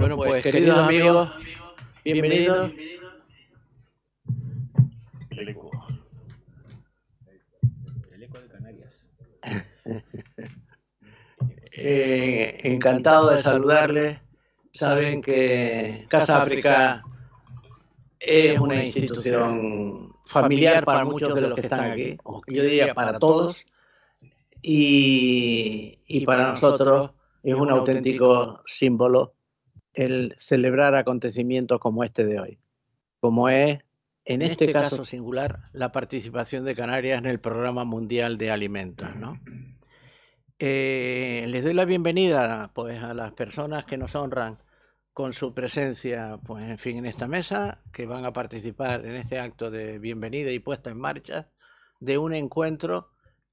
Bueno, pues, pues queridos amigos, bienvenidos. El eco. El eco de Canarias. encantado de saludarles. Saben que Casa África es una institución familiar para muchos de los que están aquí, o yo diría para todos, y para nosotros es un auténtico símbolo el celebrar acontecimientos como este de hoy, como es, en, este, este caso, singular, la participación de Canarias en el Programa Mundial de Alimentos. ¿no? Eh, les doy la bienvenida pues, a las personas que nos honran con su presencia, pues en fin, en esta mesa, que van a participar en este acto de bienvenida y puesta en marcha de un encuentro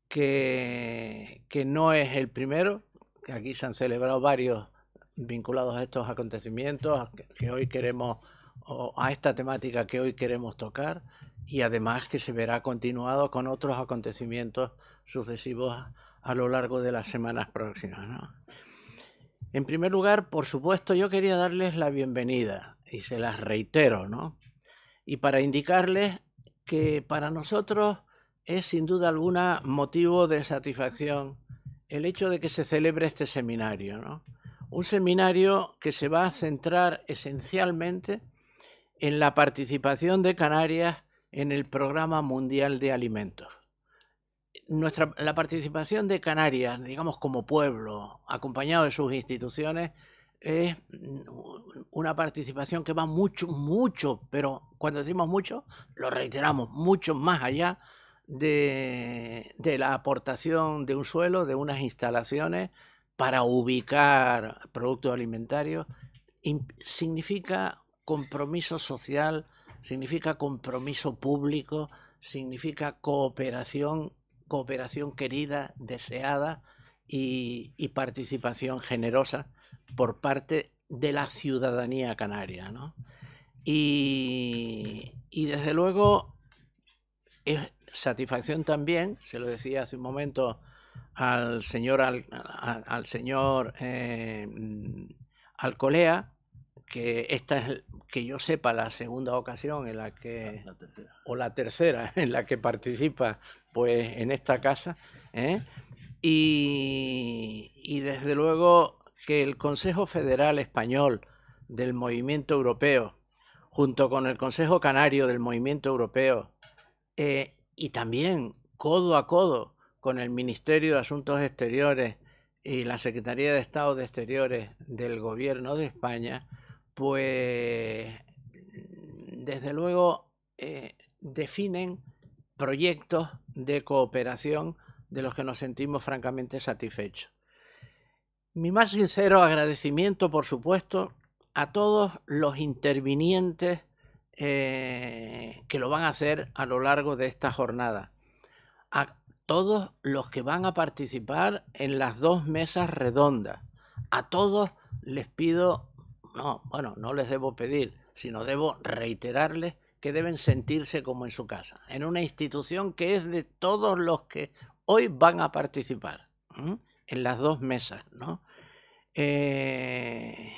que, que no es el primero, que aquí se han celebrado varios vinculados a estos acontecimientos que hoy queremos, a esta temática que hoy queremos tocar, y además que se verá continuado con otros acontecimientos sucesivos a lo largo de las semanas próximas. En primer lugar, por supuesto, yo quería darles la bienvenida y se las reitero, ¿no? Y para indicarles que para nosotros es sin duda alguna motivo de satisfacción el hecho de que se celebre este seminario, ¿no? un seminario que se va a centrar esencialmente en la participación de Canarias en el Programa Mundial de Alimentos. la participación de Canarias, digamos como pueblo, acompañado de sus instituciones, es una participación que va mucho, mucho, pero cuando decimos mucho, lo reiteramos, mucho más allá de la aportación de un suelo, de unas instalaciones, para ubicar productos alimentarios significa compromiso social, significa compromiso público, significa cooperación, cooperación querida, deseada y, participación generosa por parte de la ciudadanía canaria. Y, desde luego satisfacción también, se lo decía hace un momento al señor, al, señor eh, Alcolea, que esta es, que yo sepa, la segunda ocasión en la que, o la tercera en la que participa pues en esta casa. ¿eh? Y, desde luego que el Consejo Federal Español del Movimiento Europeo, junto con el Consejo Canario del Movimiento Europeo, eh, y también codo a codo con el Ministerio de Asuntos Exteriores y la Secretaría de Estado de Exteriores del Gobierno de España, pues desde luego eh, definen proyectos de cooperación de los que nos sentimos francamente satisfechos. Mi más sincero agradecimiento, por supuesto, a todos los intervinientes eh, que lo van a hacer a lo largo de esta jornada todos los que van a participar en las dos mesas redondas. A todos les pido, no, bueno, no les debo pedir, sino debo reiterarles que deben sentirse como en su casa, en una institución que es de todos los que hoy van a participar en las dos mesas. Eh,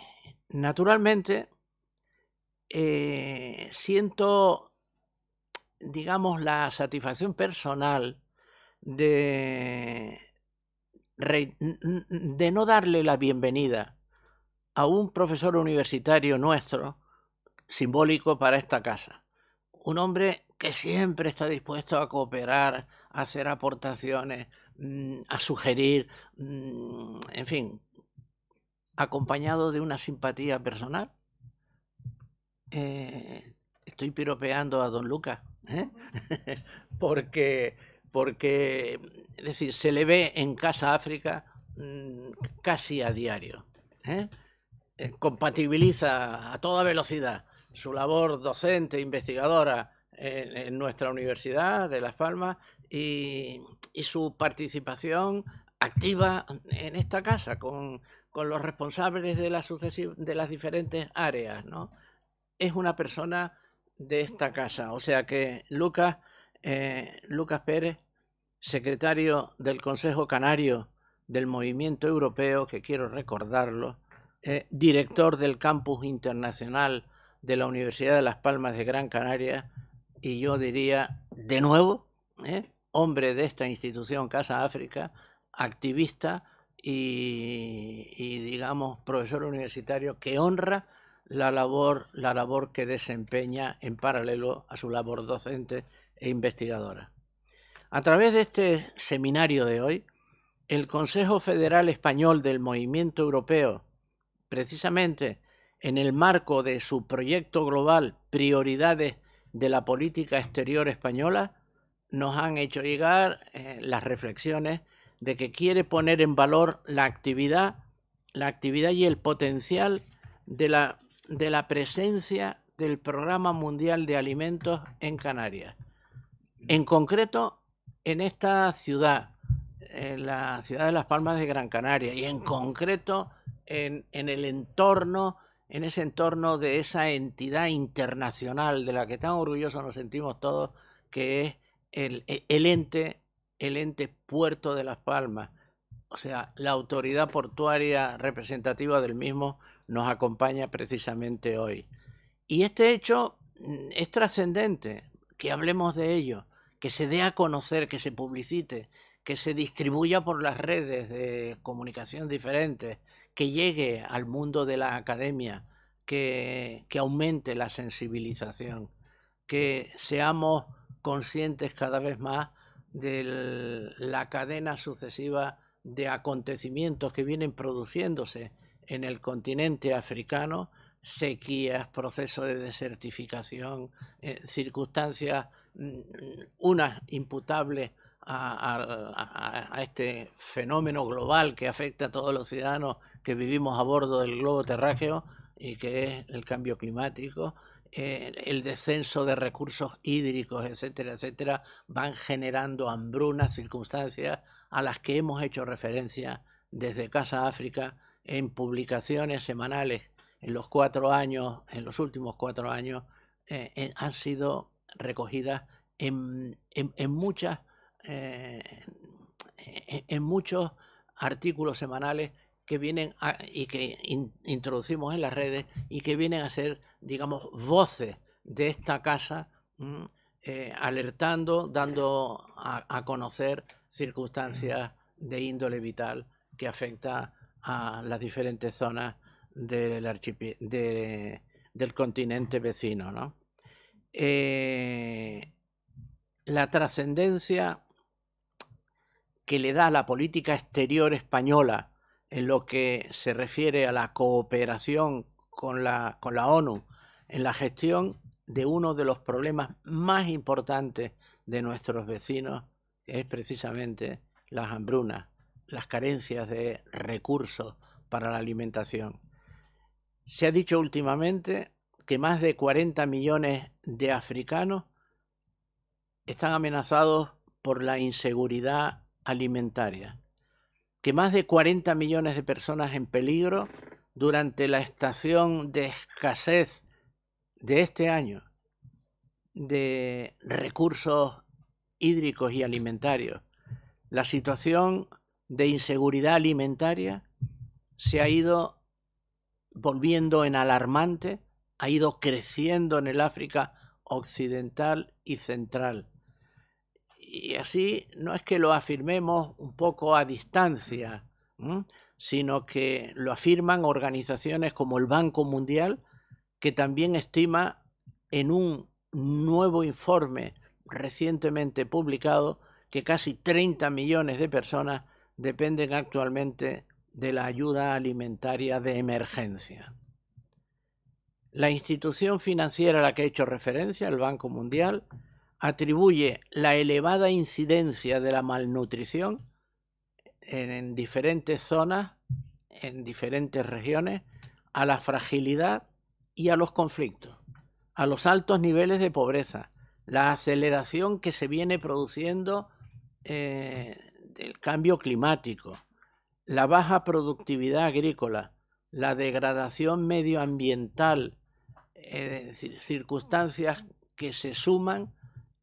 naturalmente, eh, siento, digamos, la satisfacción personal de, de no darle la bienvenida a un profesor universitario nuestro, simbólico para esta casa. Un hombre que siempre está dispuesto a cooperar, a hacer aportaciones, mm, a sugerir, mm, en fin, acompañado de una simpatía personal. Eh, estoy piropeando a don Lucas, ¿eh? porque porque, es decir, se le ve en Casa África mm, casi a diario. ¿eh? Eh, compatibiliza a toda velocidad su labor docente, investigadora en, nuestra Universidad de Las Palmas y, su participación activa en esta casa con, los responsables de, la de las diferentes áreas. Es una persona de esta casa, o sea que Lucas eh, Lucas Pérez, secretario del Consejo Canario del Movimiento Europeo, que quiero recordarlo, eh, director del Campus Internacional de la Universidad de Las Palmas de Gran Canaria, y yo diría, de nuevo, eh, hombre de esta institución Casa África, activista y, y, digamos, profesor universitario que honra la labor, la labor que desempeña en paralelo a su labor docente e investigadora. A través de este seminario de hoy, el Consejo Federal Español del Movimiento Europeo, precisamente en el marco de su proyecto global Prioridades de la Política Exterior Española, nos han hecho llegar eh, las reflexiones de que quiere poner en valor la actividad, la actividad y el potencial de de la presencia del Programa Mundial de Alimentos en Canarias. En concreto, en esta ciudad, en la ciudad de Las Palmas de Gran Canaria, y en concreto en, el entorno, en ese entorno de esa entidad internacional de la que tan orgullosos nos sentimos todos, que es e, el ente, el ente puerto de Las Palmas. O sea, la autoridad portuaria representativa del mismo nos acompaña precisamente hoy. Y este hecho mm, es trascendente, que hablemos de ello, que se dé a conocer, que se publicite, que se distribuya por las redes de comunicación diferentes, que llegue al mundo de la academia, que, aumente la sensibilización, que seamos conscientes cada vez más de la cadena sucesiva de acontecimientos que vienen produciéndose en el continente africano, sequías, procesos de desertificación, eh, circunstancias una imputable a, este fenómeno global que afecta a todos los ciudadanos que vivimos a bordo del globo terráqueo y que es el cambio climático, eh, el descenso de recursos hídricos, etcétera, etcétera, van generando hambrunas, circunstancias a las que hemos hecho referencia desde Casa África en publicaciones semanales en los cuatro años, en los últimos cuatro años, eh, eh, han sido recogidas eh, en, en, muchos artículos semanales que vienen y que introducimos en las redes y que vienen a ser, digamos, voces de esta casa, mm, eh, alertando, dando a, conocer circunstancias de índole vital que afecta a las diferentes zonas del, del continente vecino, ¿no? Eh, la trascendencia que le da a la política exterior española en lo que se refiere a la cooperación con la, con la ONU en la gestión de uno de los problemas más importantes de nuestros vecinos, que es precisamente las hambrunas, las carencias de recursos para la alimentación. Se ha dicho últimamente que más de 40 millones de africanos están amenazados por la inseguridad alimentaria, que más de 40 millones de personas en peligro durante la estación de escasez de este año de recursos hídricos y alimentarios. La situación de inseguridad alimentaria se ha ido volviendo en alarmante ha ido creciendo en el África occidental y central. Y así no es que lo afirmemos un poco a distancia, sino que lo afirman organizaciones como el Banco Mundial, que también estima en un nuevo informe recientemente publicado que casi 30 millones de personas dependen actualmente de la ayuda alimentaria de emergencia. La institución financiera a la que he hecho referencia, el Banco Mundial, atribuye la elevada incidencia de la malnutrición en, diferentes zonas, en diferentes regiones, a la fragilidad y a los conflictos, a los altos niveles de pobreza, la aceleración que se viene produciendo eh, del cambio climático, la baja productividad agrícola, la degradación medioambiental circunstancias que se suman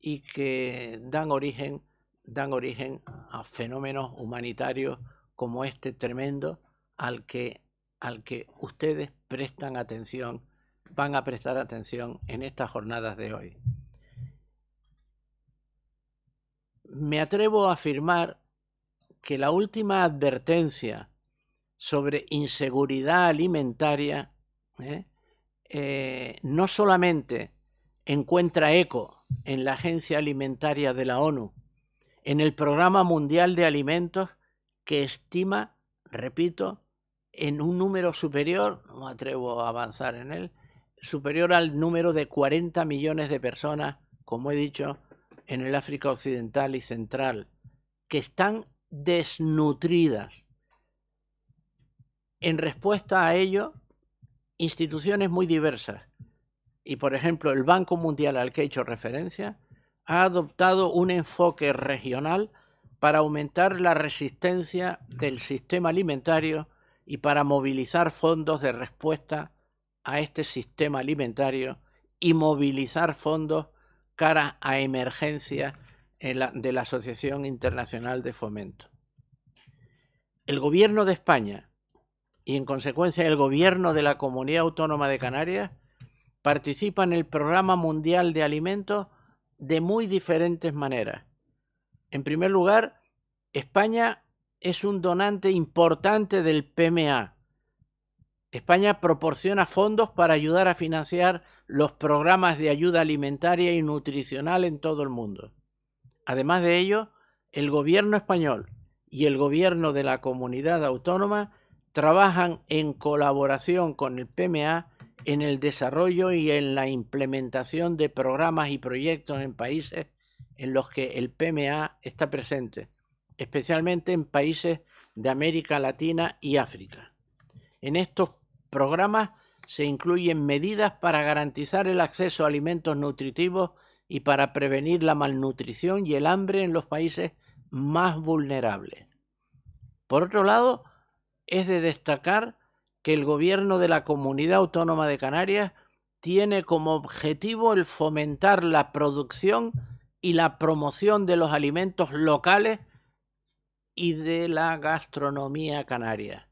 y que dan origen, dan origen a fenómenos humanitarios como este tremendo al que, al que ustedes prestan atención, van a prestar atención en estas jornadas de hoy. Me atrevo a afirmar que la última advertencia sobre inseguridad alimentaria ¿eh? Eh, no solamente encuentra eco en la Agencia Alimentaria de la ONU, en el Programa Mundial de Alimentos que estima, repito, en un número superior, no atrevo a avanzar en él, superior al número de 40 millones de personas, como he dicho, en el África Occidental y Central, que están desnutridas. En respuesta a ello, instituciones muy diversas. Y, por ejemplo, el Banco Mundial al que he hecho referencia ha adoptado un enfoque regional para aumentar la resistencia del sistema alimentario y para movilizar fondos de respuesta a este sistema alimentario y movilizar fondos cara a emergencia de la Asociación Internacional de Fomento. El gobierno de España, y en consecuencia el gobierno de la Comunidad Autónoma de Canarias participa en el Programa Mundial de Alimentos de muy diferentes maneras. En primer lugar, España es un donante importante del PMA. España proporciona fondos para ayudar a financiar los programas de ayuda alimentaria y nutricional en todo el mundo. Además de ello, el gobierno español y el gobierno de la comunidad autónoma trabajan en colaboración con el PMA en el desarrollo y en la implementación de programas y proyectos en países en los que el PMA está presente, especialmente en países de América Latina y África. En estos programas se incluyen medidas para garantizar el acceso a alimentos nutritivos y para prevenir la malnutrición y el hambre en los países más vulnerables. Por otro lado, es de destacar que el gobierno de la Comunidad Autónoma de Canarias tiene como objetivo el fomentar la producción y la promoción de los alimentos locales y de la gastronomía canaria.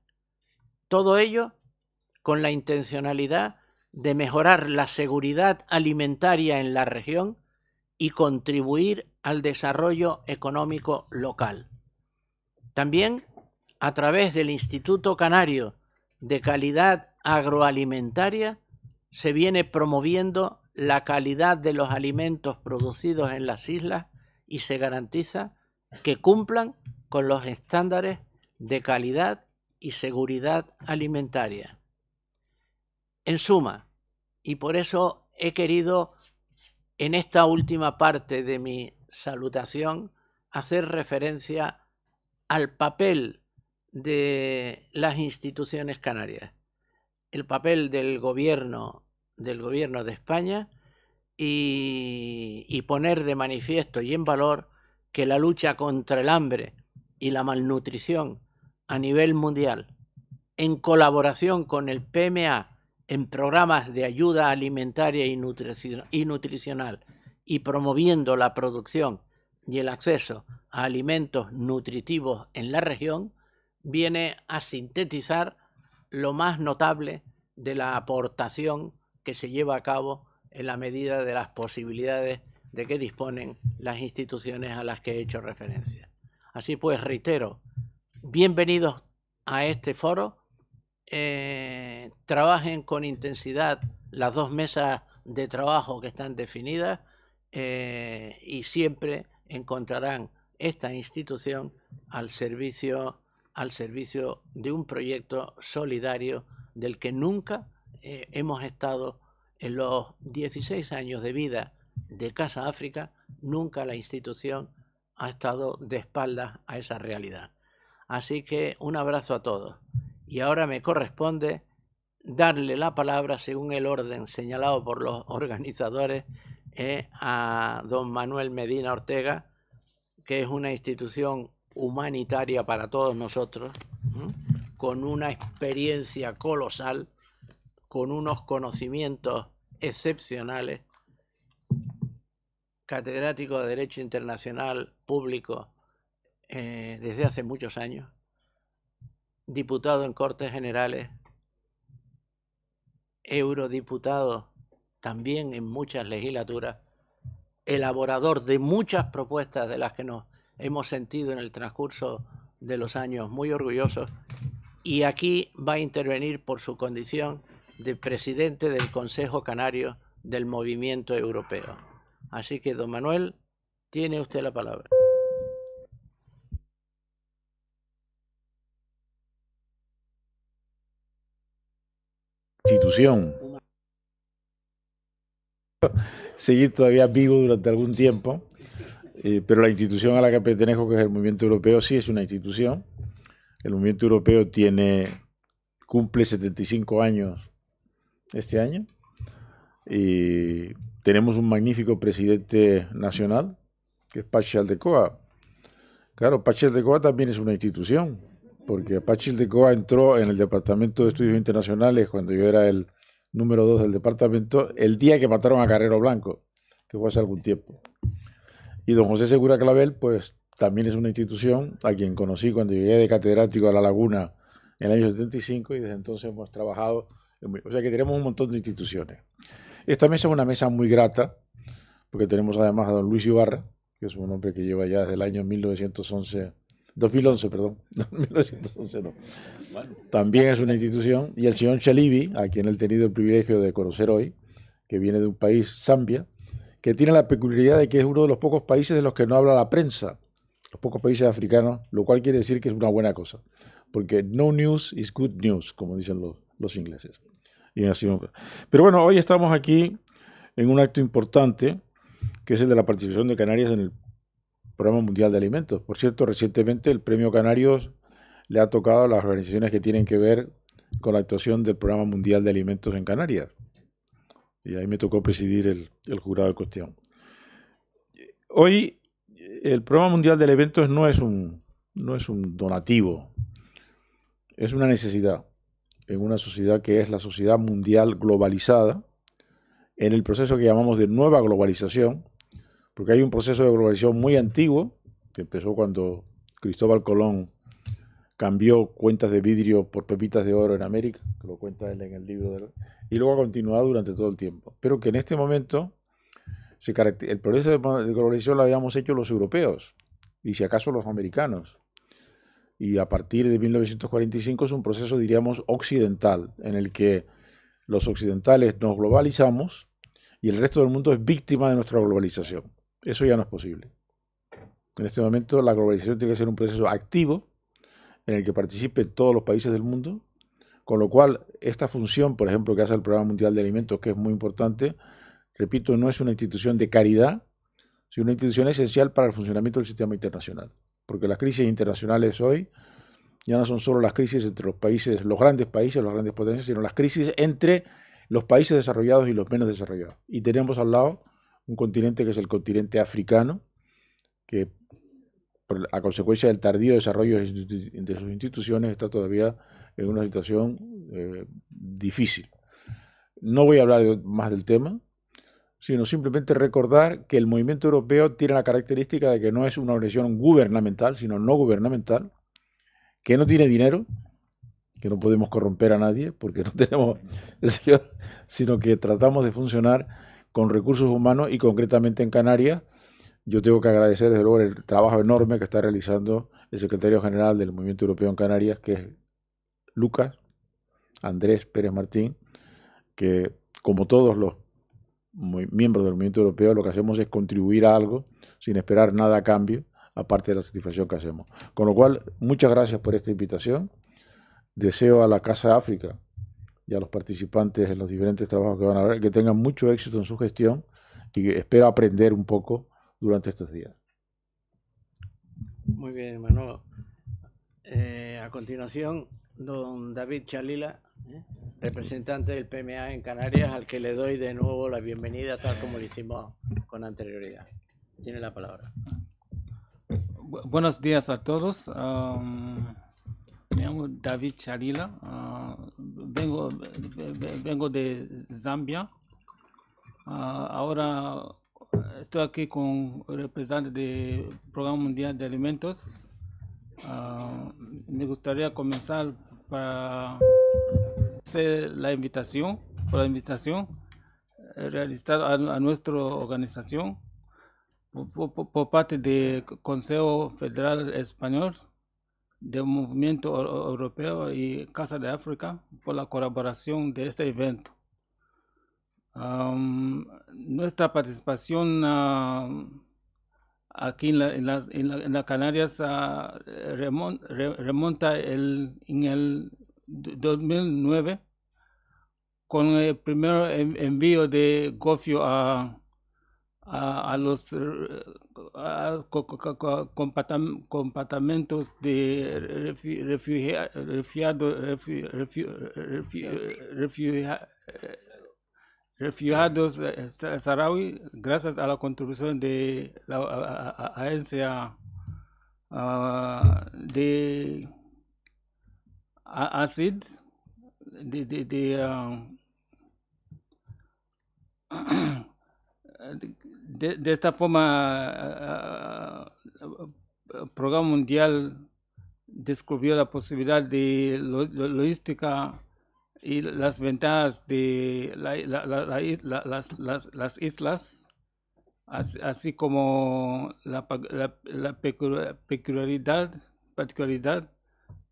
Todo ello con la intencionalidad de mejorar la seguridad alimentaria en la región y contribuir al desarrollo económico local. También a través del Instituto Canario de Calidad Agroalimentaria, se viene promoviendo la calidad de los alimentos producidos en las islas y se garantiza que cumplan con los estándares de calidad y seguridad alimentaria. En suma, y por eso he querido en esta última parte de mi salutación hacer referencia al papel de las instituciones canarias, el papel del gobierno, del gobierno de España y, y poner de manifiesto y en valor que la lucha contra el hambre y la malnutrición a nivel mundial, en colaboración con el PMA, en programas de ayuda alimentaria y nutricional y promoviendo la producción y el acceso a alimentos nutritivos en la región, viene a sintetizar lo más notable de la aportación que se lleva a cabo en la medida de las posibilidades de que disponen las instituciones a las que he hecho referencia. Así pues, reitero, bienvenidos a este foro, eh, trabajen con intensidad las dos mesas de trabajo que están definidas eh, y siempre encontrarán esta institución al servicio al servicio de un proyecto solidario del que nunca eh, hemos estado en los 16 años de vida de Casa África, nunca la institución ha estado de espaldas a esa realidad. Así que un abrazo a todos. Y ahora me corresponde darle la palabra, según el orden señalado por los organizadores, eh, a don Manuel Medina Ortega, que es una institución humanitaria para todos nosotros, con una experiencia colosal, con unos conocimientos excepcionales, catedrático de Derecho Internacional Público eh, desde hace muchos años, diputado en Cortes Generales, eurodiputado también en muchas legislaturas, elaborador de muchas propuestas de las que nos hemos sentido en el transcurso de los años muy orgullosos y aquí va a intervenir por su condición de presidente del Consejo Canario del Movimiento Europeo. Así que, don Manuel, tiene usted la palabra. Institución. Seguir todavía vivo durante algún tiempo. Eh, pero la institución a la que pertenezco, que es el Movimiento Europeo, sí es una institución. El Movimiento Europeo tiene, cumple 75 años este año. Y tenemos un magnífico presidente nacional, que es Pachel de Coa. Claro, Pachel de Coa también es una institución, porque Pachel de Coa entró en el Departamento de Estudios Internacionales cuando yo era el número dos del departamento, el día que mataron a Carrero Blanco, que fue hace algún tiempo. Y don José Segura Clavel, pues también es una institución a quien conocí cuando llegué de catedrático a La Laguna en el año 75 y desde entonces hemos trabajado, o sea que tenemos un montón de instituciones. Esta mesa es una mesa muy grata, porque tenemos además a don Luis Ibarra, que es un hombre que lleva ya desde el año 1911, 2011, perdón, 1911 También es una institución, y el señor Chalibi, a quien he tenido el privilegio de conocer hoy, que viene de un país, Zambia, que tiene la peculiaridad de que es uno de los pocos países de los que no habla la prensa, los pocos países africanos, lo cual quiere decir que es una buena cosa, porque no news is good news, como dicen los, ingleses. Y así, pero bueno, hoy estamos aquí en un acto importante, que es el de la participación de Canarias en el Programa Mundial de Alimentos. Por cierto, recientemente el Premio Canarios le ha tocado a las organizaciones que tienen que ver con la actuación del Programa Mundial de Alimentos en Canarias. Y ahí me tocó presidir el, jurado de cuestión. Hoy el programa mundial del evento no es un, no es un donativo, es una necesidad en una sociedad que es la sociedad mundial globalizada, en el proceso que llamamos de nueva globalización, porque hay un proceso de globalización muy antiguo, que empezó cuando Cristóbal Colón cambió cuentas de vidrio por pepitas de oro en América, que lo cuenta él en el libro, y luego ha continuado durante todo el tiempo. Pero que en este momento se el proceso de globalización lo habíamos hecho los europeos, y si acaso los americanos. Y a partir de 1945 es un proceso, diríamos, occidental, en el que los occidentales nos globalizamos y el resto del mundo es víctima de nuestra globalización. Eso ya no es posible. En este momento la globalización tiene que ser un proceso activo, en el que participen todos los países del mundo, con lo cual esta función, por ejemplo, que hace el Programa Mundial de Alimentos, que es muy importante, repito, no es una institución de caridad, sino una institución esencial para el funcionamiento del sistema internacional, porque las crisis internacionales hoy ya no son solo las crisis entre los países, los grandes países, las grandes potencias, sino las crisis entre los países desarrollados y los menos desarrollados. Y tenemos al lado un continente que es el continente africano, que a consecuencia del tardío desarrollo de sus instituciones, está todavía en una situación eh, difícil. No voy a hablar más del tema, sino simplemente recordar que el movimiento europeo tiene la característica de que no es una organización gubernamental, sino no gubernamental, que no tiene dinero, que no podemos corromper a nadie porque no tenemos sino que tratamos de funcionar con recursos humanos y concretamente en Canarias yo tengo que agradecer, desde luego, el trabajo enorme que está realizando el secretario general del Movimiento Europeo en Canarias, que es Lucas Andrés Pérez Martín, que, como todos los miembros del movimiento europeo, lo que hacemos es contribuir a algo sin esperar nada a cambio, aparte de la satisfacción que hacemos. Con lo cual, muchas gracias por esta invitación. Deseo a la Casa África y a los participantes en los diferentes trabajos que van a ver que tengan mucho éxito en su gestión y espero aprender un poco durante estos días. Muy bien, Manolo. Eh, a continuación, don David Chalila, ¿eh? representante del PMA en Canarias, al que le doy de nuevo la bienvenida, tal como lo hicimos con anterioridad. Tiene la palabra. buenos días a todos. me llamo David Chalila. Ah, vengo, vengo de Zambia. Ah, ahora estoy aquí con el representante del Programa Mundial de Alimentos. Ah, me gustaría comenzar para hacer la invitación, por la invitación eh, realizada a, nuestra organización por, parte del Consejo Federal Español del Movimiento Europeo y Casa de África por la colaboración de este evento nuestra participación aquí en, la, las, Canarias ah, remonta el, en el 2009 con el primer envío de gofio a, a, los eh, compartimentos de refugiados refugiados uh, uh, saharaui gracias a la contribución de la agencia uh, de ACID, um, de, de, esta forma el programa mundial descubrió la posibilidad de logística y las ventajas de las, las, islas, así, como la, peculiaridad, particularidad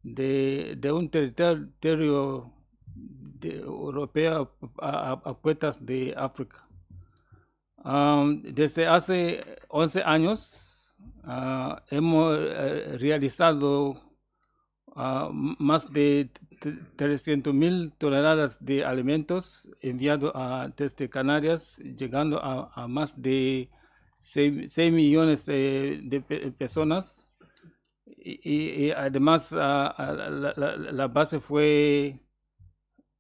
de, de, un territorio de europeo a, puertas de África. Um, desde hace 11 años ah, hemos eh, realizado más de mil toneladas de alimentos enviados desde Canarias, llegando a, más de 6, millones de, personas. Y, además la, base fue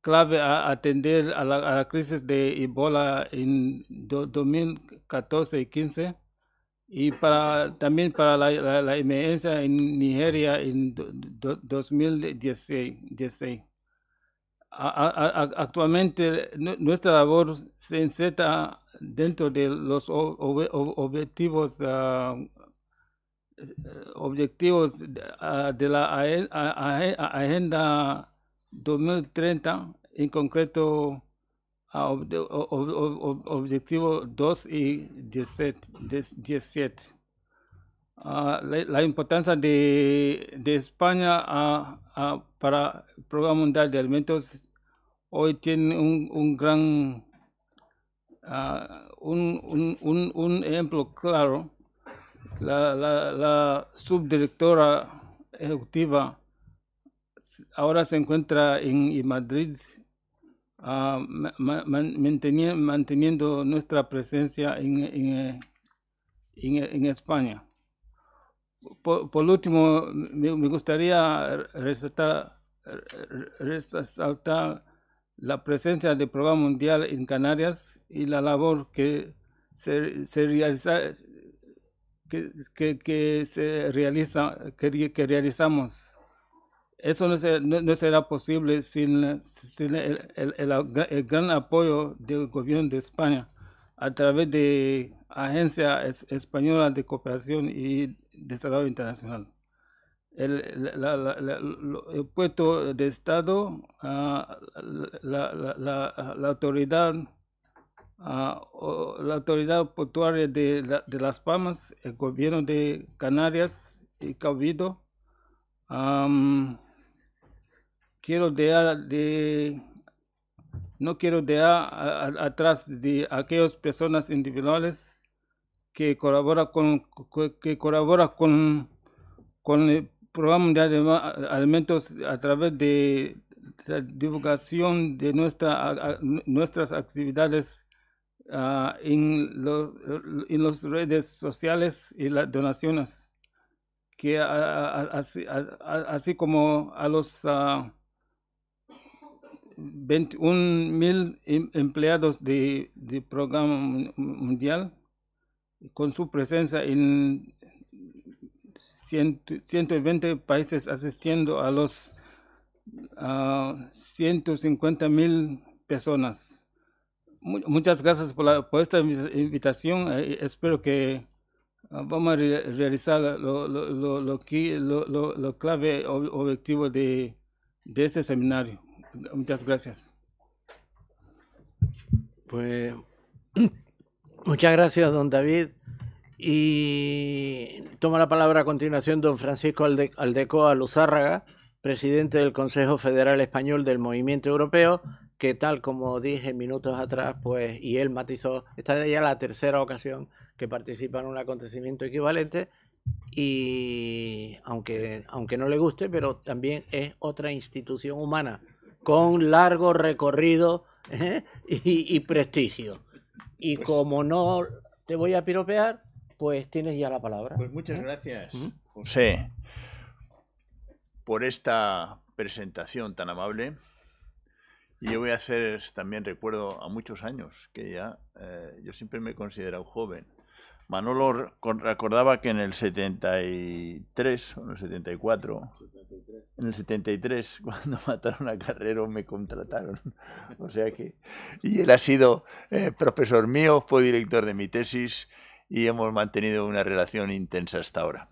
clave a atender a la, crisis de Ebola en 2014 y 15 y para, también para la, emergencia en Nigeria en 2016. actualmente nuestra labor se inserta dentro de los objetivos ah, objetivos de ah, la agenda 2030, en concreto objetivo 2 y 17. 17. Ah, la, importancia de, España para el Programa Mundial de Alimentos hoy tiene un, gran ah, un, ejemplo claro. La, subdirectora ejecutiva ahora se encuentra en, en Madrid Ah, manteniendo, nuestra presencia en, en, eh, España. Por, último, me, gustaría resaltar, la presencia del Programa Mundial en Canarias y la labor que se, realiza, que, se realiza, que, que realizamos eso no, será, posible sin, el, gran apoyo del gobierno de España a través de Agencia Española de cooperación y desarrollo internacional. El, puesto de Estado, ah, la, autoridad, ah, la autoridad portuaria de, Las Palmas, el gobierno de Canarias y Cabildo, quiero dejar de no quiero dejar atrás de aquellas personas individuales que colaboran con que colabora con, con el programa de alimentos a través de la divulgación de nuestras actividades ah, en, en las redes sociales y las donaciones que así, como a los ah, 21 mil em, empleados de, programa mundial con su presencia en 120 países asistiendo a los 150 mil personas. Muchas gracias por, esta invitación. Eh, espero que ah, vamos a realizar lo, lo, lo, clave objetivo de este seminario. Muchas gracias. Pues muchas gracias, don David. Y toma la palabra a continuación don Francisco Alde Aldecoa Luzárraga, presidente del Consejo Federal Español del Movimiento Europeo, que tal como dije minutos atrás, pues, y él matizó, esta ya la tercera ocasión que participa en un acontecimiento equivalente y aunque, aunque no le guste, pero también es otra institución humana con largo recorrido ¿eh? y, prestigio. Y pues como no te voy a piropear, pues tienes ya la palabra. Pues muchas ¿Eh? gracias, ¿Mm? José, por esta presentación tan amable. Y yo voy a hacer también recuerdo a muchos años, que ya eh, yo siempre me he considerado joven. Manolo recordaba que en el 73 o en el 74, en el 73, cuando mataron a Carrero, me contrataron. O sea que, y él ha sido eh, profesor mío, fue director de mi tesis y hemos mantenido una relación intensa hasta ahora.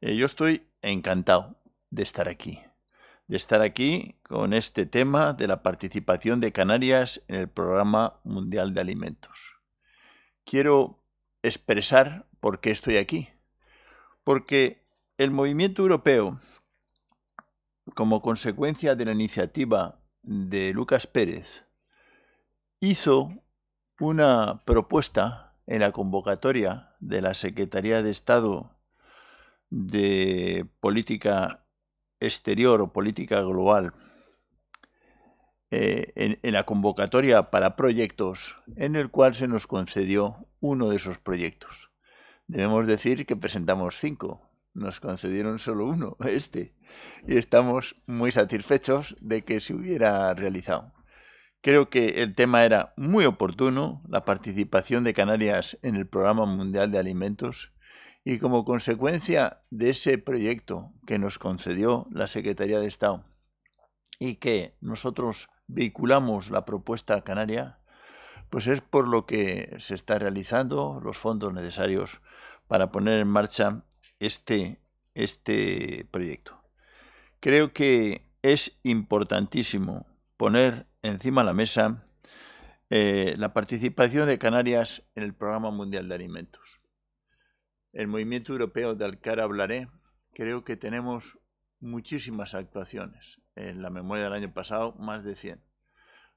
Eh, yo estoy encantado de estar aquí, de estar aquí con este tema de la participación de Canarias en el Programa Mundial de Alimentos. Quiero expresar por qué estoy aquí. Porque el movimiento europeo, como consecuencia de la iniciativa de Lucas Pérez, hizo una propuesta en la convocatoria de la Secretaría de Estado de Política Exterior o Política Global, eh, en la convocatoria para proyectos, en el cual se nos concedió uno de esos proyectos. Debemos decir que presentamos cinco, nos concedieron solo uno, este, y estamos muy satisfechos de que se hubiera realizado. Creo que el tema era muy oportuno, la participación de Canarias en el Programa Mundial de Alimentos, y como consecuencia de ese proyecto que nos concedió la Secretaría de Estado y que nosotros vehiculamos la propuesta canaria, pues es por lo que se está realizando los fondos necesarios para poner en marcha este, este proyecto. Creo que es importantísimo poner encima de la mesa eh, la participación de Canarias en el Programa Mundial de Alimentos. El movimiento europeo de Alcara hablaré, creo que tenemos muchísimas actuaciones. En la memoria del año pasado, más de 100.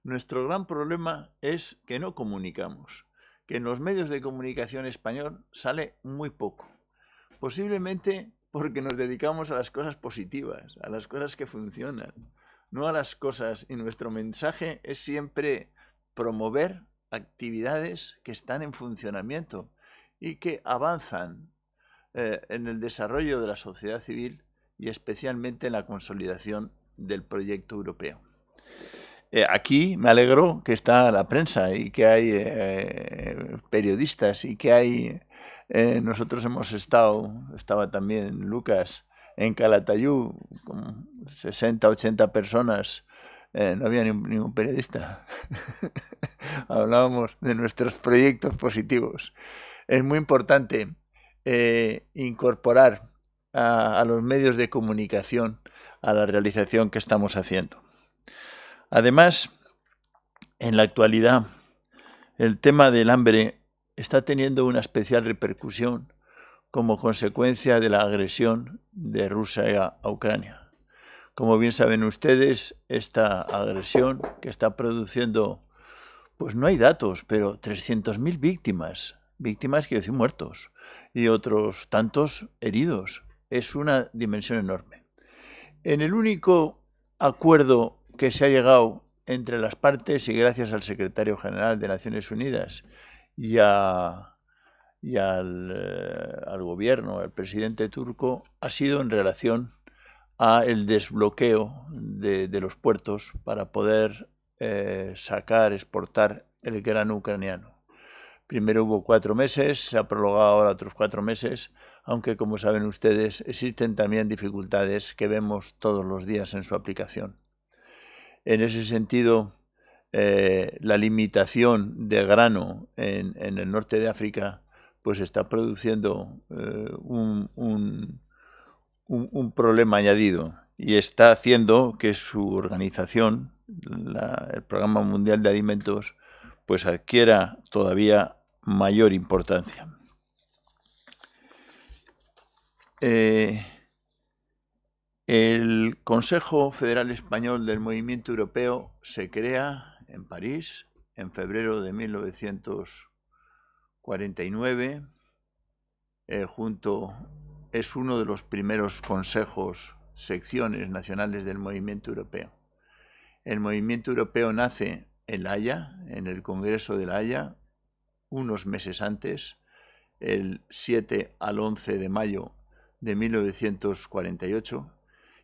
Nuestro gran problema es que no comunicamos, que en los medios de comunicación español sale muy poco. Posiblemente porque nos dedicamos a las cosas positivas, a las cosas que funcionan, no a las cosas. Y nuestro mensaje es siempre promover actividades que están en funcionamiento y que avanzan eh, en el desarrollo de la sociedad civil y especialmente en la consolidación del proyecto europeo. Eh, aquí me alegro que está la prensa y que hay eh, periodistas y que hay... Eh, nosotros hemos estado, estaba también Lucas en Calatayú, con 60, 80 personas, no había ningún periodista. Hablábamos de nuestros proyectos positivos. Es muy importante incorporar a los medios de comunicación a la realización que estamos haciendo. Además, en la actualidad, el tema del hambre está teniendo una especial repercusión como consecuencia de la agresión de Rusia a Ucrania. Como bien saben ustedes, esta agresión que está produciendo, pues no hay datos, pero 300.000 víctimas, víctimas que decir muertos, y otros tantos heridos. Es una dimensión enorme. En el único acuerdo que se ha llegado entre las partes y gracias al secretario general de Naciones Unidas y, a, y al, eh, gobierno, al presidente turco, ha sido en relación al desbloqueo de, los puertos para poder eh, sacar, exportar el grano ucraniano. Primero hubo cuatro meses, se ha prolongado ahora otros cuatro meses, aunque como saben ustedes existen también dificultades que vemos todos los días en su aplicación en ese sentido, eh, la limitación de grano en, el norte de África, pues está produciendo eh, un, problema añadido y está haciendo que su organización, el Programa Mundial de Alimentos, pues adquiera todavía mayor importancia. Eh, el Consejo Federal Español del Movimiento Europeo se crea en París en febrero de 1949. Eh, junto es uno de los primeros consejos, secciones nacionales del movimiento europeo. El movimiento europeo nace en La Haya, en el Congreso de La Haya, unos meses antes, el 7 al 11 de mayo de 1948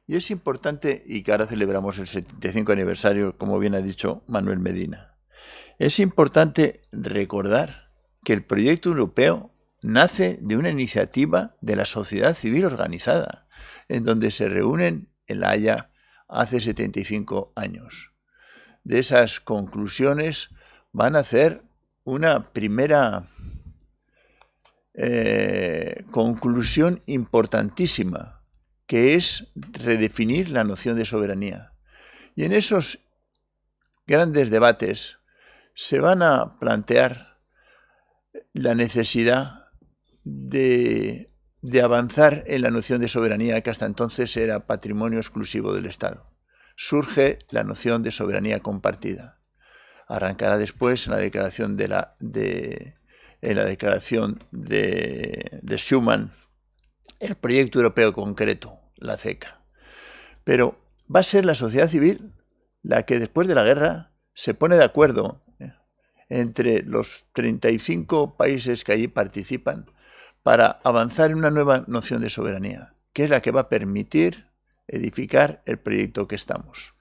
y es importante, y que ahora celebramos el 75 aniversario, como bien ha dicho Manuel Medina, es importante recordar que el proyecto europeo nace de una iniciativa de la sociedad civil organizada, en donde se reúnen en La Haya hace 75 años. De esas conclusiones van a ser una primera eh, conclusión importantísima que es redefinir la noción de soberanía. Y en esos grandes debates se van a plantear la necesidad de, avanzar en la noción de soberanía que hasta entonces era patrimonio exclusivo del Estado. Surge la noción de soberanía compartida. Arrancará después en la declaración de la, de, la declaración de, de Schuman el proyecto europeo concreto, la ceca. Pero va a ser la sociedad civil la que después de la guerra se pone de acuerdo eh, entre los 35 países que allí participan para avanzar en una nueva noción de soberanía, que es la que va a permitir edificar el proyecto que estamos.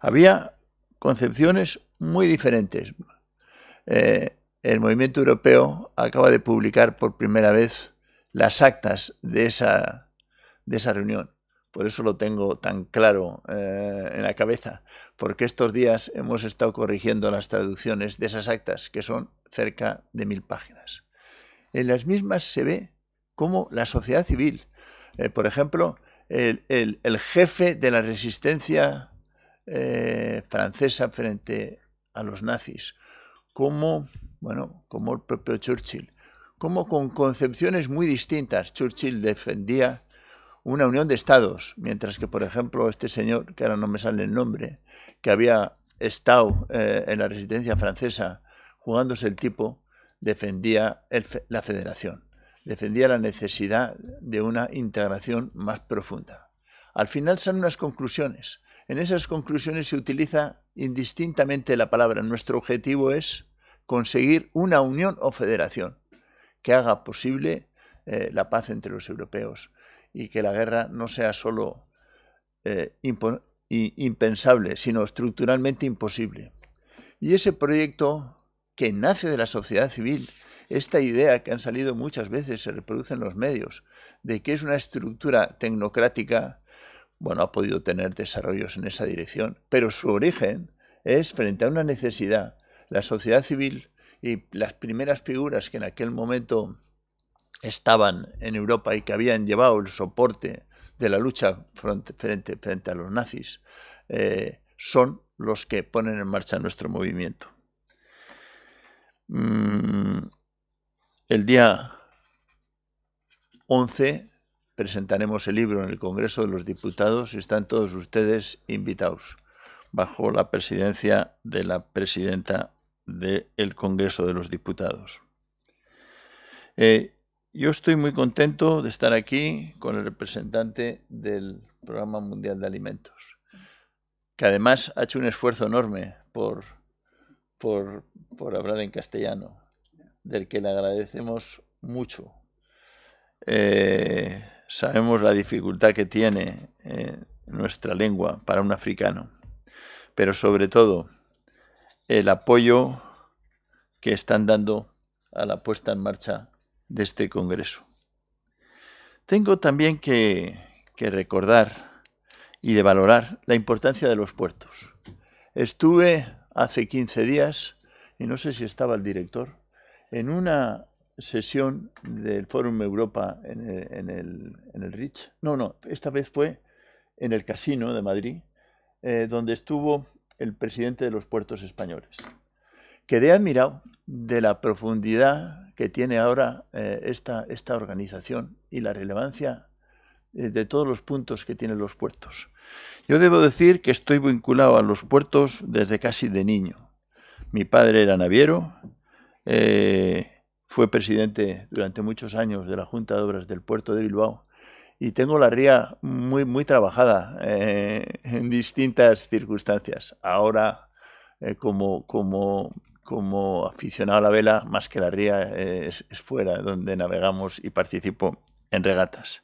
Había concepciones muy diferentes. Eh, el movimiento europeo acaba de publicar por primera vez las actas de de esa reunión por eso lo tengo tan claro eh, en la cabeza, porque estos días hemos estado corrigiendo las traducciones de esas actas, que son cerca de mil páginas. En las mismas se ve cómo la sociedad civil, eh, por ejemplo, el, jefe de la resistencia eh, francesa frente a los nazis, como, bueno, como el propio Churchill, como con concepciones muy distintas. Churchill defendía una unión de estados, mientras que, por ejemplo, este señor, que ahora no me sale el nombre, que había estado eh, en la resistencia francesa jugándose el tipo, defendía la federación, defendía la necesidad de una integración más profunda. Al final son unas conclusiones. En esas conclusiones se utiliza indistintamente la palabra. Nuestro objetivo es conseguir una unión o federación que haga posible eh, la paz entre los europeos, y que la guerra no sea solo eh, impensable, sino estructuralmente imposible. Y ese proyecto que nace de la sociedad civil, esta idea que han salido muchas veces, se reproduce en los medios, de que es una estructura tecnocrática, bueno, ha podido tener desarrollos en esa dirección, pero su origen es frente a una necesidad. La sociedad civil y las primeras figuras que en aquel momento estaban en Europa y que habían llevado el soporte de la lucha frente, a los nazis, eh, son los que ponen en marcha nuestro movimiento. Mm, el día 11 presentaremos el libro en el Congreso de los Diputados y están todos ustedes invitados bajo la presidencia de la presidenta del Congreso de los Diputados. Eh, yo estoy muy contento de estar aquí con el representante del Programa Mundial de Alimentos, que además ha hecho un esfuerzo enorme por, por, por hablar en castellano, del que le agradecemos mucho. Eh, sabemos la dificultad que tiene eh, nuestra lengua para un africano, pero sobre todo el apoyo que están dando a la puesta en marcha de este Congreso. Tengo también que, recordar y de valorar la importancia de los puertos. Estuve hace 15 días, y no sé si estaba el director, en una sesión del Fórum Europa en el, en Rich. No, no, esta vez fue en el Casino de Madrid, eh, donde estuvo el presidente de los puertos españoles. Quedé admirado de la profundidad que tiene ahora eh, esta, esta, organización y la relevancia eh, de todos los puntos que tienen los puertos. Yo debo decir que estoy vinculado a los puertos desde casi de niño. Mi padre era naviero, eh, fue presidente durante muchos años de la Junta de Obras del Puerto de Bilbao y tengo la ría muy, muy trabajada en distintas circunstancias. Ahora como, como como aficionado a la vela, más que la ría es, fuera, donde navegamos y participo en regatas.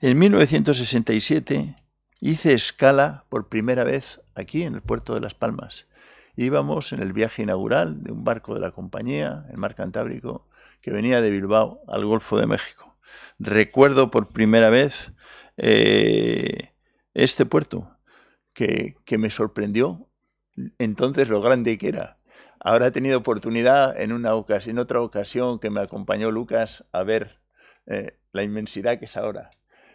En 1967 hice escala por primera vez aquí en el puerto de Las Palmas. Íbamos en el viaje inaugural de un barco de la compañía, el Mar Cantábrico, que venía de Bilbao al Golfo de México. Recuerdo por primera vez eh, este puerto, que me sorprendió entonces lo grande que era. Ahora he tenido oportunidad en, una ocasión, otra ocasión que me acompañó Lucas a ver eh, la inmensidad que es ahora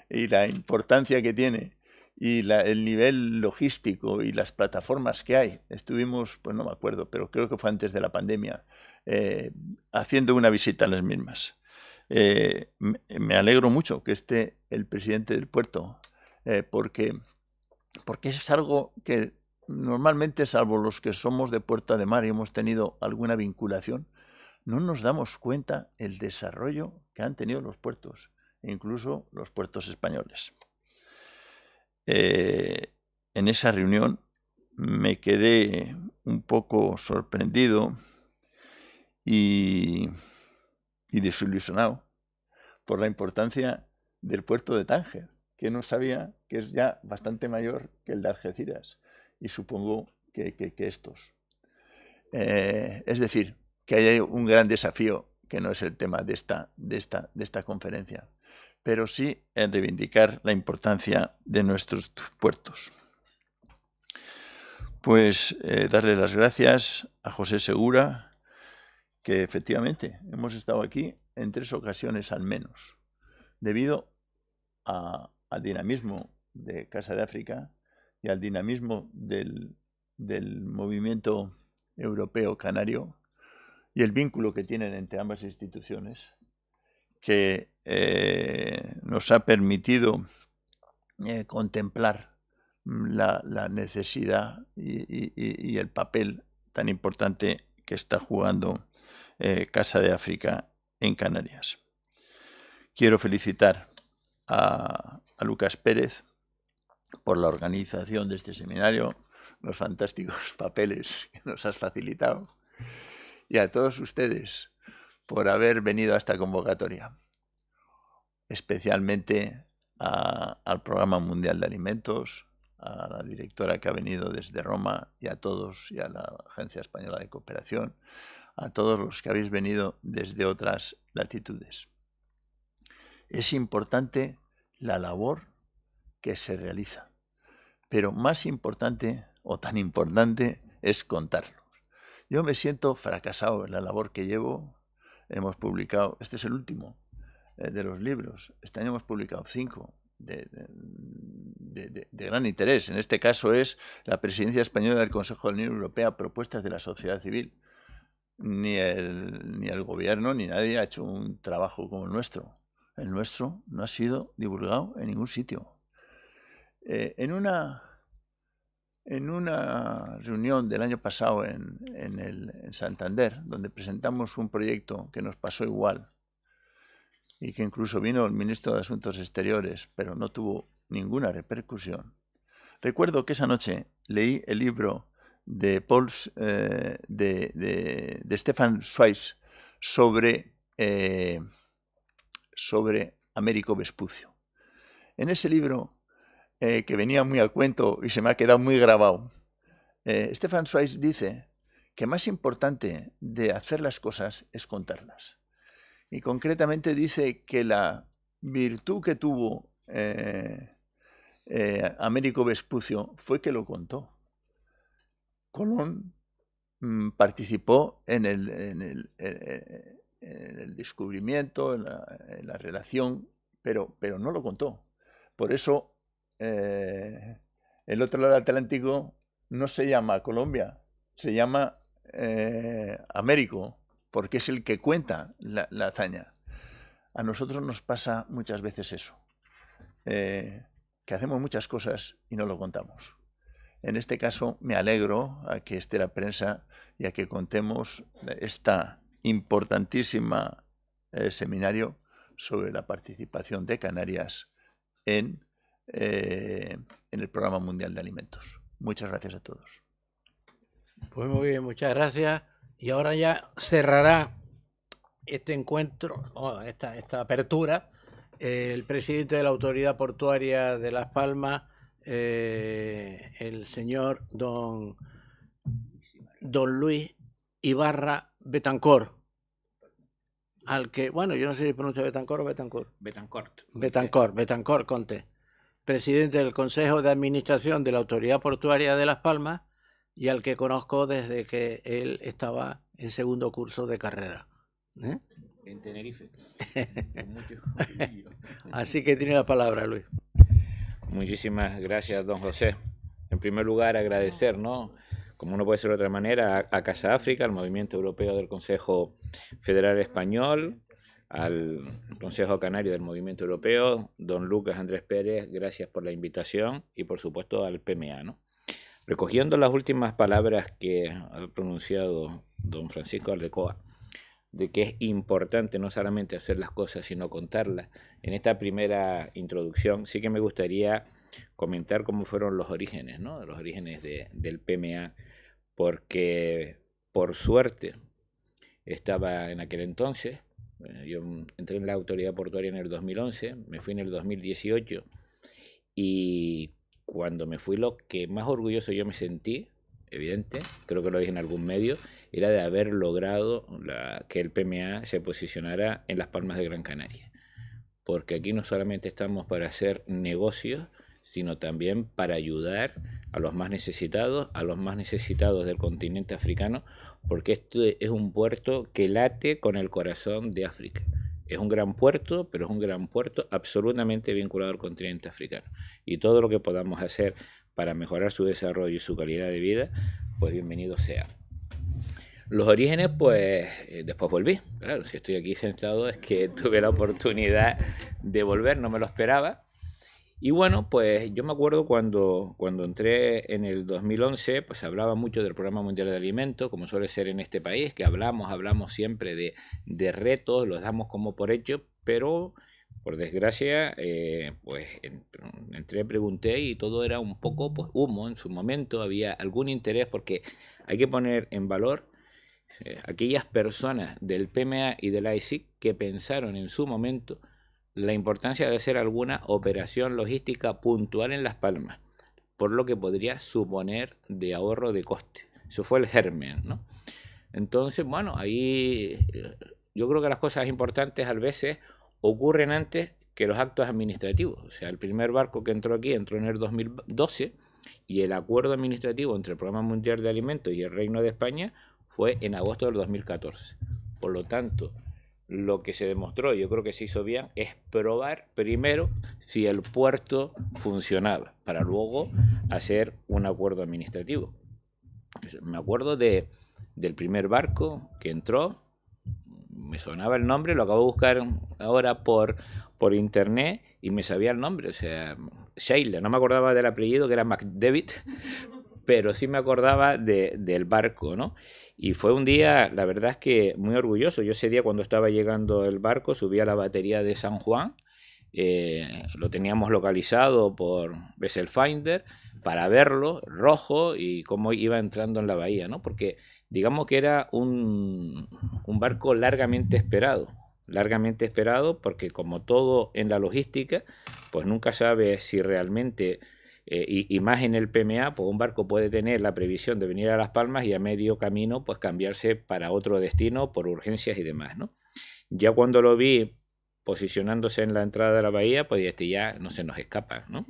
y la importancia que tiene y el nivel logístico y las plataformas que hay. Estuvimos, pues no me acuerdo, pero creo que fue antes de la pandemia, eh, haciendo una visita a las mismas. Eh, me alegro mucho que esté el presidente del puerto, porque, porque es algo que normalmente, salvo los que somos de Puerta de Mar y hemos tenido alguna vinculación, no nos damos cuenta el desarrollo que han tenido los puertos, e incluso los puertos españoles. Eh, en esa reunión me quedé un poco sorprendido y, y desilusionado por la importancia del puerto de Tánger, que no sabía que es ya bastante mayor que el de Algeciras y supongo que, que, estos. Eh, es decir, que hay un gran desafío que no es el tema de esta, de esta, de esta conferencia, pero sí en reivindicar la importancia de nuestros puertos. Pues eh, darle las gracias a José Segura, que efectivamente hemos estado aquí en tres ocasiones al menos, debido al dinamismo de Casa de África, y al dinamismo del, movimiento europeo canario y el vínculo que tienen entre ambas instituciones, que eh, nos ha permitido eh, contemplar la, necesidad y, el papel tan importante que está jugando eh, Casa de África en Canarias. Quiero felicitar a Lucas Pérez por la organización de este seminario, los fantásticos papeles que nos has facilitado y a todos ustedes por haber venido a esta convocatoria, especialmente al Programa Mundial de Alimentos, a la directora que ha venido desde Roma y a todos y a la Agencia Española de Cooperación, a todos los que habéis venido desde otras latitudes. Es importante la labor que se realiza. Pero más importante o tan importante es contarlos. Yo me siento fracasado en la labor que llevo. Hemos publicado, este es el último eh, de los libros. Este año hemos publicado cinco de, gran interés. En este caso es la presidencia española del Consejo de la Unión Europea, propuestas de la sociedad civil. Ni el, ni el gobierno ni nadie ha hecho un trabajo como el nuestro. El nuestro no ha sido divulgado en ningún sitio. Eh, en, una, en una reunión del año pasado en, en, el, Santander, donde presentamos un proyecto que nos pasó igual y que incluso vino el ministro de Asuntos Exteriores, pero no tuvo ninguna repercusión. Recuerdo que esa noche leí el libro de, Paul, eh, de, de, de, Stefan Schweiz sobre, eh, sobre Américo Vespucio. En ese libro eh, que venía muy a cuento y se me ha quedado muy grabado. Eh, Stefan Zweig dice que más importante de hacer las cosas es contarlas. Y concretamente dice que la virtud que tuvo eh, Américo Vespucio fue que lo contó. Colón mm, participó en el, descubrimiento, en la, la, relación, pero, pero no lo contó. Por eso eh, el otro lado Atlántico no se llama Colombia, se llama eh, Américo, porque es el que cuenta la, hazaña. A nosotros nos pasa muchas veces eso, eh, que hacemos muchas cosas y no lo contamos. En este caso me alegro a que esté la prensa y a que contemos esta importantísima seminario sobre la participación de Canarias en eh, en el Programa Mundial de Alimentos. Muchas gracias a todos. Pues muy bien, muchas gracias. Y ahora ya cerrará este encuentro, esta, apertura, eh, el presidente de la Autoridad Portuaria de Las Palmas, eh, el señor don, don Luis Ibarra Betancor. Al que, bueno, yo no sé si pronuncia Betancor o Betancor. Betancor. Betancor, Betancor, Conte presidente del Consejo de Administración de la Autoridad Portuaria de Las Palmas y al que conozco desde que él estaba en segundo curso de carrera. ¿eh? En Tenerife. Así que tiene la palabra, Luis. Muchísimas gracias, don José. En primer lugar, agradecer, ¿no? Como no puede ser de otra manera, a Casa África, al Movimiento Europeo del Consejo Federal Español, al Consejo Canario del Movimiento Europeo, don Lucas Andrés Pérez, gracias por la invitación y por supuesto al PMA. ¿no? Recogiendo las últimas palabras que ha pronunciado don Francisco Aldecoa, de que es importante no solamente hacer las cosas, sino contarlas. En esta primera introducción sí que me gustaría comentar cómo fueron los orígenes, ¿no? los orígenes del PMA, porque por suerte estaba en aquel entonces yo mm, entré en la autoridad portuaria en el 2011, me fui en el 2018 y cuando me fui lo que más orgulloso yo me sentí, evidente, creo que lo dije en algún medio, era de haber logrado que el PMA se posicionara en las Palmas de Gran Canaria. Porque aquí no solamente estamos para hacer negocios, sino también para ayudar a los más necesitados, a los más necesitados del continente africano, porque este es un puerto que late con el corazón de África. Es un gran puerto, pero es un gran puerto absolutamente vinculado al continente africano. Y todo lo que podamos hacer para mejorar su desarrollo y su calidad de vida, pues bienvenido sea. Los orígenes, pues eh, después volví. Claro, si estoy aquí sentado es que tuve la oportunidad de volver, no me lo esperaba y bueno, pues yo me acuerdo cuando, cuando entré en el 2011, pues hablaba mucho del Programa Mundial de Alimentos, como suele ser en este país, que hablamos, hablamos siempre de, de retos, los damos como por hecho, pero por desgracia, eh, pues entré, pregunté y todo era un poco pues, humo en su momento, había algún interés porque hay que poner en valor eh, aquellas personas del PMA y del ISIC que pensaron en su momento la importancia de hacer alguna operación logística puntual en Las Palmas, por lo que podría suponer de ahorro de coste. Eso fue el germen, ¿no? Entonces, bueno, ahí eh, yo creo que las cosas importantes a veces ocurren antes que los actos administrativos. O sea, el primer barco que entró aquí entró en el 2012 y el acuerdo administrativo entre el Programa Mundial de Alimentos y el Reino de España fue en agosto del 2014. Por lo tanto, lo que se demostró, yo creo que se hizo bien, es probar primero si el puerto funcionaba, para luego hacer un acuerdo administrativo. Me acuerdo de, del primer barco que entró, me sonaba el nombre, lo acabo de buscar ahora por, por internet y me sabía el nombre, o sea, Sheila, no me acordaba del apellido que era McDevitt, pero sí me acordaba de, del barco, ¿no? Y fue un día, la verdad es que muy orgulloso. Yo ese día cuando estaba llegando el barco, subía a la batería de San Juan, eh, lo teníamos localizado por Vessel Finder para verlo rojo y cómo iba entrando en la bahía, ¿no? Porque digamos que era un, un barco largamente esperado, largamente esperado porque como todo en la logística, pues nunca sabes si realmente eh, y, más en el PMA, pues un barco puede tener la previsión de venir a Las Palmas y a medio camino pues cambiarse para otro destino por urgencias y demás, ¿no? Ya cuando lo vi posicionándose en la entrada de la bahía, pues este ya no se nos escapa, ¿no?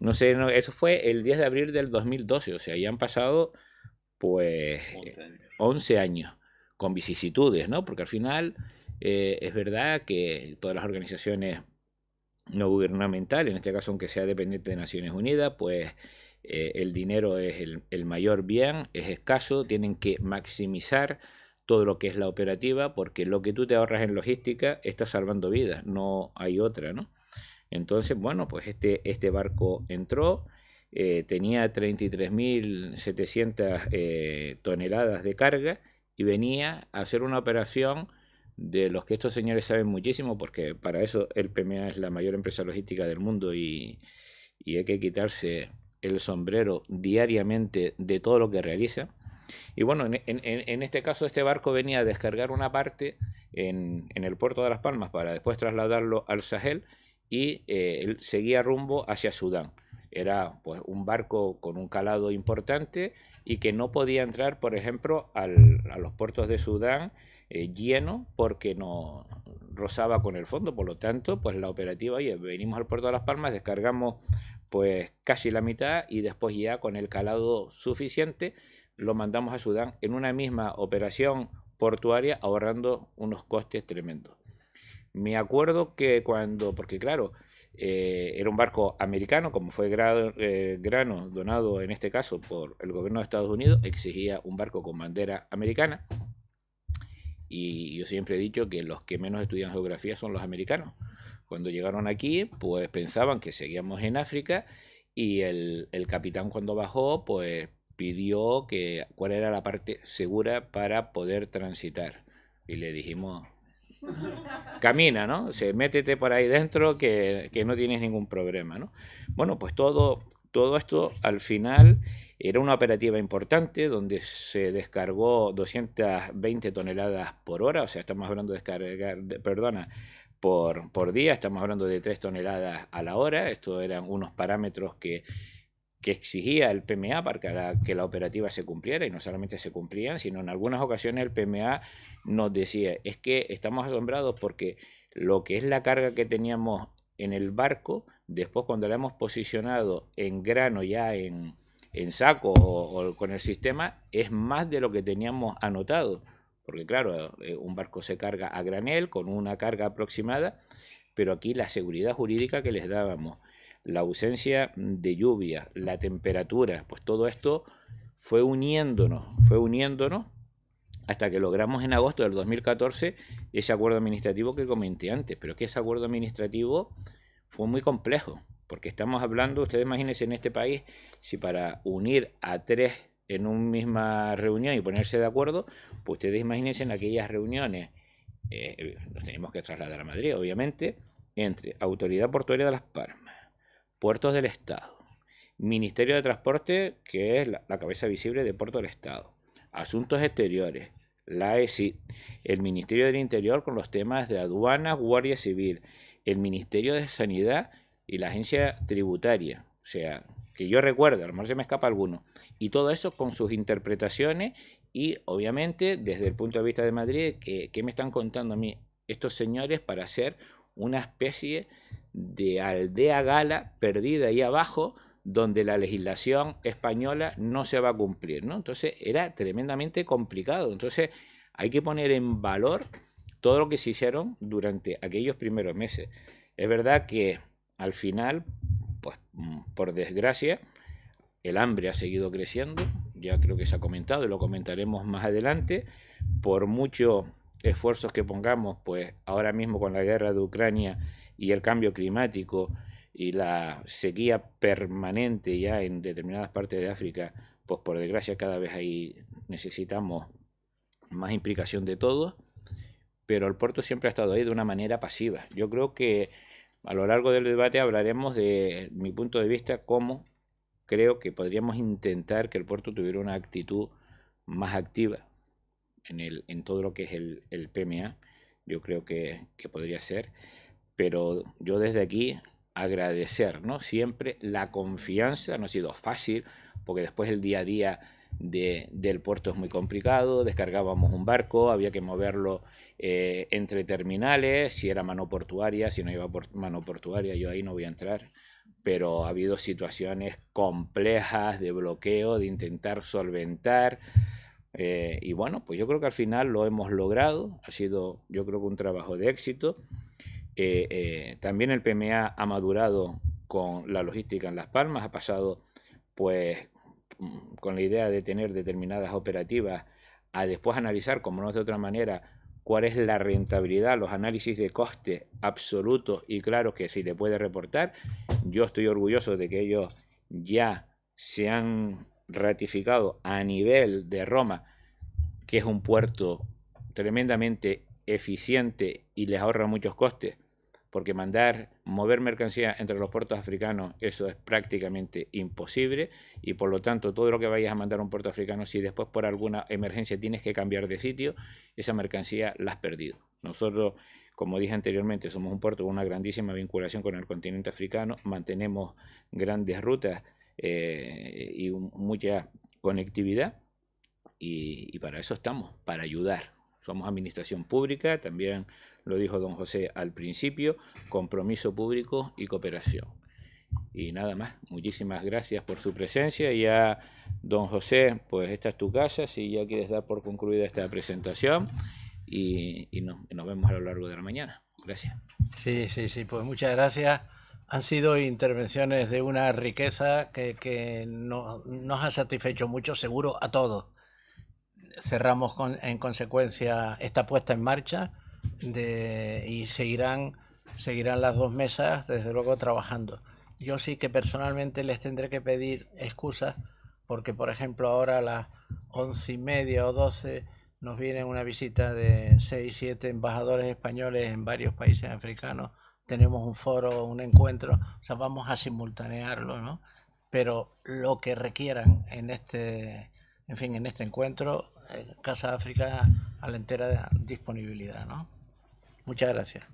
No sé, eso fue el 10 de abril del 2012, o sea, ya han pasado pues 11 años con vicisitudes, ¿no? Porque al final eh, es verdad que todas las organizaciones no gubernamental, en este caso aunque sea dependiente de Naciones Unidas, pues eh, el dinero es el, mayor bien, es escaso, tienen que maximizar todo lo que es la operativa, porque lo que tú te ahorras en logística está salvando vidas, no hay otra, ¿no? Entonces, bueno, pues este, este barco entró, eh, tenía 33.700 eh, toneladas de carga y venía a hacer una operación de los que estos señores saben muchísimo, porque para eso el PMA es la mayor empresa logística del mundo y, hay que quitarse el sombrero diariamente de todo lo que realiza. Y bueno, en, este caso este barco venía a descargar una parte en, el puerto de Las Palmas para después trasladarlo al Sahel y eh, seguía rumbo hacia Sudán. Era pues un barco con un calado importante y que no podía entrar, por ejemplo, a los puertos de Sudán eh, lleno porque no rozaba con el fondo, por lo tanto, pues la operativa, y venimos al puerto de Las Palmas, descargamos pues casi la mitad y después ya con el calado suficiente lo mandamos a Sudán en una misma operación portuaria ahorrando unos costes tremendos. Me acuerdo que cuando, porque claro, eh, era un barco americano, como fue eh, grano donado en este caso por el gobierno de Estados Unidos, exigía un barco con bandera americana. Y yo siempre he dicho que los que menos estudian geografía son los americanos. Cuando llegaron aquí, pues pensaban que seguíamos en África y el, capitán cuando bajó, pues pidió que cuál era la parte segura para poder transitar. Y le dijimos, camina, ¿no? métete por ahí dentro que, no tienes ningún problema, ¿no? Bueno, pues todo, todo esto al final era una operativa importante donde se descargó 220 toneladas por hora, o sea, estamos hablando de descargar, perdona, por, por día, estamos hablando de 3 toneladas a la hora. Estos eran unos parámetros que, que exigía el PMA para que que la operativa se cumpliera y no solamente se cumplían, sino en algunas ocasiones el PMA nos decía, es que estamos asombrados porque lo que es la carga que teníamos en el barco, después cuando la hemos posicionado en grano ya en, en saco o, con el sistema es más de lo que teníamos anotado. Porque claro, eh, un barco se carga a granel con una carga aproximada, pero aquí la seguridad jurídica que les dábamos, la ausencia de lluvia, la temperatura, pues todo esto fue uniéndonos, fue uniéndonos hasta que logramos en agosto del 2014 ese acuerdo administrativo que comenté antes, pero es que ese acuerdo administrativo fue muy complejo. Porque estamos hablando, ustedes imagínense en este país, si para unir a tres en una misma reunión y ponerse de acuerdo, pues ustedes imagínense en aquellas reuniones, eh, nos tenemos que trasladar a Madrid, obviamente, entre Autoridad Portuaria de Las Palmas, Puertos del Estado, Ministerio de Transporte, que es la, cabeza visible de Puerto del Estado, Asuntos Exteriores, la ESI, el Ministerio del Interior con los temas de aduana, Guardia Civil, el Ministerio de Sanidad y la agencia tributaria, o sea, que yo recuerdo, a lo mejor se me escapa alguno, y todo eso con sus interpretaciones y obviamente desde el punto de vista de Madrid, ¿qué, me están contando a mí estos señores para hacer una especie de aldea gala perdida ahí abajo? donde la legislación española no se va a cumplir, ¿no? Entonces era tremendamente complicado. Entonces hay que poner en valor todo lo que se hicieron durante aquellos primeros meses. Es verdad que al final, pues mm, por desgracia, el hambre ha seguido creciendo, ya creo que se ha comentado y lo comentaremos más adelante, por muchos esfuerzos que pongamos, pues ahora mismo con la guerra de Ucrania y el cambio climático y la sequía permanente ya en determinadas partes de África, pues por desgracia cada vez ahí necesitamos más implicación de todos, pero el puerto siempre ha estado ahí de una manera pasiva. Yo creo que a lo largo del debate hablaremos de mi punto de vista cómo creo que podríamos intentar que el puerto tuviera una actitud más activa en, el, en todo lo que es el, el PMA. Yo creo que, podría ser. Pero yo desde aquí agradecer ¿no? siempre la confianza. No ha sido fácil porque después el día a día del puerto es muy complicado. Descargábamos un barco, había que moverlo eh, entre terminales, si era mano portuaria, si no iba por mano portuaria, yo ahí no voy a entrar, pero ha habido situaciones complejas de bloqueo, de intentar solventar. Eh, y bueno, pues yo creo que al final lo hemos logrado, ha sido yo creo que un trabajo de éxito. Eh, también el PMA ha madurado con la logística en Las Palmas, ha pasado pues mm, con la idea de tener determinadas operativas a después analizar, como no es de otra manera, cuál es la rentabilidad, los análisis de costes absolutos y claro que se le puede reportar. Yo estoy orgulloso de que ellos ya se han ratificado a nivel de Roma, que es un puerto tremendamente eficiente y les ahorra muchos costes porque mandar, mover mercancía entre los puertos africanos, eso es prácticamente imposible y por lo tanto todo lo que vayas a mandar a un puerto africano, si después por alguna emergencia tienes que cambiar de sitio, esa mercancía la has perdido. Nosotros, como dije anteriormente, somos un puerto con una grandísima vinculación con el continente africano, mantenemos grandes rutas eh, y mucha conectividad y, y para eso estamos, para ayudar. Somos administración pública, también lo dijo don José al principio, compromiso público y cooperación. Y nada más, muchísimas gracias por su presencia. Y a don José, pues esta es tu casa, si ya quieres dar por concluida esta presentación y, nos vemos a lo largo de la mañana. Gracias. Sí, sí, sí, pues muchas gracias. Han sido intervenciones de una riqueza que, nos ha satisfecho mucho, seguro, a todos. Cerramos con, en consecuencia esta puesta en marcha y seguirán, seguirán las dos mesas, desde luego, trabajando. Yo sí que personalmente les tendré que pedir excusas porque, por ejemplo, ahora a las once y media o doce nos viene una visita de seis, siete embajadores españoles en varios países africanos. Tenemos un foro, un encuentro, o sea, vamos a simultanearlo, ¿no? Pero lo que requieran en este, en fin, en este encuentro, eh, Casa África a la entera disponibilidad, ¿no? Muchas gracias.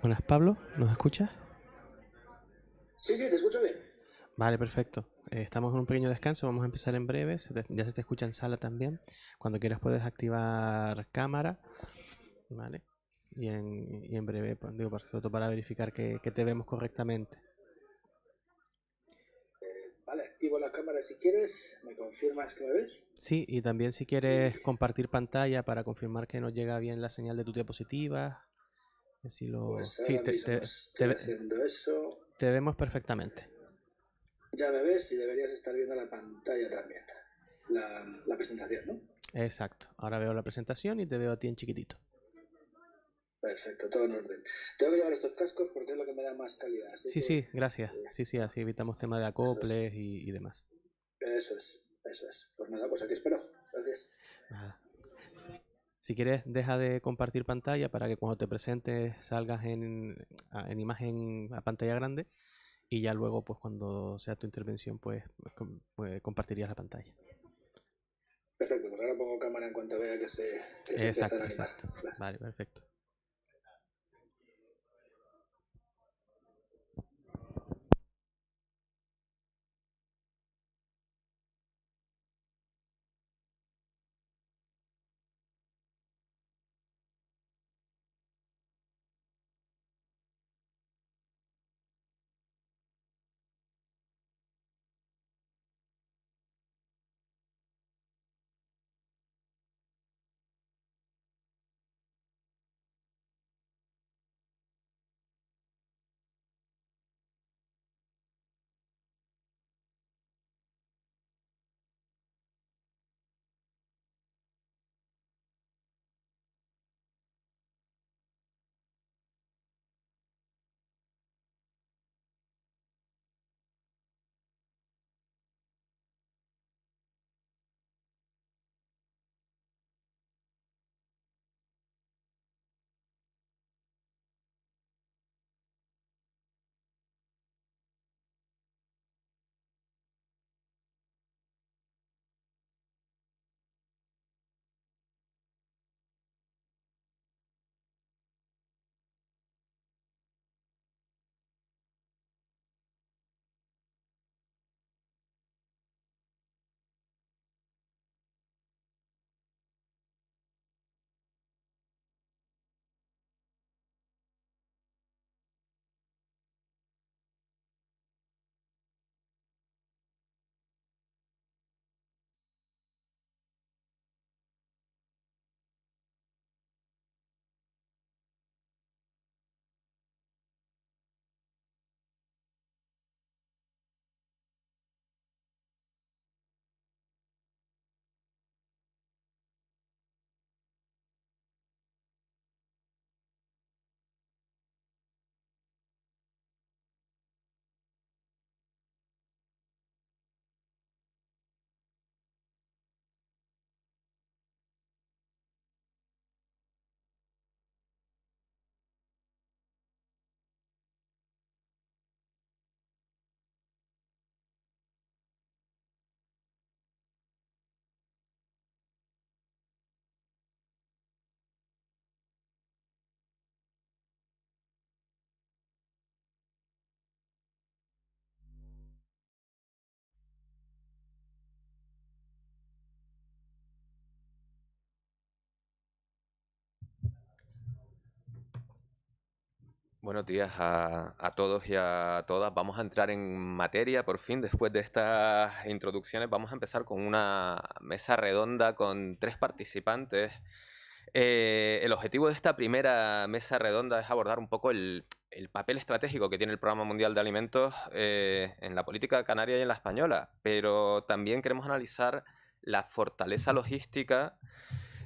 Buenas, Pablo, ¿nos escuchas? Sí, sí, te escucho bien. Vale, perfecto. Eh, estamos en un pequeño descanso, vamos a empezar en breve. ya se te escucha en sala también. Cuando quieras puedes activar cámara. Vale. Y en, breve, pues, digo, para verificar que, te vemos correctamente. Eh, vale, activo la cámara si quieres. ¿Me confirmas que me ves? Sí, y también si quieres compartir pantalla para confirmar que nos llega bien la señal de tu diapositiva si lo... Pues te, vemos perfectamente. Ya me ves y deberías estar viendo la pantalla también. La, presentación, ¿no? Exacto. Ahora veo la presentación y te veo a ti en chiquitito. Perfecto, todo en orden. Tengo que llevar estos cascos porque es lo que me da más calidad. sí, sí, gracias. Eh, sí, sí, así evitamos tema de acoples y, demás. Eso es, eso es. Pues nada, pues aquí espero. Gracias. Si quieres, deja de compartir pantalla para que cuando te presentes salgas en, imagen a pantalla grande y ya luego, pues cuando sea tu intervención, pues, pues, pues compartirías la pantalla. Perfecto, pues ahora pongo cámara en cuanto vea que se... exacto, exacto. Vale, perfecto. Buenos días a, todos y a todas. Vamos a entrar en materia por fin después de estas introducciones. Vamos a empezar con una mesa redonda con tres participantes. Eh, el objetivo de esta primera mesa redonda es abordar un poco el, papel estratégico que tiene el Programa Mundial de Alimentos eh, en la política canaria y en la española, pero también queremos analizar la fortaleza logística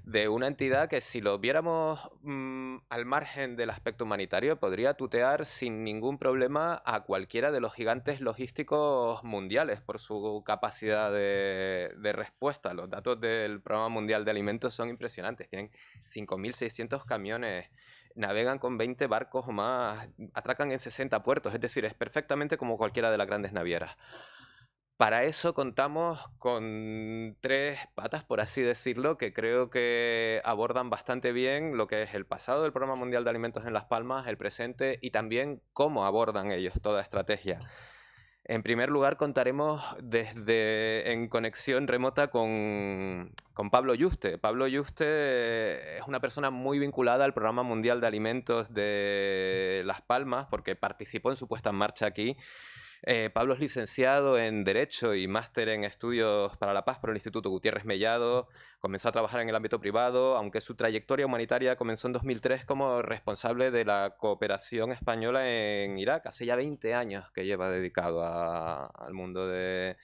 de una entidad que si lo viéramos mm, al margen del aspecto humanitario podría tutear sin ningún problema a cualquiera de los gigantes logísticos mundiales por su capacidad de, de respuesta. Los datos del Programa Mundial de Alimentos son impresionantes. Tienen 5.600 camiones navegan con 20 barcos más, atracan en 60 puertos, es decir, es perfectamente como cualquiera de las grandes navieras. Para eso contamos con tres patas, por así decirlo, que creo que abordan bastante bien lo que es el pasado del Programa Mundial de Alimentos en Las Palmas, el presente y también cómo abordan ellos toda estrategia. En primer lugar, contaremos desde en conexión remota con, con Pablo Yuste. Pablo Yuste es una persona muy vinculada al Programa Mundial de Alimentos de Las Palmas porque participó en su puesta en marcha aquí eh, Pablo es licenciado en Derecho y máster en Estudios para la Paz por el Instituto Gutiérrez Mellado. Comenzó a trabajar en el ámbito privado, aunque su trayectoria humanitaria comenzó en 2003 como responsable de la cooperación española en Irak. Hace ya 20 años que lleva dedicado al mundo de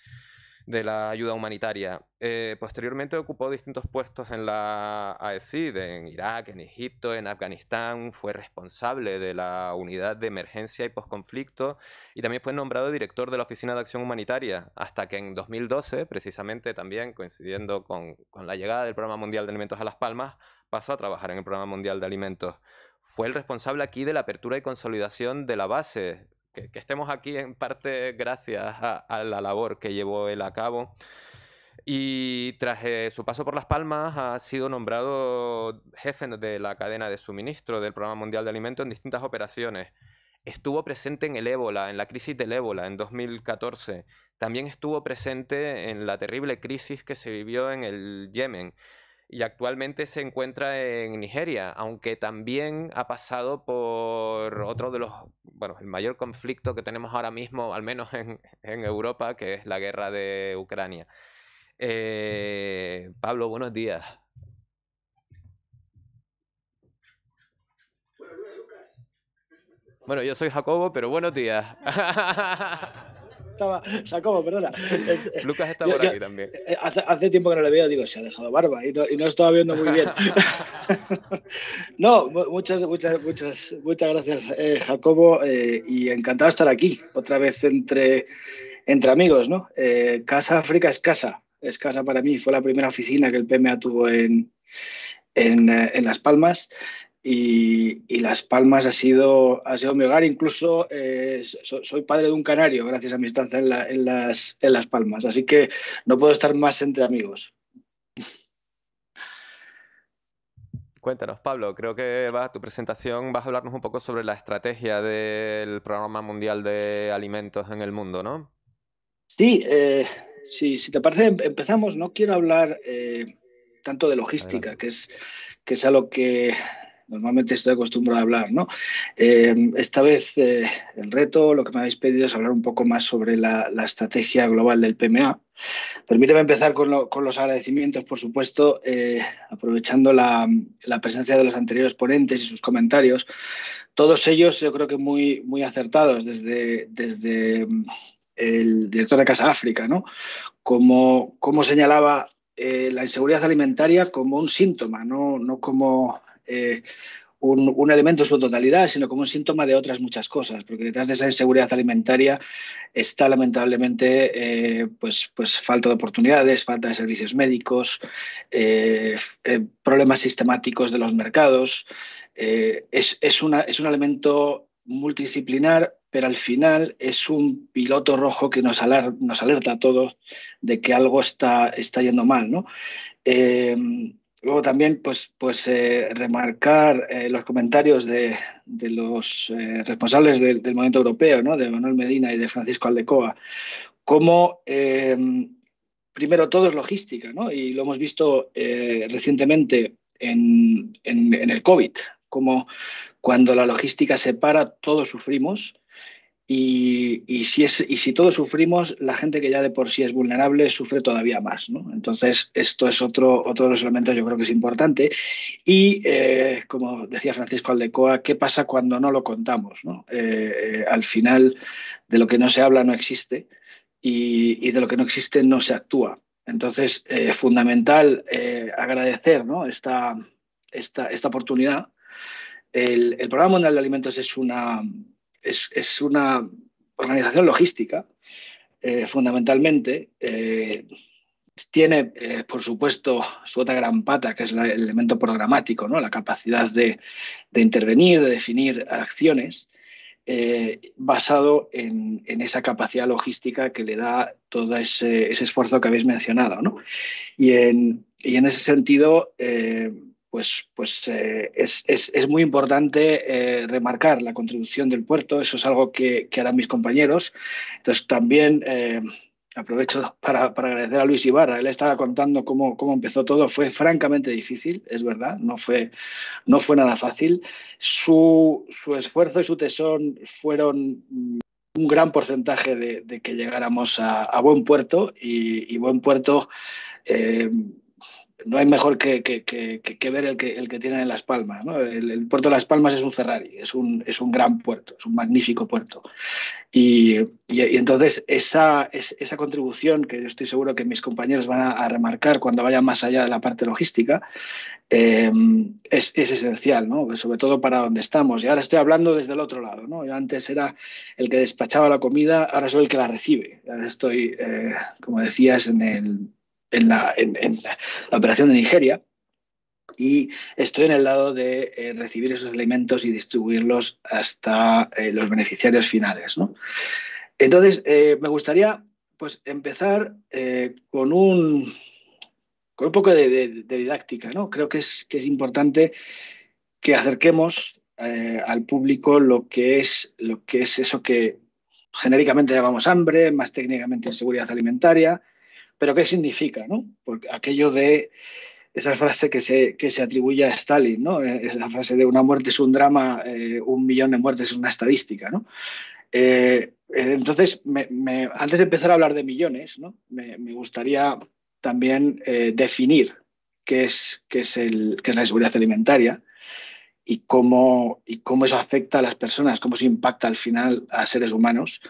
de la ayuda humanitaria. Eh, posteriormente ocupó distintos puestos en la AECID, en Irak, en Egipto, en Afganistán, fue responsable de la unidad de emergencia y posconflicto y también fue nombrado director de la Oficina de Acción Humanitaria, hasta que en 2012, precisamente también coincidiendo con, con la llegada del Programa Mundial de Alimentos a Las Palmas, pasó a trabajar en el Programa Mundial de Alimentos. Fue el responsable aquí de la apertura y consolidación de la base que, estemos aquí en parte gracias a, la labor que llevó él a cabo. Y tras eh, su paso por Las Palmas ha sido nombrado jefe de la cadena de suministro del Programa Mundial de Alimentos en distintas operaciones. Estuvo presente en el ébola, en la crisis del ébola en 2014. También estuvo presente en la terrible crisis que se vivió en el Yemen y actualmente se encuentra en Nigeria, aunque también ha pasado por otro de los, bueno, el mayor conflicto que tenemos ahora mismo, al menos en, Europa, que es la guerra de Ucrania. Eh, Pablo, buenos días. Bueno, yo soy Jacobo, pero buenos días. estaba, Jacobo, perdona. Lucas está por aquí también. Eh, hace, tiempo que no le veo, digo, se ha dejado barba y no, estaba viendo muy bien. no, muchas, muchas, muchas, muchas gracias, eh, Jacobo, eh, y encantado de estar aquí, otra vez entre, entre amigos, ¿no? casa África es casa, es casa para mí, fue la primera oficina que el PMA tuvo en, en, en Las Palmas. Y, Las Palmas ha sido, ha sido mi hogar. Incluso eh, soy padre de un canario gracias a mi estancia en, las, Palmas. Así que no puedo estar más entre amigos. Cuéntanos, Pablo, creo que va a tu presentación vas a hablarnos un poco sobre la estrategia del Programa Mundial de Alimentos en el mundo, ¿no? Sí, eh, sí si te parece, empezamos. No quiero hablar eh, tanto de logística, que es, que es a lo que normalmente estoy acostumbrado a hablar. ¿no? Eh, esta vez eh, el reto, lo que me habéis pedido es hablar un poco más sobre la, estrategia global del PMA. Permíteme empezar con, los agradecimientos, por supuesto, eh, aprovechando la, presencia de los anteriores ponentes y sus comentarios. Todos ellos yo creo que muy, acertados desde, mm, el director de Casa África, ¿no? Como, señalaba la inseguridad alimentaria como un síntoma, no como eh, un, elemento en su totalidad, sino como un síntoma de otras muchas cosas, porque detrás de esa inseguridad alimentaria está lamentablemente eh, pues, pues falta de oportunidades, falta de servicios médicos, eh, problemas sistemáticos de los mercados. Es, una, es un elemento multidisciplinar, pero al final es un piloto rojo que nos, nos alerta a todos de que algo está, está yendo mal. ¿no? Luego también, pues, pues eh, remarcar eh, los comentarios de, los eh, responsables del, del movimiento europeo, de Manuel Medina y de Francisco Aldecoa, como em, primero todo es logística, ¿no? y lo hemos visto recientemente en, en, el COVID, como cuando la logística se para, todos sufrimos, y, si es, y si todos sufrimos, la gente que ya de por sí es vulnerable sufre todavía más. ¿no? Entonces, esto es otro, otro de los elementos yo creo que es importante. Y, eh, como decía Francisco Aldecoa, ¿qué pasa cuando no lo contamos? ¿no? Eh, eh, al final, de lo que no se habla no existe y, y de lo que no existe no se actúa. Entonces, es fundamental agradecer ¿no? esta, esta, esta oportunidad. El, el Programa Mundial de Alimentos es una es, una organización logística, eh, fundamentalmente. Eh, tiene, eh, por supuesto, su otra gran pata, que es el elemento programático, ¿no? la capacidad de, intervenir, de definir acciones, basado en, esa capacidad logística que le da todo ese, esfuerzo que habéis mencionado. Y, en, en, ese sentido, pues, pues eh, es, es, es, muy importante eh, remarcar la contribución del puerto, eso es algo que, harán mis compañeros. Entonces, también eh, aprovecho para, para, agradecer a Luis Ibarra, él estaba contando cómo, cómo, empezó todo, fue francamente difícil, es verdad, no fue, no fue nada fácil. Su, su esfuerzo y su tesón fueron un gran porcentaje de, que llegáramos a, buen puerto y, y buen puerto no hay mejor que, ver el que, el que tienen en Las Palmas. El, puerto de Las Palmas es un Ferrari, es un, es un gran puerto, es un magnífico puerto. Y, entonces esa, esa contribución que yo estoy seguro que mis compañeros van a, remarcar cuando vayan más allá de la parte logística eh, es, esencial, pues sobre todo para donde estamos. Y ahora estoy hablando desde el otro lado. ¿no? antes era el que despachaba la comida, ahora soy el que la recibe. Ahora estoy, eh, como decías, en el en, la, en, la, operación de Nigeria y estoy en el lado de eh, recibir esos alimentos y distribuirlos hasta eh, los beneficiarios finales. Entonces, eh, me gustaría pues, empezar con un, con un poco de, didáctica. ¿no? Creo que es, que es importante que acerquemos al público lo que, es, lo que es eso que genéricamente llamamos hambre, más técnicamente seguridad alimentaria, pero ¿qué significa? ¿no? Porque aquello de esa frase que se, se atribuye a Stalin, ¿no? Eh, esa frase de una muerte es un drama, eh, un millón de muertes es una estadística. Eh, entonces, antes de empezar a hablar de millones, me, gustaría también definir qué es, qué, es el, es la inseguridad alimentaria y cómo, y cómo eso afecta a las personas, cómo se impacta al final a seres humanos,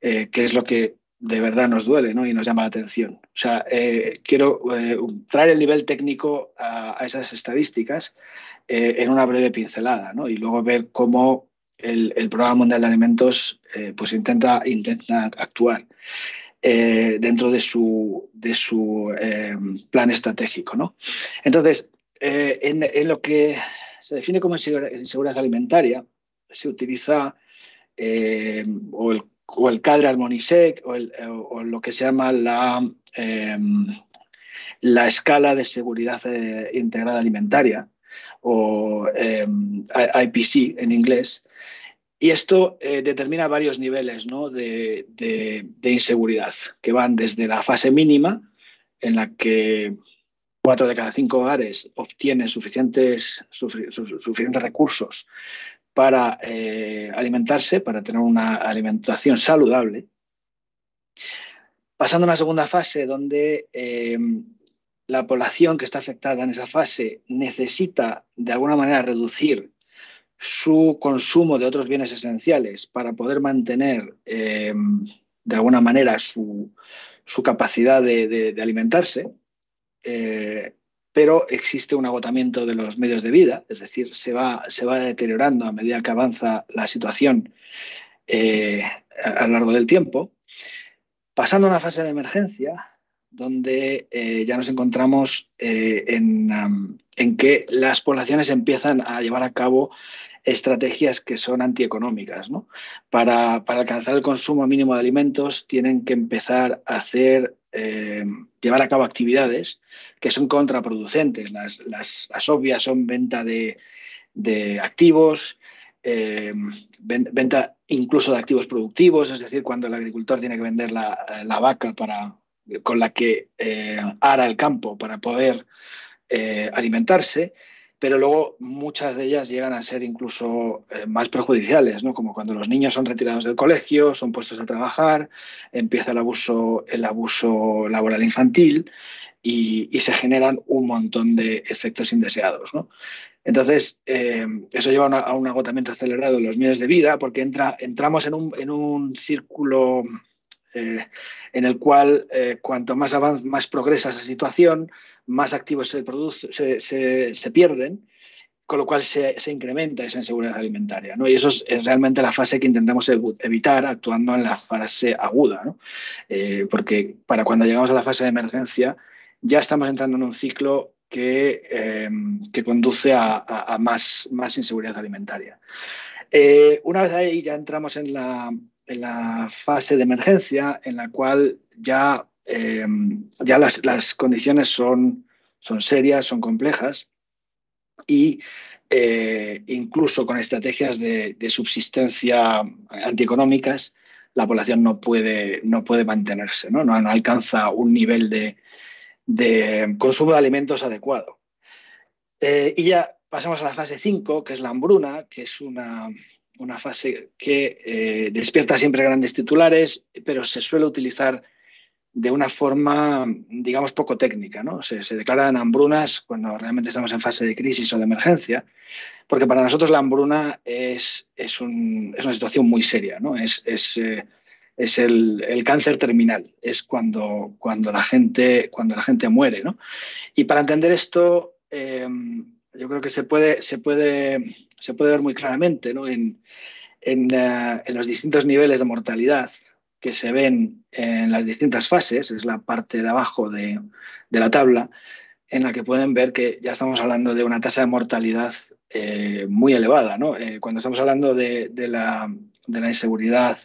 qué es lo que de verdad nos duele y nos llama la atención. O sea, eh, quiero eh, traer el nivel técnico a, esas estadísticas eh, en una breve pincelada ¿no? y luego ver cómo el, Programa Mundial de Alimentos pues intenta, actuar dentro de su, de su plan estratégico. Entonces, en, en, lo que se define como inseguridad alimentaria, se utiliza o el o el cadre al o, el, eh, o, lo que se llama la, em, la escala de seguridad eh, integrada alimentaria o em, IPC en inglés. Y esto eh, determina varios niveles de, inseguridad que van desde la fase mínima en la que cuatro de cada cinco hogares obtienen suficientes, suficientes recursos para eh, alimentarse, para tener una alimentación saludable. Pasando a una segunda fase donde eh, la población que está afectada en esa fase necesita de alguna manera reducir su consumo de otros bienes esenciales para poder mantener eh, de alguna manera su, capacidad de, alimentarse, pero existe un agotamiento de los medios de vida, es decir, se va, deteriorando a medida que avanza la situación eh, a, lo largo del tiempo, pasando a una fase de emergencia donde eh, ya nos encontramos eh, um, en, que las poblaciones empiezan a llevar a cabo estrategias que son antieconómicas. para, alcanzar el consumo mínimo de alimentos tienen que empezar a hacer eh, llevar a cabo actividades que son contraproducentes. Las, obvias son venta de, activos, eh, venta incluso de activos productivos, es decir, cuando el agricultor tiene que vender la, vaca para, con la que eh, ara el campo para poder alimentarse pero luego muchas de ellas llegan a ser incluso eh, más perjudiciales, ¿no? como cuando los niños son retirados del colegio, son puestos a trabajar, empieza el abuso, el abuso laboral infantil y, se generan un montón de efectos indeseados. Entonces, eh, eso lleva a un agotamiento acelerado de los medios de vida porque entramos en un, en un círculo eh, en el cual eh, cuanto más avanza, más progresa esa situación, más activos se, se, pierden, con lo cual se, incrementa esa inseguridad alimentaria. ¿no? Y eso es, realmente la fase que intentamos evitar actuando en la fase aguda, eh, porque para cuando llegamos a la fase de emergencia ya estamos entrando en un ciclo que, que conduce a, más, más inseguridad alimentaria. una vez ahí ya entramos en la, en la fase de emergencia en la cual ya, eh, ya las, condiciones son, son serias, son complejas y eh, incluso con estrategias de, subsistencia antieconómicas, la población no puede, no puede mantenerse, ¿no? alcanza un nivel de, consumo de alimentos adecuado. Eh, y ya pasamos a la fase 5, que es la hambruna, que es una, una fase que eh, despierta siempre grandes titulares, pero se suele utilizar de una forma, digamos, poco técnica. ¿no? Se, declaran hambrunas cuando realmente estamos en fase de crisis o de emergencia, porque para nosotros la hambruna es, es, una situación muy seria, ¿no? es, es, eh, el, cáncer terminal, es cuando, cuando, la, gente, cuando la gente muere. Y para entender esto, eh, yo creo que se puede, se puede se puede ver muy claramente eh, en, los distintos niveles de mortalidad que se ven en las distintas fases, es la parte de abajo de, la tabla, en la que pueden ver que ya estamos hablando de una tasa de mortalidad eh, muy elevada. Eh, cuando estamos hablando de, la, inseguridad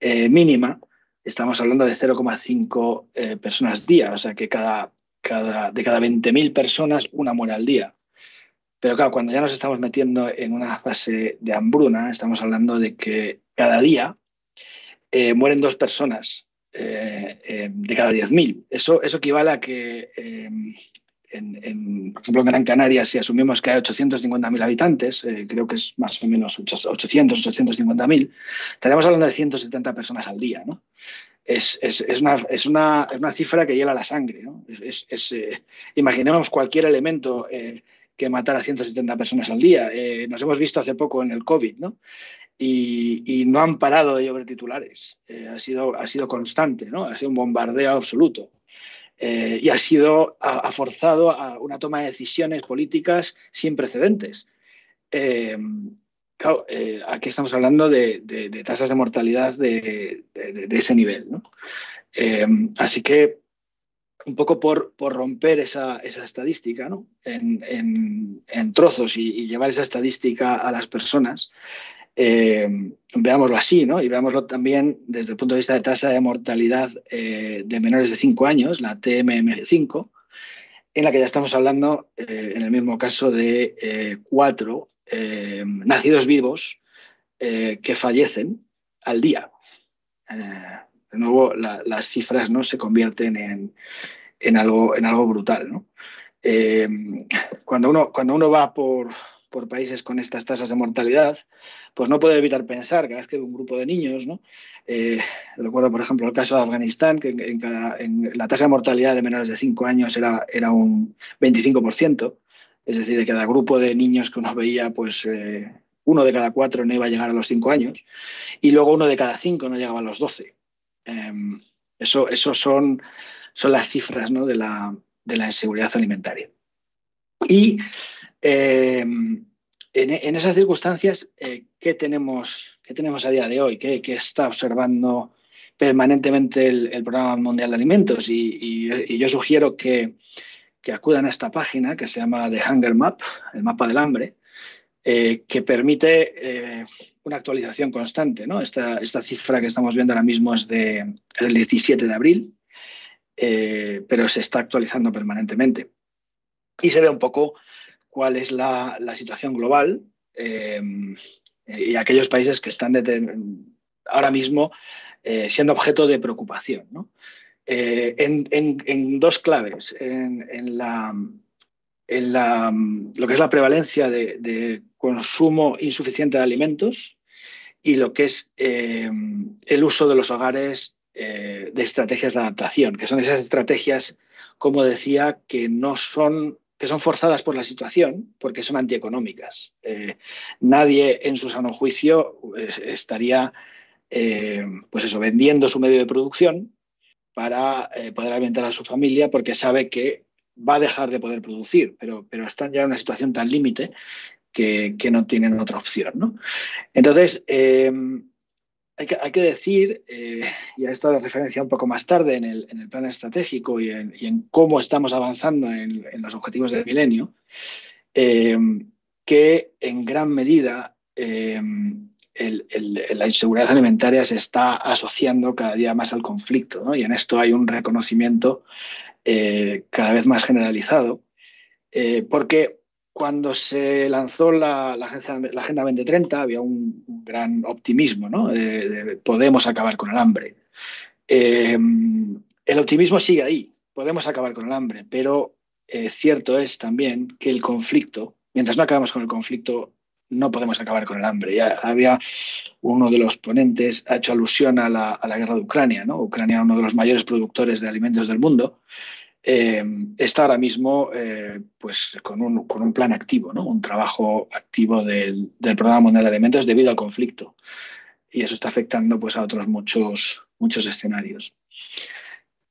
mínima, estamos hablando de 0,5 personas día, o sea que cada, cada, de cada 20.000 personas una muere al día. Pero claro, cuando ya nos estamos metiendo en una fase de hambruna, estamos hablando de que cada día eh, mueren dos personas eh, eh, de cada 10.000. Eso, eso equivale a que, em, por ejemplo, en Gran Canaria, si asumimos que hay 850.000 habitantes, creo que es más o menos 800, 850.000, estaríamos hablando de 170 personas al día, Es, una, cifra que hiela la sangre. Es, imaginemos cualquier elemento que matar a 170 personas al día. Eh, nos hemos visto hace poco en el COVID, Y, no han parado de llover titulares. Eh, ha, sido, ha sido constante, ¿no? Ha sido un bombardeo absoluto. Eh, y ha sido, ha, forzado a una toma de decisiones políticas sin precedentes. aquí estamos hablando de, tasas de mortalidad de, ese nivel, así que un poco por, romper esa, estadística en, trozos y, llevar esa estadística a las personas, eh, veámoslo así, ¿no? y veámoslo también desde el punto de vista de tasa de mortalidad eh, de menores de 5 años, la TMM5, en la que ya estamos hablando, eh, en el mismo caso, de cuatro nacidos vivos que fallecen al día de nuevo las cifras ¿no? se convierten en, algo, en algo brutal. Eh, cuando, uno, cuando uno va por, países con estas tasas de mortalidad, pues no puede evitar pensar cada vez que un grupo de niños, ¿no? Eh, recuerdo, por ejemplo, el caso de Afganistán, que en, la tasa de mortalidad de menores de 5 años era, era un 25%, es decir, de cada grupo de niños que uno veía, pues eh, uno de cada cuatro no iba a llegar a los 5 años, y luego uno de cada cinco no llegaba a los 12. Eh, eso, son, son las cifras de, la, inseguridad alimentaria. Y em, en, esas circunstancias, eh, ¿qué, tenemos, tenemos a día de hoy? ¿Qué, está observando permanentemente el, Programa Mundial de Alimentos? Y, yo sugiero que, que, acudan a esta página que se llama The Hunger Map, el mapa del hambre, eh, que permite eh, una actualización constante. Esta, cifra que estamos viendo ahora mismo es, del 17 de abril, eh, pero se está actualizando permanentemente. Y se ve un poco cuál es la, situación global y aquellos países que están ahora mismo siendo objeto de preocupación. En, dos claves, en, lo que es la prevalencia de, consumo insuficiente de alimentos y lo que es eh, el uso de los hogares eh, de estrategias de adaptación, que son esas estrategias, como decía, que no son que son forzadas por la situación, porque son antieconómicas. Eh, nadie en su sano juicio pues, estaría, pues eso, vendiendo su medio de producción para poder alimentar a su familia, porque sabe que va a dejar de poder producir, pero, pero están ya en una situación tan límite que, no tienen otra opción. ¿no? Entonces, eh, hay, que, decir, eh, y a esto la referencia un poco más tarde en el, plan estratégico y en, cómo estamos avanzando en, los objetivos del milenio, eh, que en gran medida la inseguridad alimentaria se está asociando cada día más al conflicto, ¿no? y en esto hay un reconocimiento cada vez más generalizado, porque cuando se lanzó la, la, Agenda 2030 había un, gran optimismo, ¿no? podemos acabar con el hambre. Em, el optimismo sigue ahí, podemos acabar con el hambre, pero eh, cierto es también que el conflicto, mientras no acabamos con el conflicto, no podemos acabar con el hambre. Ya había uno de los ponentes, ha hecho alusión a la, a la guerra de Ucrania, ¿no? Ucrania uno de los mayores productores de alimentos del mundo. Eh, está ahora mismo eh, pues con un, plan activo, ¿no? un trabajo activo del, Programa Mundial de Alimentos debido al conflicto. Y eso está afectando pues, a otros muchos, muchos escenarios.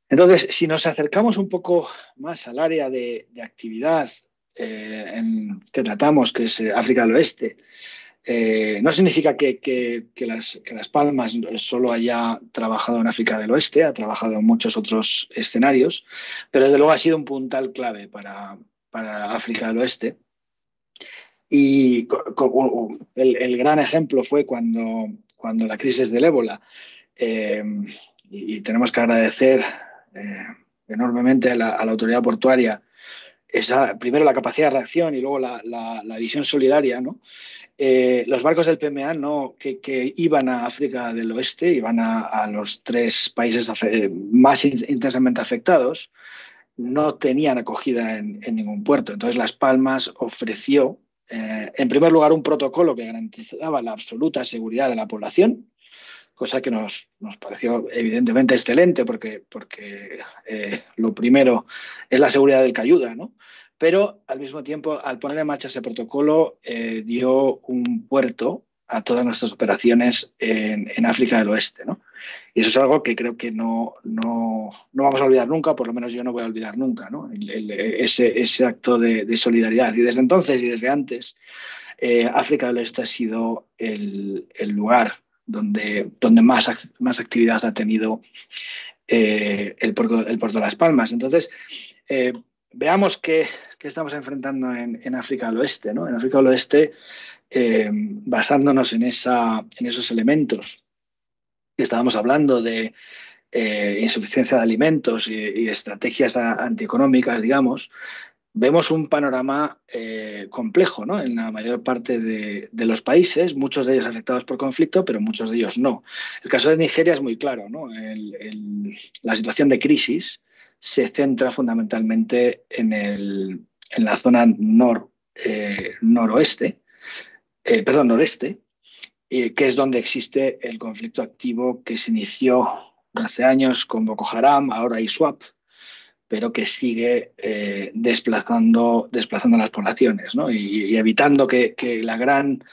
Entonces, si nos acercamos un poco más al área de, actividad eh, que tratamos, que es África del Oeste, eh, no significa que, las, Palmas solo haya trabajado en África del Oeste, ha trabajado en muchos otros escenarios, pero desde luego ha sido un puntal clave para, África del Oeste. Y el, gran ejemplo fue cuando, la crisis del ébola, eh, y, tenemos que agradecer eh, enormemente a la autoridad portuaria primero la capacidad de reacción y luego la, visión solidaria, eh, los barcos del PMA ¿no? que, iban a África del Oeste, iban a, a los tres países eh, más intensamente afectados, no tenían acogida en, ningún puerto. Entonces Las Palmas ofreció, eh, en primer lugar, un protocolo que garantizaba la absoluta seguridad de la población, cosa que nos, pareció evidentemente excelente, porque, porque eh, lo primero es la seguridad del que ayuda, ¿no? Pero al mismo tiempo, al poner en marcha ese protocolo, eh, dio un puerto a todas nuestras operaciones en, África del Oeste. ¿no? Y eso es algo que creo que no, vamos a olvidar nunca, por lo menos yo no voy a olvidar nunca, ¿no? ese, acto de, solidaridad. Y desde entonces y desde antes, eh, África del Oeste ha sido el, el lugar donde, donde más, más actividad ha tenido eh, el, puerto, de Las Palmas. Entonces, eh, veamos qué, estamos enfrentando en, África del Oeste. En África del Oeste, eh, basándonos en, esa, en esos elementos que estábamos hablando de insuficiencia de alimentos y, y estrategias antieconómicas, digamos, vemos un panorama eh, complejo en la mayor parte de, los países, muchos de ellos afectados por conflicto, pero muchos de ellos no. El caso de Nigeria es muy claro. la situación de crisis se centra fundamentalmente en, la zona eh, noroeste, eh, perdón, noreste, que es donde existe el conflicto activo que se inició hace años con Boko Haram, ahora ISWAP, pero que sigue eh, desplazando, desplazando las poblaciones ¿no? y, evitando que, la gran,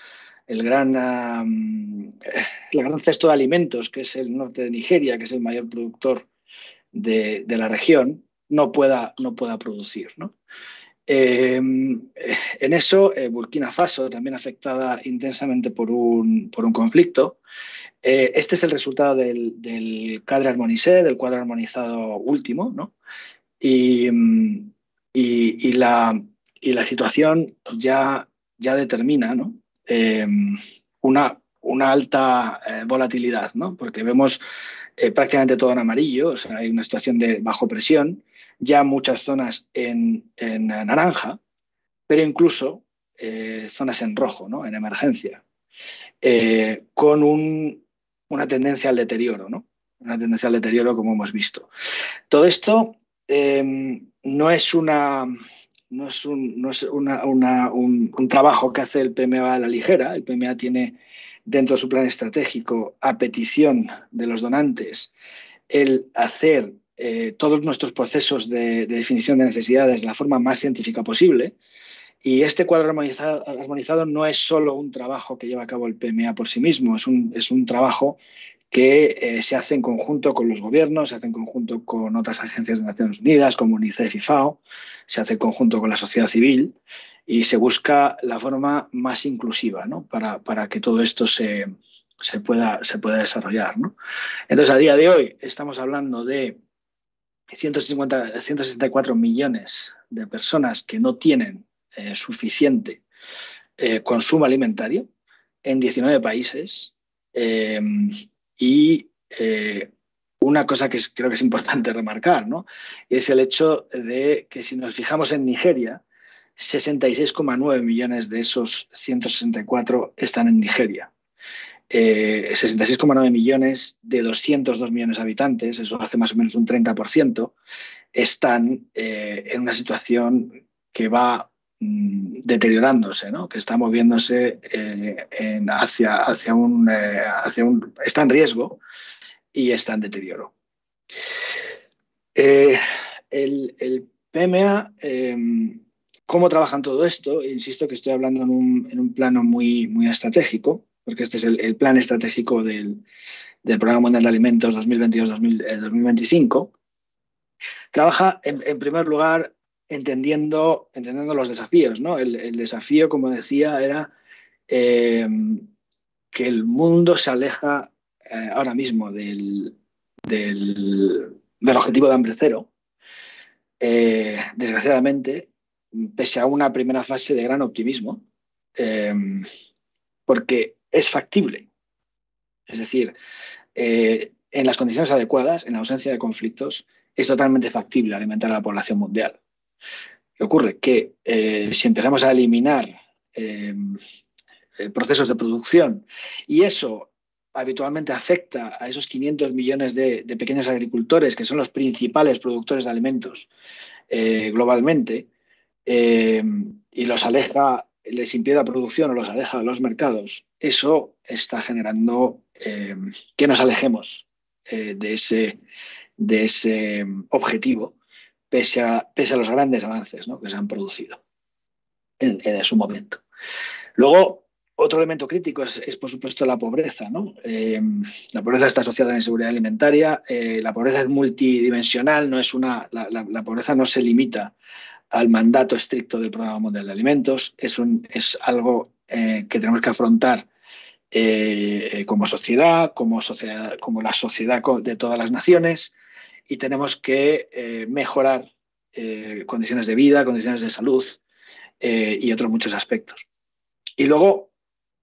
el gran, eh, gran cesto de alimentos, que es el norte de Nigeria, que es el mayor productor de, la región, no pueda, no pueda producir. Em, eh, en eso, Burkina Faso, también afectada intensamente por un, conflicto, este es el resultado del, cadre armonicé, del cuadro armonizado último, ¿no? y, y, la, la, situación ya, ya determina eh, una, una, alta eh, volatilidad, porque vemos eh, prácticamente todo en amarillo, o sea, hay una situación de bajo presión, ya muchas zonas en, naranja, pero incluso zonas en rojo, en emergencia, con una tendencia al deterioro, ¿no? una tendencia al deterioro como hemos visto. Todo esto Em, no es una un, trabajo que hace el PMA a la ligera. El PMA tiene dentro de su plan estratégico, a petición de los donantes, el hacer eh, todos nuestros procesos de, definición de necesidades de la forma más científica posible. Y este cuadro armonizado, no es solo un trabajo que lleva a cabo el PMA por sí mismo, es un, es un trabajo que eh, se hace en conjunto con los gobiernos, se hace en conjunto con otras agencias de Naciones Unidas, como UNICEF y FAO, se hace en conjunto con la sociedad civil y se busca la forma más inclusiva para, que todo esto se, pueda, se pueda, desarrollar. ¿no? Entonces, a día de hoy estamos hablando de 150, 164 millones de personas que no tienen eh, suficiente eh, consumo alimentario en 19 países. Y eh, una cosa que creo que es importante remarcar ¿no? es el hecho de que si nos fijamos en Nigeria, 66,9 millones de esos 164 están en Nigeria. 66,9 eh, millones de 202 millones de habitantes, eso hace más o menos un 30%, están eh, en una situación que va Mm, deteriorándose, ¿no? que está moviéndose eh, hacia, hacia, un, eh, hacia un... está en riesgo y está en deterioro. Eh, el, PMA, em, ¿cómo trabajan todo esto? Insisto que estoy hablando en un, plano muy, muy estratégico, porque este es el, plan estratégico del, Programa Mundial de Alimentos 2022-2025. Trabaja, en primer lugar, entendiendo, entendiendo los desafíos. ¿no? El, desafío, como decía, era eh, que el mundo se aleja eh, ahora mismo del, objetivo de hambre cero. Eh, desgraciadamente, pese a una primera fase de gran optimismo, porque es factible. Es decir, en las condiciones adecuadas, en la ausencia de conflictos, es totalmente factible alimentar a la población mundial. ¿Qué ocurre? Que eh, si empezamos a eliminar eh, eh, procesos de producción y eso habitualmente afecta a esos 500 millones de, pequeños agricultores que son los principales productores de alimentos globalmente y los aleja, les impide la producción o los aleja de los mercados, eso está generando que nos alejemos de, ese, de ese objetivo pese a, los grandes avances que se han producido en, su momento. Luego, otro elemento crítico es, por supuesto, la pobreza. Eh, la pobreza está asociada a la inseguridad alimentaria, eh, la pobreza es multidimensional, no es la, pobreza no se limita al mandato estricto del Programa Mundial de Alimentos, es, algo eh, que tenemos que afrontar como sociedad, como la sociedad de todas las naciones, y tenemos que eh, mejorar eh, condiciones de vida, condiciones de salud eh, y otros muchos aspectos. Y luego,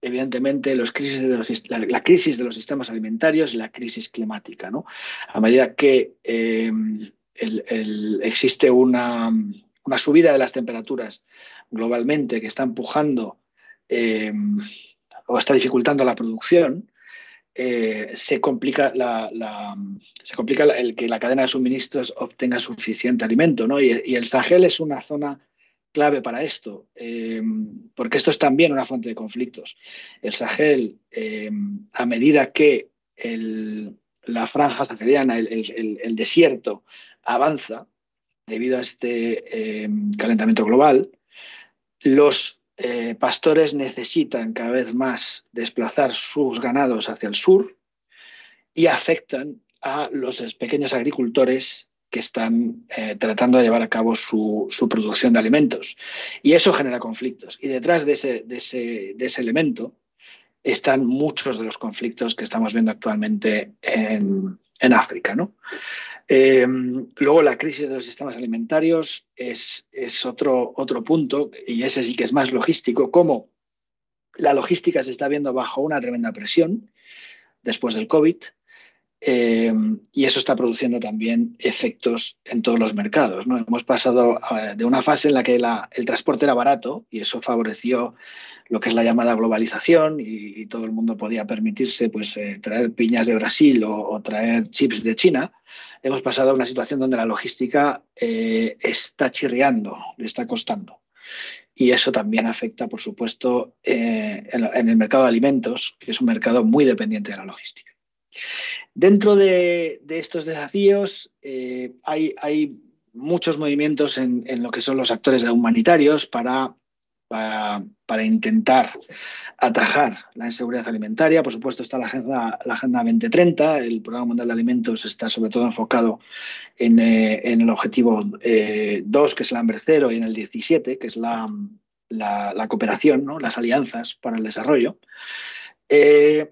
evidentemente, la, crisis de los sistemas alimentarios y la crisis climática. A medida que em, existe una, subida de las temperaturas globalmente que está empujando em, o está dificultando la producción, eh, se complica, la, se complica el que la cadena de suministros obtenga suficiente alimento. ¿no? Y, el Sahel es una zona clave para esto, eh, porque esto es también una fuente de conflictos. El Sahel, eh, a medida que la franja saheliana, el, el, desierto, avanza debido a este calentamiento global, los eh, pastores necesitan cada vez más desplazar sus ganados hacia el sur y afectan a los pequeños agricultores que están eh, tratando de llevar a cabo su, producción de alimentos. Y eso genera conflictos. Y detrás de ese, elemento están muchos de los conflictos que estamos viendo actualmente en, en África. ¿no? Eh, luego la crisis de los sistemas alimentarios es, otro, otro punto y ese sí que es más logístico, como la logística se está viendo bajo una tremenda presión después del COVID. Eh, y eso está produciendo también efectos en todos los mercados. Hemos pasado eh, de una fase en la que el transporte era barato y eso favoreció lo que es la llamada globalización y, todo el mundo podía permitirse pues, eh, traer piñas de Brasil o, traer chips de China. Hemos pasado a una situación donde la logística está chirriando, le está costando. Y eso también afecta, por supuesto, en el mercado de alimentos, que es un mercado muy dependiente de la logística. Dentro de, estos desafíos eh, hay, muchos movimientos en, lo que son los actores humanitarios para, para, intentar atajar la inseguridad alimentaria. Por supuesto está la agenda, 2030, el Programa Mundial de Alimentos está sobre todo enfocado en, eh, el objetivo 2, eh, que es el hambre cero, y en el 17, que es la, cooperación, las alianzas para el desarrollo. Eh,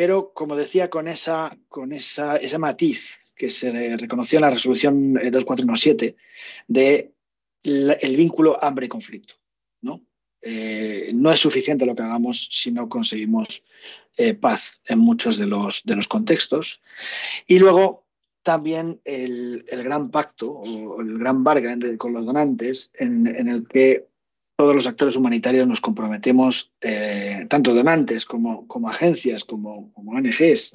pero como decía, con, esa, con esa, ese matiz que se reconoció en la resolución 2417 eh, de el vínculo hambre-conflicto. ¿no? Eh, no es suficiente lo que hagamos si no conseguimos eh, paz en muchos de los, de los contextos. Y luego también el, gran pacto o el gran bargain con los donantes en el que todos los actores humanitarios nos comprometemos, eh, tanto donantes como, agencias, como, ONGs.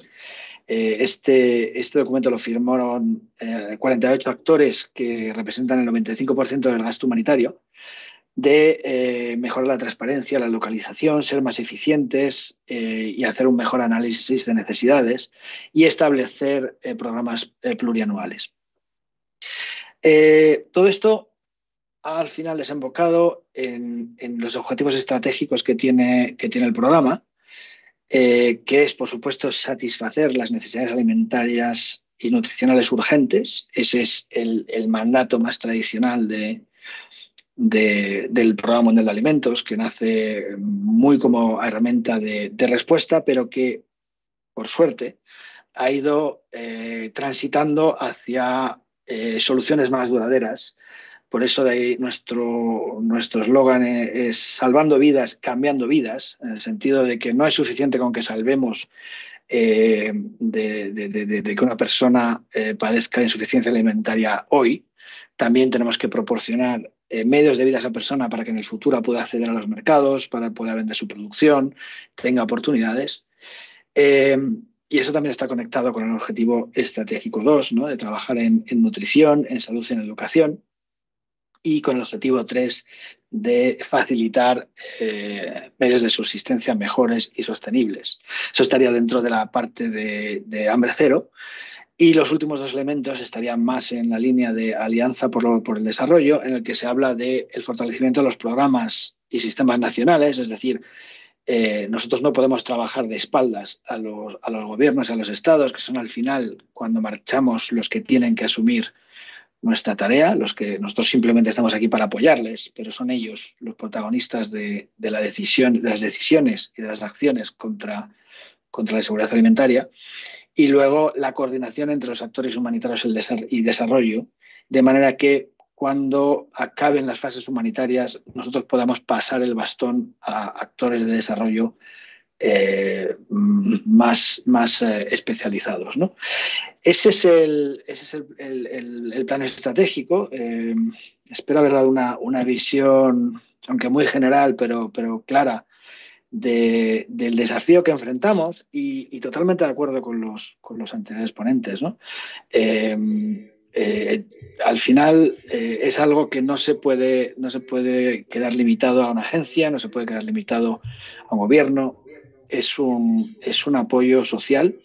Eh, este, este, documento lo firmaron 48 eh, actores que representan el 95% del gasto humanitario, de mejorar la transparencia, la localización, ser más eficientes y hacer un mejor análisis de necesidades y establecer programas plurianuales. todo esto al final desembocado en, los objetivos estratégicos que tiene, que tiene el programa, eh, que es, por supuesto, satisfacer las necesidades alimentarias y nutricionales urgentes. Ese es el, mandato más tradicional de, del Programa Mundial de Alimentos, que nace muy como herramienta de, respuesta, pero que, por suerte, ha ido eh, transitando hacia eh, soluciones más duraderas por eso de ahí nuestro eslogan e, es, salvando vidas, cambiando vidas, en el sentido de que no es suficiente con que salvemos eh, de, que una persona eh, padezca padezca insuficiencia alimentaria hoy. También tenemos que proporcionar eh, medios de vida a esa persona para que en el futuro pueda acceder a los mercados, para poder vender su producción, tenga oportunidades. Em, y eso también está conectado con el objetivo estratégico 2, de trabajar en, nutrición, en salud y en educación y con el objetivo 3 de facilitar eh, medios de subsistencia mejores y sostenibles. Eso estaría dentro de la parte de, hambre cero. Y los últimos dos elementos estarían más en la línea de Alianza por, el Desarrollo, en el que se habla del el fortalecimiento de los programas y sistemas nacionales, es decir, eh, nosotros no podemos trabajar de espaldas a los, a los gobiernos, a los estados, que son al final, cuando marchamos, los que tienen que asumir nuestra tarea, los que nosotros simplemente estamos aquí para apoyarles, pero son ellos los protagonistas de, la decisión, de las decisiones y de las acciones contra, contra la seguridad alimentaria. Y luego la coordinación entre los actores humanitarios y desarrollo, de manera que cuando acaben las fases humanitarias nosotros podamos pasar el bastón a actores de desarrollo eh, más, más eh, especializados. Ese es el, plan estratégico. Eh, espero haber dado una, visión, aunque muy general, pero, pero clara, del desafío que enfrentamos y, totalmente de acuerdo con los, con los anteriores ponentes. al final es algo que no se, puede, no se puede quedar limitado a una agencia, no se puede quedar limitado a un gobierno, es un, es un apoyo social,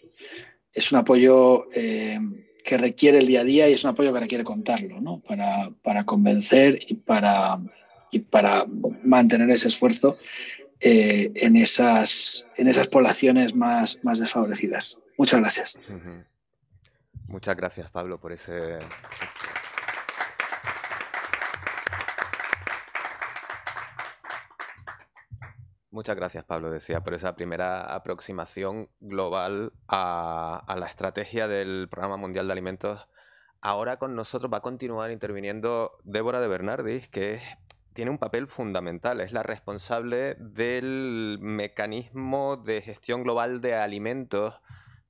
es un apoyo eh, que requiere el día a día y es un apoyo que requiere contarlo, ¿no? Para, convencer y para, para mantener ese esfuerzo eh, en, esas, en esas poblaciones más, más desfavorecidas. Muchas gracias. Muchas gracias, Pablo, por ese Muchas gracias, Pablo, decía, por esa primera aproximación global a, la estrategia del Programa Mundial de Alimentos. Ahora con nosotros va a continuar interviniendo Débora de Bernardis, que tiene un papel fundamental, es la responsable del mecanismo de gestión global de alimentos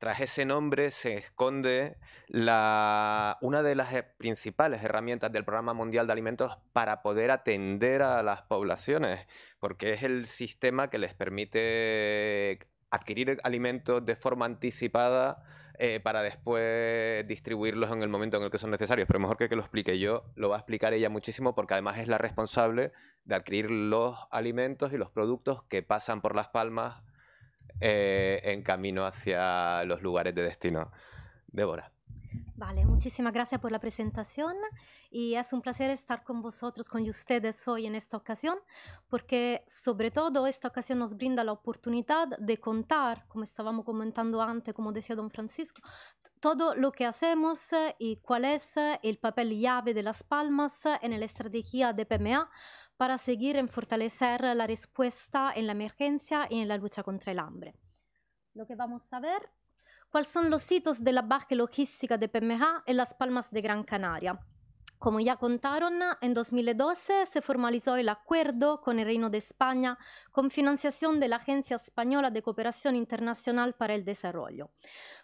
tras ese nombre se esconde una de las eh, principales herramientas del Programa Mundial de Alimentos para poder atender a las poblaciones, porque es el sistema que les permite adquirir alimentos de forma anticipada eh, para después distribuirlos en el momento en el que son necesarios. Pero mejor que, que lo explique yo, lo va a explicar ella muchísimo porque además es la responsable de adquirir los alimentos y los productos que pasan por las palmas eh, en camino hacia los lugares de destino. Débora. Vale, muchísimas gracias por la presentación y es un placer estar con vosotros, con ustedes hoy en esta ocasión, porque sobre todo esta ocasión nos brinda la oportunidad de contar, como estábamos comentando antes, como decía don Francisco, todo lo que hacemos eh, y cuál es eh, el papel llave de Las Palmas en la estrategia de PMA para seguir en fortalecer la respuesta en la emergencia y en la lucha contra el hambre. Lo que vamos a ver, cuáles son los hitos de la baja logística de PMA en Las Palmas de Gran Canaria. Como ya contaron, en 2012 se formalizó el acuerdo con el Reino de España con financiación de la Agencia Española de Cooperación Internacional para el Desarrollo.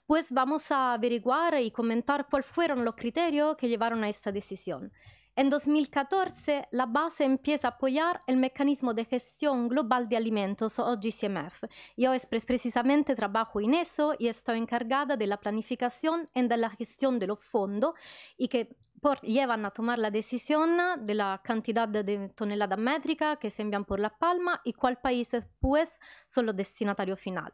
Pues vamos a averiguar y comentar cuáles fueron los criterios que llevaron a esta decisión. En 2014 la base empieza a apoyar el mecanismo de gestión global de alimentos, o GCMF. Yo precisamente trabajo en eso y estoy encargada de la planificación y de la gestión de los fondos y que llevan a tomar la decisión de la cantidad de toneladas métricas que se envían por La Palma y cuál país pues son los destinatarios final.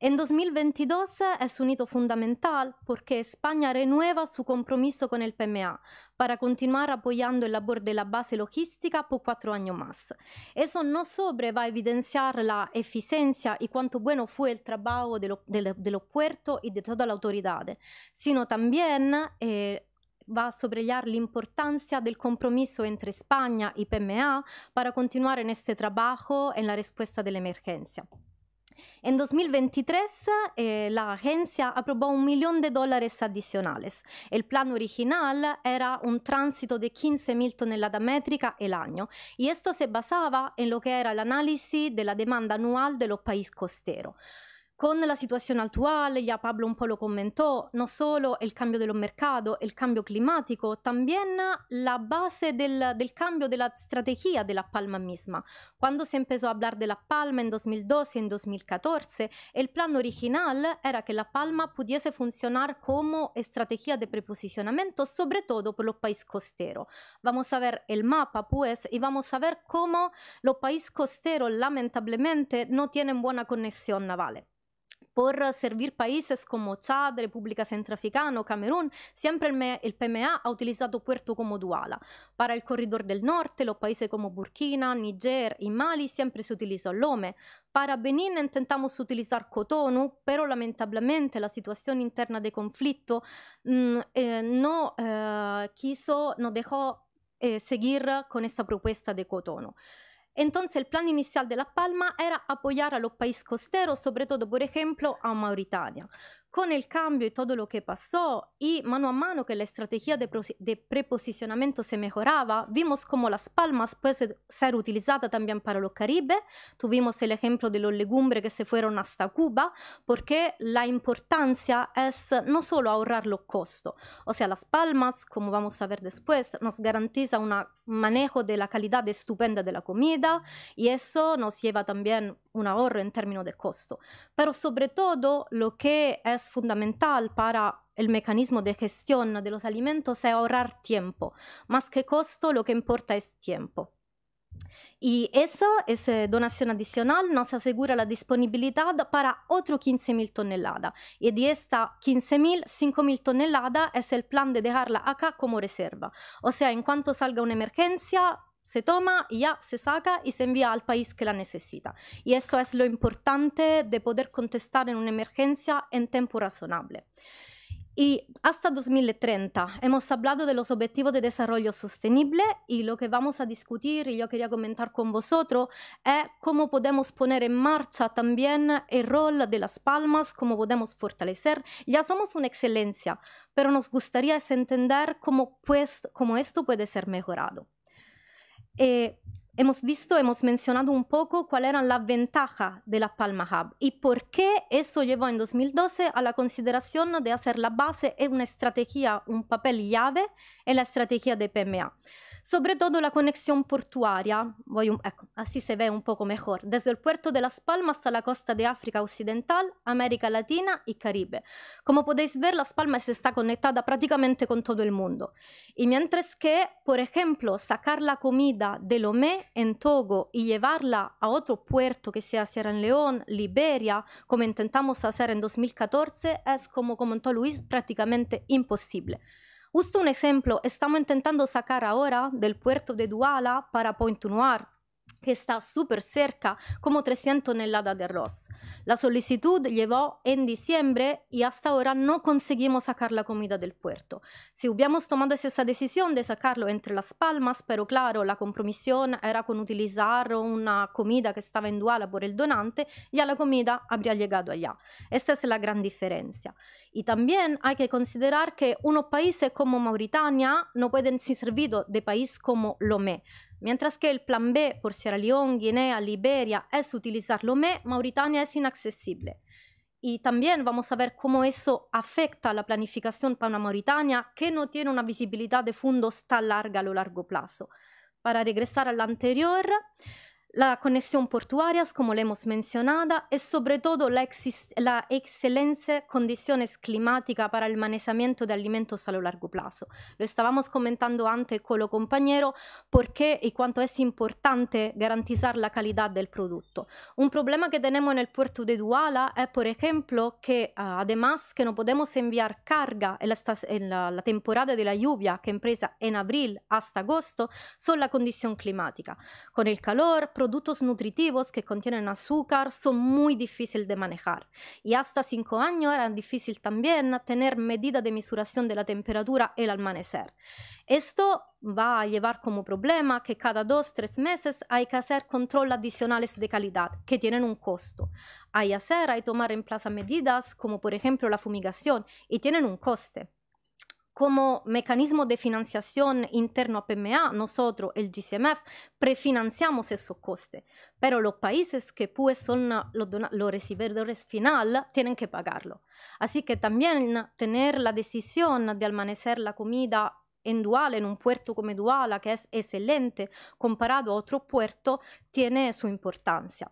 En 2022 es un hito fundamental porque España renueva su compromiso con el PMA para continuar apoyando el labor de la base logística por cuatro años más. Eso no sobre va a evidenciar la eficiencia y cuánto bueno fue el trabajo de, lo, de, de los puertos y de toda la autoridad, sino también eh, va a subrayar la importancia del compromesso entre España y PMA per continuare in questo lavoro e la risposta dell'emergenza. En 2023, eh, la agencia aprobó un millón de dólares adicionales. El plan original era un tránsito de 15.000 toneladas métricas el año y esto se basaba en lo que era el análisis de la demanda anual de los países costeros con la situazione attuale, ya Pablo un po' lo commentò, non solo il cambio del mercato, il cambio climático, también la base del, del, cambio della strategia della palma misma. Cuando se empezó a parlare della palma in 2012 e in 2014, il plan originale era che la palma pudiese funzionare come strategia di preposizionamento, soprattutto per por paese países Vamos a ver il mapa, pues, y vamos a ver come los paese costeros lamentablemente non tiene buona connessione navale por servir países como Chad, República Centroafricana o Camerún, siempre el, PMA ha utilizado Puerto como Duala. Para el Corredor del Norte, los países como Burkina, Niger y Mali siempre se utilizó Lome. Para Benin intentamos utilizar Cotonou, pero lamentablemente la situación interna de conflicto mm, eh, no eh, quiso, no dejó eh, seguir con esta propuesta de Cotonou. Entonces el plan inicial de La Palma era apoyar a los países costeros, sobre todo, por ejemplo, a Mauritania. con el cambio y todo lo que pasó, y mano a mano que la estrategia de, preposicionamiento se mejoraba, vimos cómo Las Palmas puede ser utilizada también para los Caribe Tuvimos el ejemplo de los legumbres que se fueron hasta Cuba, porque la importancia es no solo ahorrar los costos, o sea, Las Palmas, como vamos a ver después, nos garantiza un manejo de la calidad estupenda de la comida y eso nos lleva también un ahorro en términos de costo. Pero sobre todo lo que es fundamental para el mecanismo de gestión de los alimentos es ahorrar tiempo. Más que costo, lo que importa es tiempo. Y eso es eh, donación adicional nos asegura la disponibilidad para otro 15.000 toneladas. Y de esta 15.000, 5.000 toneladas es el plan de dejarla acá como reserva. O sea, en cuanto salga una emergencia, se toma ya se saca y se envía al país que la necesita. Y eso es lo importante de poder contestar en una emergencia en tiempo razonable. Y hasta 2030 hemos hablado de los objetivos de desarrollo sostenible y lo que vamos a discutir y yo quería comentar con vosotros es cómo podemos poner en marcha también el rol de las palmas, cómo podemos fortalecer. Ya somos una excelencia, pero nos gustaría entender cómo, pues, cómo esto puede ser mejorado eh, hemos visto, hemos mencionado un poco cuál era la ventaja de la Palma Hub y por qué eso llevó en 2012 a la consideración de hacer la base y una estrategia, un papel llave en la estrategia de PMA. Sobre todo la conexión portuaria, así se ve un poco mejor, desde el puerto de Las Palmas hasta la costa de África Occidental, América Latina y Caribe. Como podéis ver, Las Palmas está conectada prácticamente con todo el mundo. Y mientras que, por ejemplo, sacar la comida del Lomé en Togo y llevarla a otro puerto que sea Sierra León, Liberia, como intentamos hacer en 2014, es, como comentó Luis, prácticamente imposible. Justo un ejemplo, estamos intentando sacar ahora del puerto de Douala para Noir che sta súper cerca, come 300 toneladas de arroz. La solicitud llegó en diciembre y hasta ahora no conseguimos sacar la comida del puerto. Si hubiéramos tomado esa decisión de sacarlo entre las palmas, pero claro, la compromisión era con utilizar una comida que estaba en duala por el donante, ya la comida habría llegado allá. Esta es la gran diferencia. Y también hay que considerar que unos países como Mauritania no pueden ser servidos de país como Lomé. Mientras que el plan B por Sierra León, Guinea, Liberia es utilizarlo me Mauritania es inaccesible. Y también vamos a ver cómo eso afecta la planificación para Mauritania que no tiene una visibilidad de fondo tan larga a lo largo plazo. Para regresar al anterior, la conexión portuaria, como le hemos mencionado, es sobre todo la, la, excelente condiciones climática para el manejamiento de alimentos a lo largo plazo. Lo estábamos comentando antes con lo compañero, porque y cuánto es importante garantizar la calidad del producto. Un problema que tenemos en el puerto de Duala es, por ejemplo, que uh, eh, además que no podemos enviar carga en, la, en la, la, temporada de la lluvia, que empieza en abril hasta agosto, son la condición climática. Con el calor, productos nutritivos que contienen azúcar son muy difíciles de manejar. Y hasta cinco años era difícil también tener medida de misuración de la temperatura el amanecer. Esto va a llevar como problema que cada dos, tres meses hay que hacer control adicionales de calidad que tienen un costo. Hay hacer, hay tomar en plaza medidas como por ejemplo la fumigación y tienen un coste como mecanismo de financiación interno a PMA, nosotros, el GCMF, prefinanciamos esos costes, pero los países que pues son los, los recibidores final tienen que pagarlo. Así que también tener la decisión de almacenar la comida en dual en un puerto como Duala, que es excelente comparado a otro puerto, tiene su importancia.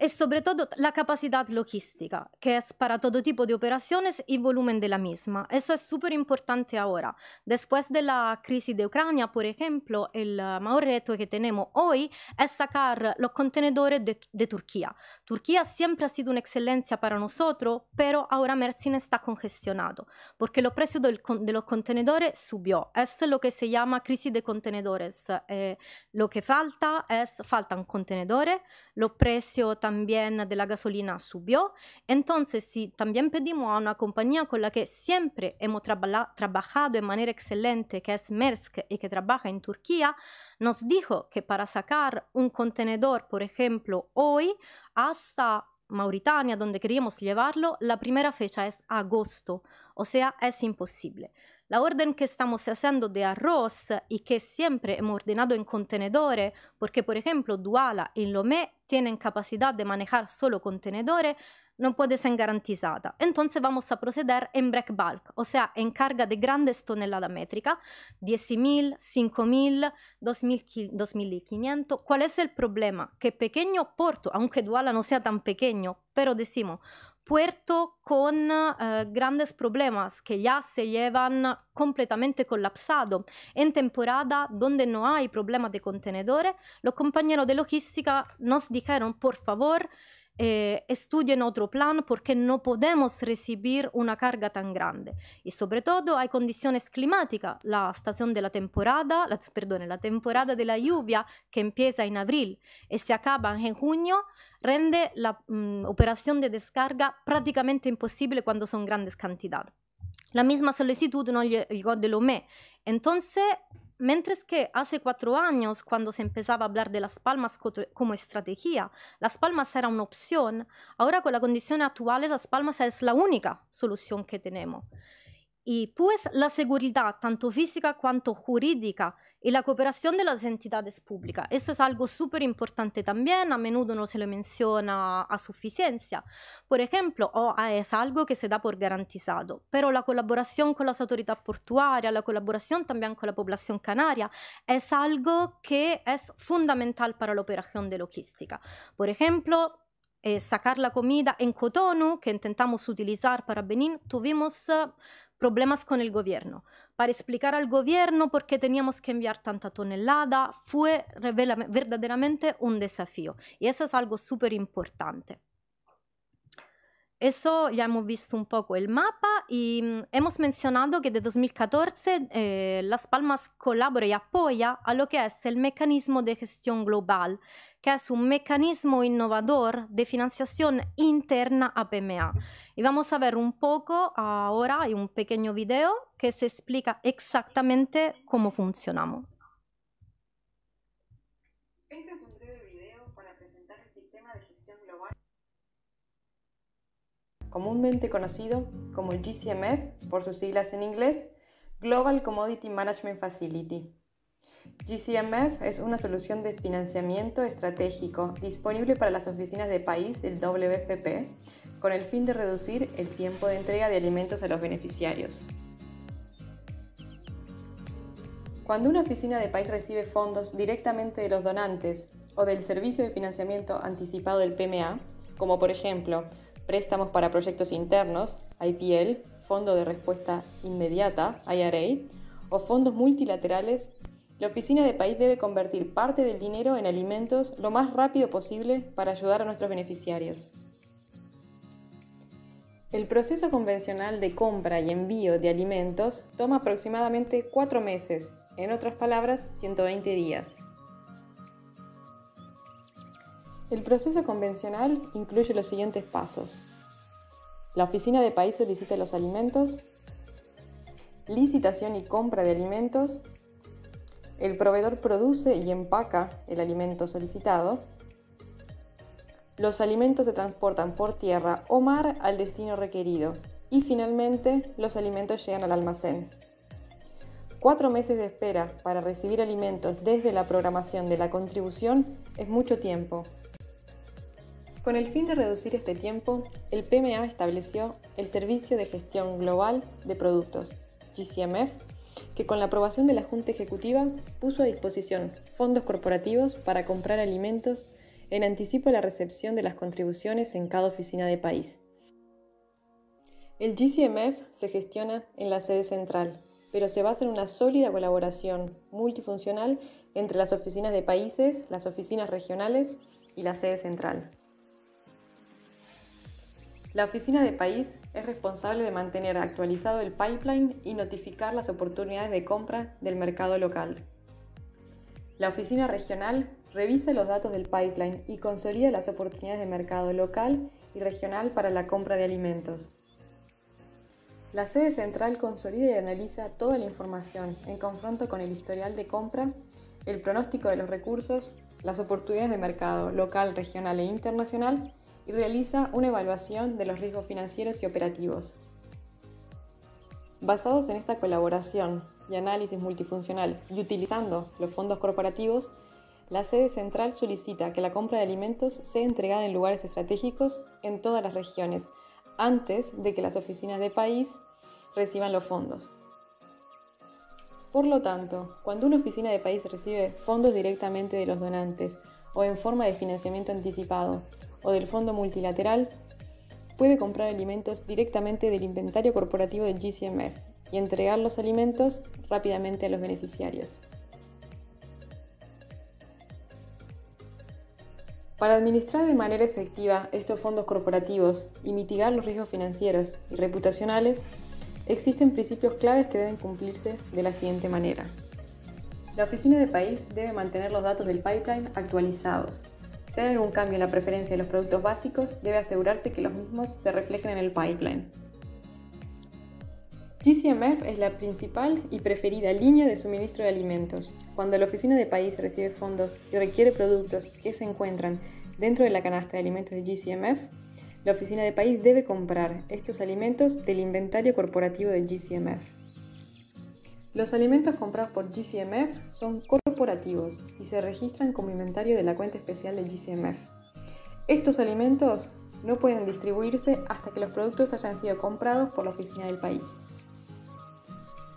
e soprattutto la capacità logistica, che è per tutto tipo di operazioni e il volume della misma. Eso è súper importante ora. Después de la crisis de Ucrania, por ejemplo, el mayor reto che abbiamo oggi è sacar los contenedores di de Turquía. Turquía siempre ha sido una excelencia para nosotros, pero ahora Mersin está congestionado, porque los precios del, de los contenedores subió. Es lo que se llama crisis de contenedores. Eh, lo che falta è es, faltan contenedores, los precios también de la gasolina subió. Entonces, si también pedimos a una compañía con la que siempre hemos trabajado en manera excelente, que es Maersk y que trabaja en Turquía, nos dijo que para sacar un contenedor, por ejemplo, hoy hasta Mauritania, donde queríamos llevarlo, la primera fecha es agosto, o sea, es imposible. La orden que estamos haciendo de arroz y que siempre hemos ordenado en contenedores, porque por ejemplo Duala y Lomé tienen capacidad de manejar solo contenedores, no puede ser garantizada. Entonces vamos a proceder en break bulk, o sea, en carga de grandes toneladas métricas, 10.000, 5.000, 2.500. ¿Cuál es el problema? Que pequeño porto, aunque Duala no sea tan pequeño, pero decimos, Puerto con eh, grandes problemas que ya se llevan completamente colapsado. En temporada donde no hay problema de contenedores, los compañeros de logística nos dijeron, por favor, eh, estudia otro plan porque no podemos recibir una carga tan grande. Y sobre todo hay condiciones climáticas, la estación de la temporada, la, perdón, la temporada de la lluvia que empieza en abril y se acaba en junio, rende la mm, operación de descarga prácticamente imposible cuando son grandes cantidades. La misma solicitud no llegó de Lomé. Entonces, Mientras que hace cuatro años, cuando se empezaba a hablar de las palmas como estrategia, las palmas era una opción, ahora con la condición actual las palmas es la única solución que tenemos. Y pues la seguridad, tanto física cuanto jurídica, y la cooperación de las entidades públicas. Mm. Eso es algo súper importante también, a menudo no se lo menciona a suficiencia. Por ejemplo, oh, ah, es algo que se da por garantizado, pero la colaboración con las autoridades portuarias, la colaboración también con la población canaria, es algo que es fundamental para la operación de logística. Por ejemplo, eh, sacar la comida en Cotonou, que intentamos utilizar para Benin, tuvimos... Eh, problemas con el gobierno. Para explicar al gobierno por qué teníamos que enviar tanta tonelada fue verdaderamente un desafío y eso es algo súper importante. Eso ya hemos visto un poco el mapa y mm, hemos mencionado que desde 2014 eh, Las Palmas colabora y apoya a lo que es el mecanismo de gestión global que es un mecanismo innovador de financiación interna a PMA. Y vamos a ver un poco ahora hay un pequeño video que se explica exactamente cómo funcionamos. Este es un video para presentar el sistema de gestión global comúnmente conocido como GCMF por sus siglas en inglés, Global Commodity Management Facility. GCMF es una solución de financiamiento estratégico disponible para las oficinas de país del WFP con el fin de reducir el tiempo de entrega de alimentos a los beneficiarios. Cuando una oficina de país recibe fondos directamente de los donantes o del Servicio de Financiamiento Anticipado del PMA, como por ejemplo préstamos para proyectos internos, IPL, Fondo de Respuesta Inmediata, IRA, o fondos multilaterales la Oficina de País debe convertir parte del dinero en alimentos lo más rápido posible para ayudar a nuestros beneficiarios. El proceso convencional de compra y envío de alimentos toma aproximadamente 4 meses, en otras palabras, 120 días. El proceso convencional incluye los siguientes pasos. La oficina de país solicita los alimentos, licitación y compra de alimentos, el proveedor produce y empaca el alimento solicitado. Los alimentos se transportan por tierra o mar al destino requerido. Y finalmente, los alimentos llegan al almacén. Cuatro meses de espera para recibir alimentos desde la programación de la contribución es mucho tiempo. Con el fin de reducir este tiempo, el PMA estableció el Servicio de Gestión Global de Productos, GCMF, que con la aprobación de la Junta Ejecutiva puso a disposición fondos corporativos para comprar alimentos en anticipo a la recepción de las contribuciones en cada oficina de país. El GCMF se gestiona en la sede central, pero se basa en una sólida colaboración multifuncional entre las oficinas de países, las oficinas regionales y la sede central. La oficina de país es responsable de mantener actualizado el pipeline y notificar las oportunidades de compra del mercado local. La oficina regional revisa los datos del pipeline y consolida las oportunidades de mercado local y regional para la compra de alimentos. La sede central consolida y analiza toda la información en confronto con el historial de compra, el pronóstico de los recursos, las oportunidades de mercado local, regional e internacional y realiza una evaluación de los riesgos financieros y operativos. Basados en esta colaboración y análisis multifuncional y utilizando los fondos corporativos, la sede central solicita que la compra de alimentos sea entregada en lugares estratégicos en todas las regiones, antes de que las oficinas de país reciban los fondos. Por lo tanto, cuando una oficina de país recibe fondos directamente de los donantes o en forma de financiamiento anticipado o del Fondo Multilateral, puede comprar alimentos directamente del inventario corporativo del GCMF y entregar los alimentos rápidamente a los beneficiarios. Para administrar de manera efectiva estos fondos corporativos y mitigar los riesgos financieros y reputacionales, existen principios claves que deben cumplirse de la siguiente manera. La oficina de país debe mantener los datos del pipeline actualizados si hay algún cambio en la preferencia de los productos básicos, debe asegurarse que los mismos se reflejen en el pipeline. GCMF es la principal y preferida línea de suministro de alimentos. Cuando la oficina de país recibe fondos y requiere productos que se encuentran dentro de la canasta de alimentos de GCMF, la oficina de país debe comprar estos alimentos del inventario corporativo de GCMF. Los alimentos comprados por GCMF son corporativos y se registran como inventario de la cuenta especial del GCMF. Estos alimentos no pueden distribuirse hasta que los productos hayan sido comprados por la oficina del país.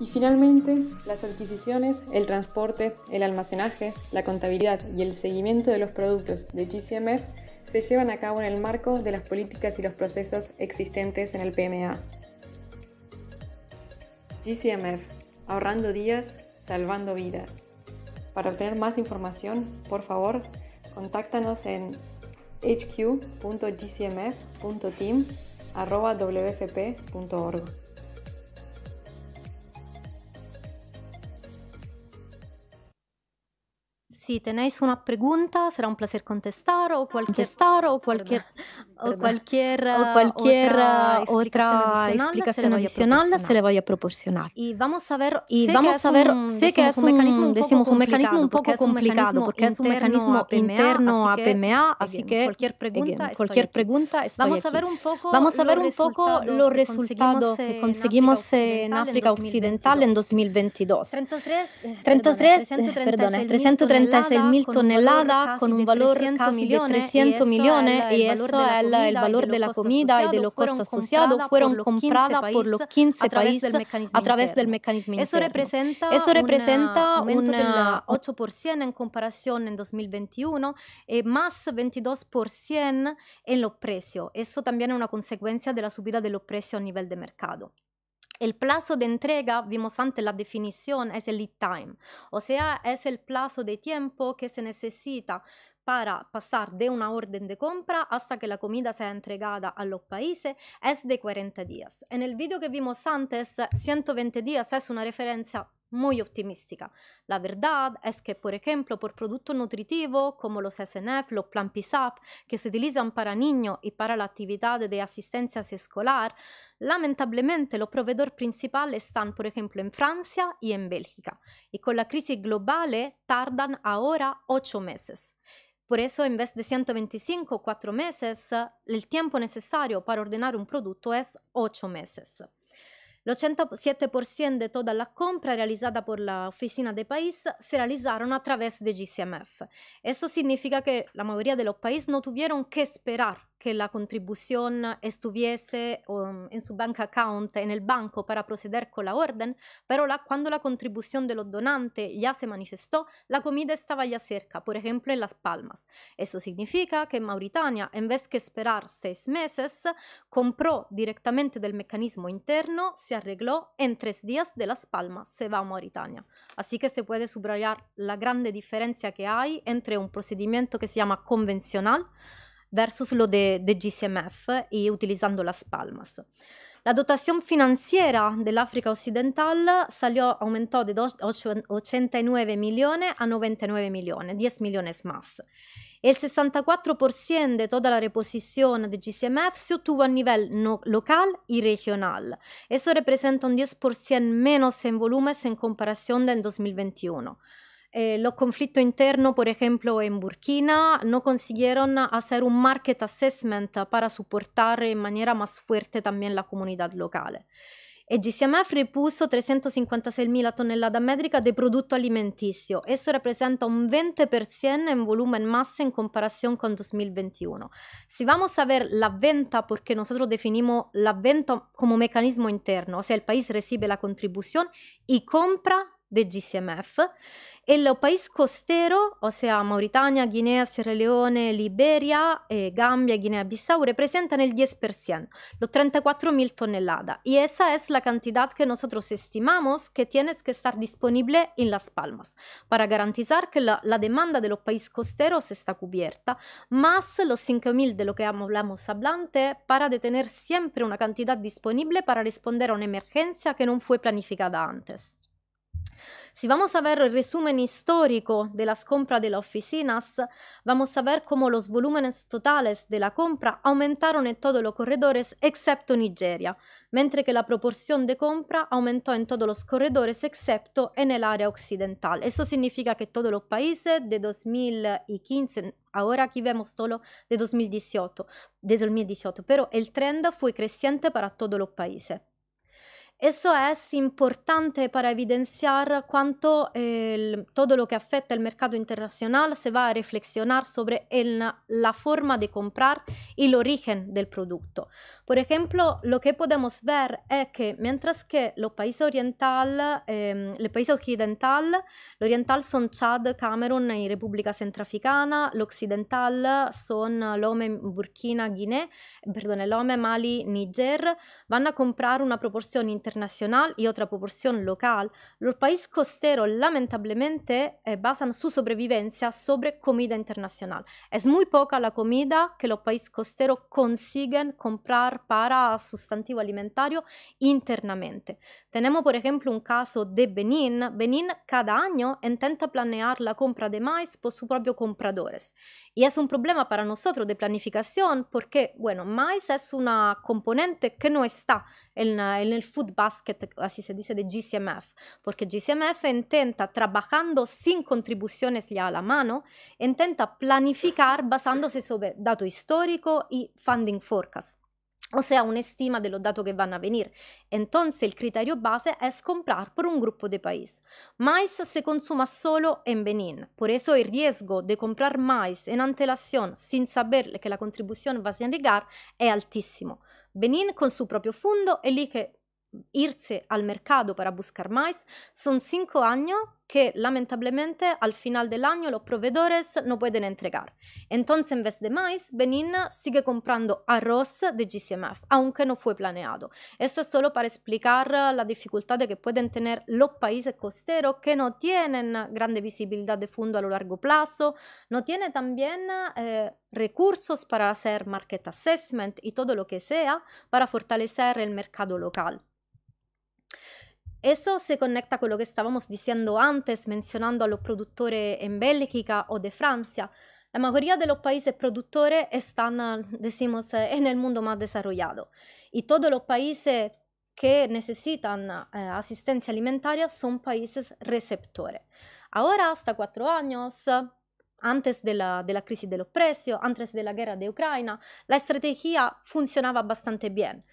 Y finalmente, las adquisiciones, el transporte, el almacenaje, la contabilidad y el seguimiento de los productos de GCMF se llevan a cabo en el marco de las políticas y los procesos existentes en el PMA. GCMF ahorrando días, salvando vidas. Para obtener más información, por favor, contáctanos en hq.gcmf.team.wfp.org. si tenéis una pregunta, será un placer contestar o cualquier o cualquier o cualquier o otra, explicación, adicional, se, le vaya a proporcionar. Y vamos a ver y sé vamos a ver sé que es un, mecanismo un, decimos un mecanismo un poco complicado porque es un mecanismo interno a PMA, así que cualquier pregunta, vamos a ver un poco vamos a ver un poco los resultados que conseguimos en África Occidental en 2022. 33 333 perdón, 330 eh, mil toneladas con un valor de 300 millones y eso es el valor de la comida y de los costos asociados fueron compradas por los 15 países a través del mecanismo interno. Eso representa un aumento 8% en comparación en 2021 y eh, más 22% en los precios. Eso también es una consecuencia de la subida de los precios a nivel de mercado. El plazo de entrega, vimos antes la definición, es el lead time, o sea, es el plazo de tiempo que se necesita para pasar de una orden de compra hasta que la comida sea entregada a los países es de 40 días. En el video que vimos antes, 120 días es una referencia muy optimística. La verdad es que, por ejemplo, por productos nutritivos como los SNF, los Plan PISAP, que se utilizan para niños y para la actividad de asistencia escolar, lamentablemente los proveedores principales están, por ejemplo, en Francia y en Bélgica. Y con la crisis global eh, tardan ahora ocho meses. Por eso, en vez de 125 o 4 meses, eh, el tiempo necesario para ordenar un producto es ocho meses. L'87% de toda la compra realizzata por la Oficina de País se realizaron a través GCMF. Questo significa che la mayoría de los países no tuvieron che esperar que la contribución estuviese um, en su bank account, en el banco, para proceder con la orden, pero cuando la contribución de los donantes ya se manifestó, la comida estaba ya cerca, por ejemplo en Las Palmas. Eso significa que Mauritania, en vez que esperar seis meses, compró directamente del mecanismo interno, se arregló en tres días de Las Palmas, se va a Mauritania. Así que se puede subrayar la grande diferencia que hay entre un procedimiento que se llama convencional, versus lo de, de GCMF e utilizzando las palmas. La dotazione finanziaria dell'Africa occidentale Occidental salió, aumentó de 89 milioni a 99 milioni, 10 millones más. il 64% di tutta la reposizione del GCMF si obtuvo a livello no local y regional. Eso representa un 10% menos en volúmenes en comparación del 2021. Eh, los conflictos internos, por ejemplo, en Burkina, no consiguieron hacer un market assessment para soportar en manera más fuerte también la comunidad local. E GCMF repuso 356.000 tonnellate métrica de producto alimenticio. Eso representa un 20% en volumen masa en comparación con 2021. Si vamos a ver la venta, porque nosotros definimos la venta como mecanismo interno, o sea, el país recibe la contribución y compra de GCMF, e lo paese costeros, o sea, Mauritania, Guinea, Sierra Leone, Liberia, eh, Gambia, Guinea-Bissau, representan il 10%, los 34.000 toneladas. Y esa es la quantità che noi estimamos che tiene che estar disponibile in Las Palmas per garantire che la, la demanda de los países costeros está cubierta, más los 5.000 di lo que hablamos hablante para detener siempre una quantità disponibile per rispondere a una emergencia que no fue planificada antes. Si vamos a ver el resumen histórico de las compras de las oficinas, vamos a ver cómo los volúmenes totales de la compra aumentaron en todos los corredores excepto Nigeria, mentre che la proporzione di compra aumentò in tutti i corridori excepto e nell'area occidentale. Questo significa che tutto il paese de 2015 ora qui vediamo solo del 2018, de 2018, però il trend fu crescente per tutto il paese. Eso è importante per evidenziare quanto eh, todo lo que afecta el mercado internacional se va a reflexionar sobre el, la forma di comprar e l'origen del prodotto. Per esempio, lo che possiamo vedere è che, mentre que los países oriental, eh, los países occidental, l'oriental son Chad, Camerun e Repubblica Centrafricana, l'occidentale sono Lome, Burkina, Guinea, perdone, Lome, Mali, Niger, vanno a comprar una proporzione internazionale internacional y otra proporción local, los países costeros lamentablemente eh, basan su sobrevivencia sobre comida internacional. Es muy poca la comida que los países costeros consiguen comprar para sustantivo alimentario internamente. Tenemos, por ejemplo, un caso de Benin. Benin cada año intenta planear la compra de maíz por sus propios compradores. Y es un problema para nosotros de planificación porque, bueno, maíz es una componente que no está el en el food basket, así ah, se dice, de GCMF, porque GCMF intenta, trabajando sin contribuciones ya a la mano, intenta planificar basándose sobre dato histórico y funding forecast. O sea, una estima de los datos que van a venir. Entonces, el criterio base es comprar por un grupo de país. Maíz se consuma solo en Benin, Por eso, el riesgo de comprar maíz en antelación sin saber que la contribución va a llegar es altísimo. Benin con su proprio fondo e lì che irse al mercato per buscar mais, son cinco anni que lamentablemente al final del año los proveedores no pueden entregar. Entonces, en vez de maíz, Benin sigue comprando arroz de GCMF, aunque no fue planeado. Esto es solo para explicar eh, la dificultad que pueden tener los países costeros que no tienen grande visibilidad de fondo a lo largo plazo, no tienen también eh, recursos para hacer market assessment y todo lo que sea para fortalecer el mercado local. Eso se conecta a quello che stavamo diciendo antes, menzionando a los productores en Bélgica o de Francia. La maggioria de los países productores decimos, eh, en el mundo más desarrollado. Y todos los países que necesitan eh, asistencia alimentaria son países receptores. Ahora, hasta cuatro años, antes de la, de la, crisis antes de guerra di Ucraina, la strategia funzionava bastante bene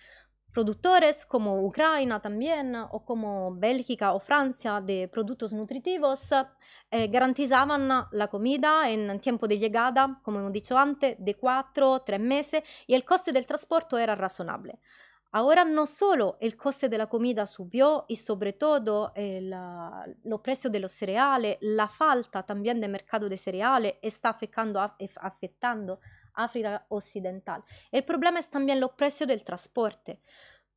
productores como Ucrania también o como Bélgica o Francia de productos nutritivos eh, garantizaban la comida en tiempo de llegada, como hemos dicho antes, de 4 o 3 meses y el coste del transporte era razonable. Ahora no solo el coste de la comida subió y sobre todo el, eh, los precios de los cereales, la falta también de mercado de cereales está afectando, afectando Africa Occidental. il problema è también los precios del transporte.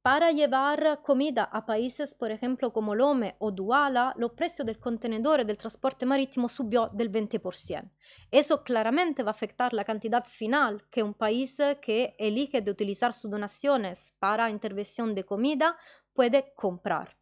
Para llevar comida a países, por ejemplo, como Lome o Douala, los precios del contenedor del transporte marítimo subió del 20%. Eso claramente va a afectar la cantidad final que un país que elige de utilizar sus donaciones para intervención de comida puede comprar.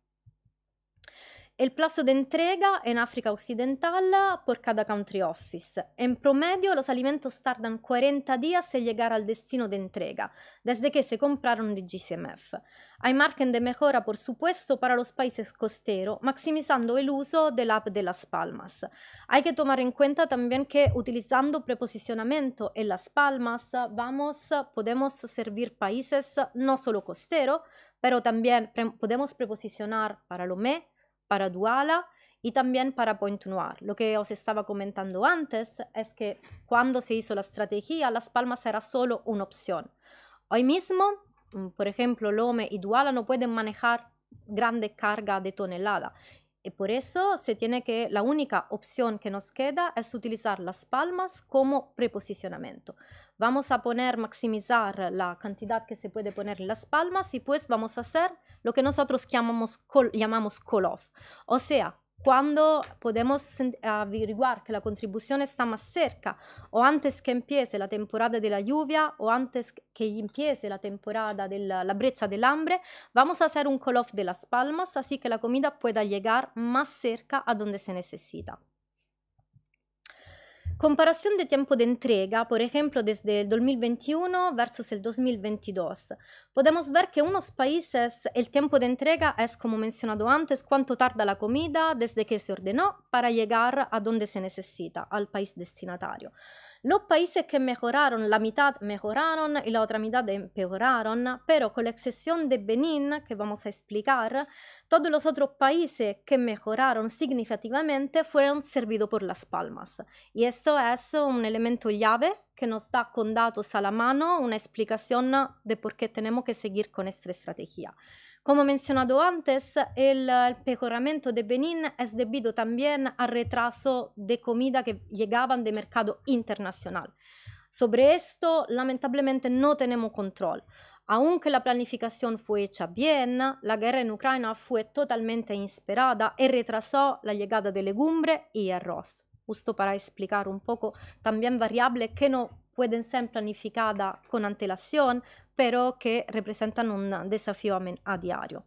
El plazo de entrega en África Occidental por cada country office. En promedio, los alimentos tardan 40 días en llegar al destino de entrega, desde que se compraron de GCMF. Hay margen de mejora, por supuesto, para los países costeros, maximizando el uso del app de Las Palmas. Hay que tomar en cuenta también que utilizando preposicionamiento en Las Palmas, vamos, podemos servir países no solo costeros, pero también podemos preposicionar para Lomé, para Duala y también para Point Noir. Lo que os estaba comentando antes es que cuando se hizo la estrategia, Las Palmas era solo una opción. Hoy mismo, mm, por ejemplo, Lome y Duala no pueden manejar grande carga de tonelada. Y por eso se tiene que, la única opción que nos queda es utilizar las palmas como preposicionamiento. Vamos a poner, maximizar la cantidad que se puede poner en las palmas y pues vamos a hacer lo que nosotros llamamos call, off. O sea, cuando podemos averiguar que la contribución está más cerca o antes que empiece la temporada de la lluvia o antes que empiece la temporada de la, la brecha del hambre, vamos a hacer un call-off de las palmas así que la comida pueda llegar más cerca a donde se necesita. Comparación de tiempo de entrega, por ejemplo, desde el 2021 versus el 2022. Podemos ver que unos países el tiempo de entrega es, como mencionado antes, cuánto tarda la comida desde que se ordenó para llegar a donde se necesita, al país destinatario. Los países que mejoraron, la mitad mejoraron y la otra mitad empeoraron, pero con la excepción de Benin, que vamos a explicar, todos los otros países que mejoraron significativamente fueron servidos por Las Palmas. Y eso es un elemento llave que nos da con datos a la mano una explicación de por qué tenemos que seguir con esta estrategia. Como mencionado antes, el, el pecoramiento de Benín es debido también al retraso de comida que llegaban del mercado internacional. Sobre esto, lamentablemente, no tenemos control. Aunque la planificación fue hecha bien, la guerra en Ucrania fue totalmente inesperada y retrasó la llegada de legumbres y arroz. Justo para explicar un poco también variables que no pueden ser planificadas con antelación, pero que representan un desafío a, a diario.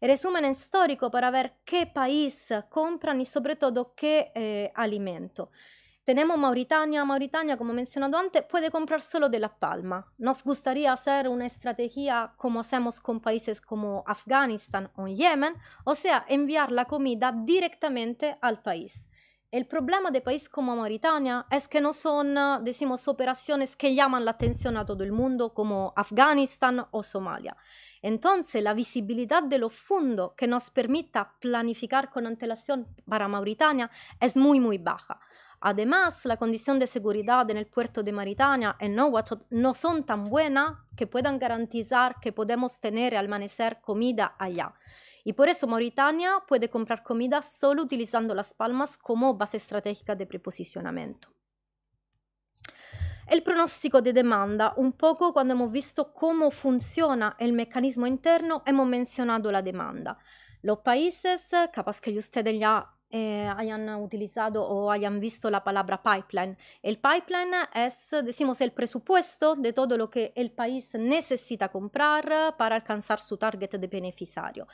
El resumen histórico para ver qué país compran y sobre todo qué eh, alimento. Tenemos Mauritania. Mauritania, como mencionado antes, puede comprar solo de La Palma. Nos gustaría hacer una estrategia como hacemos con países como Afganistán o Yemen, o sea, enviar la comida directamente al país. El problema de países como Mauritania es que no son, eh, decimos, operaciones que llaman la atención a todo el mundo como Afganistán o Somalia. Entonces, la visibilidad de los fondos que nos permita planificar con antelación para Mauritania es muy, muy baja. Además, la condición de seguridad en el puerto de Mauritania en no son tan buenas que puedan garantizar que podemos tener al amanecer comida allá. Y por eso Mauritania puede comprar comida solo utilizando Las Palmas como base estratégica de preposicionamiento. El pronóstico de demanda, un poco cuando hemos visto cómo funciona el mecanismo interno, hemos mencionado la demanda. Los países, capaz que ustedes ya eh, hayan utilizado o hayan visto la palabra pipeline. El pipeline es, decimos, el presupuesto de todo lo que el país necesita comprar para alcanzar su target de beneficiario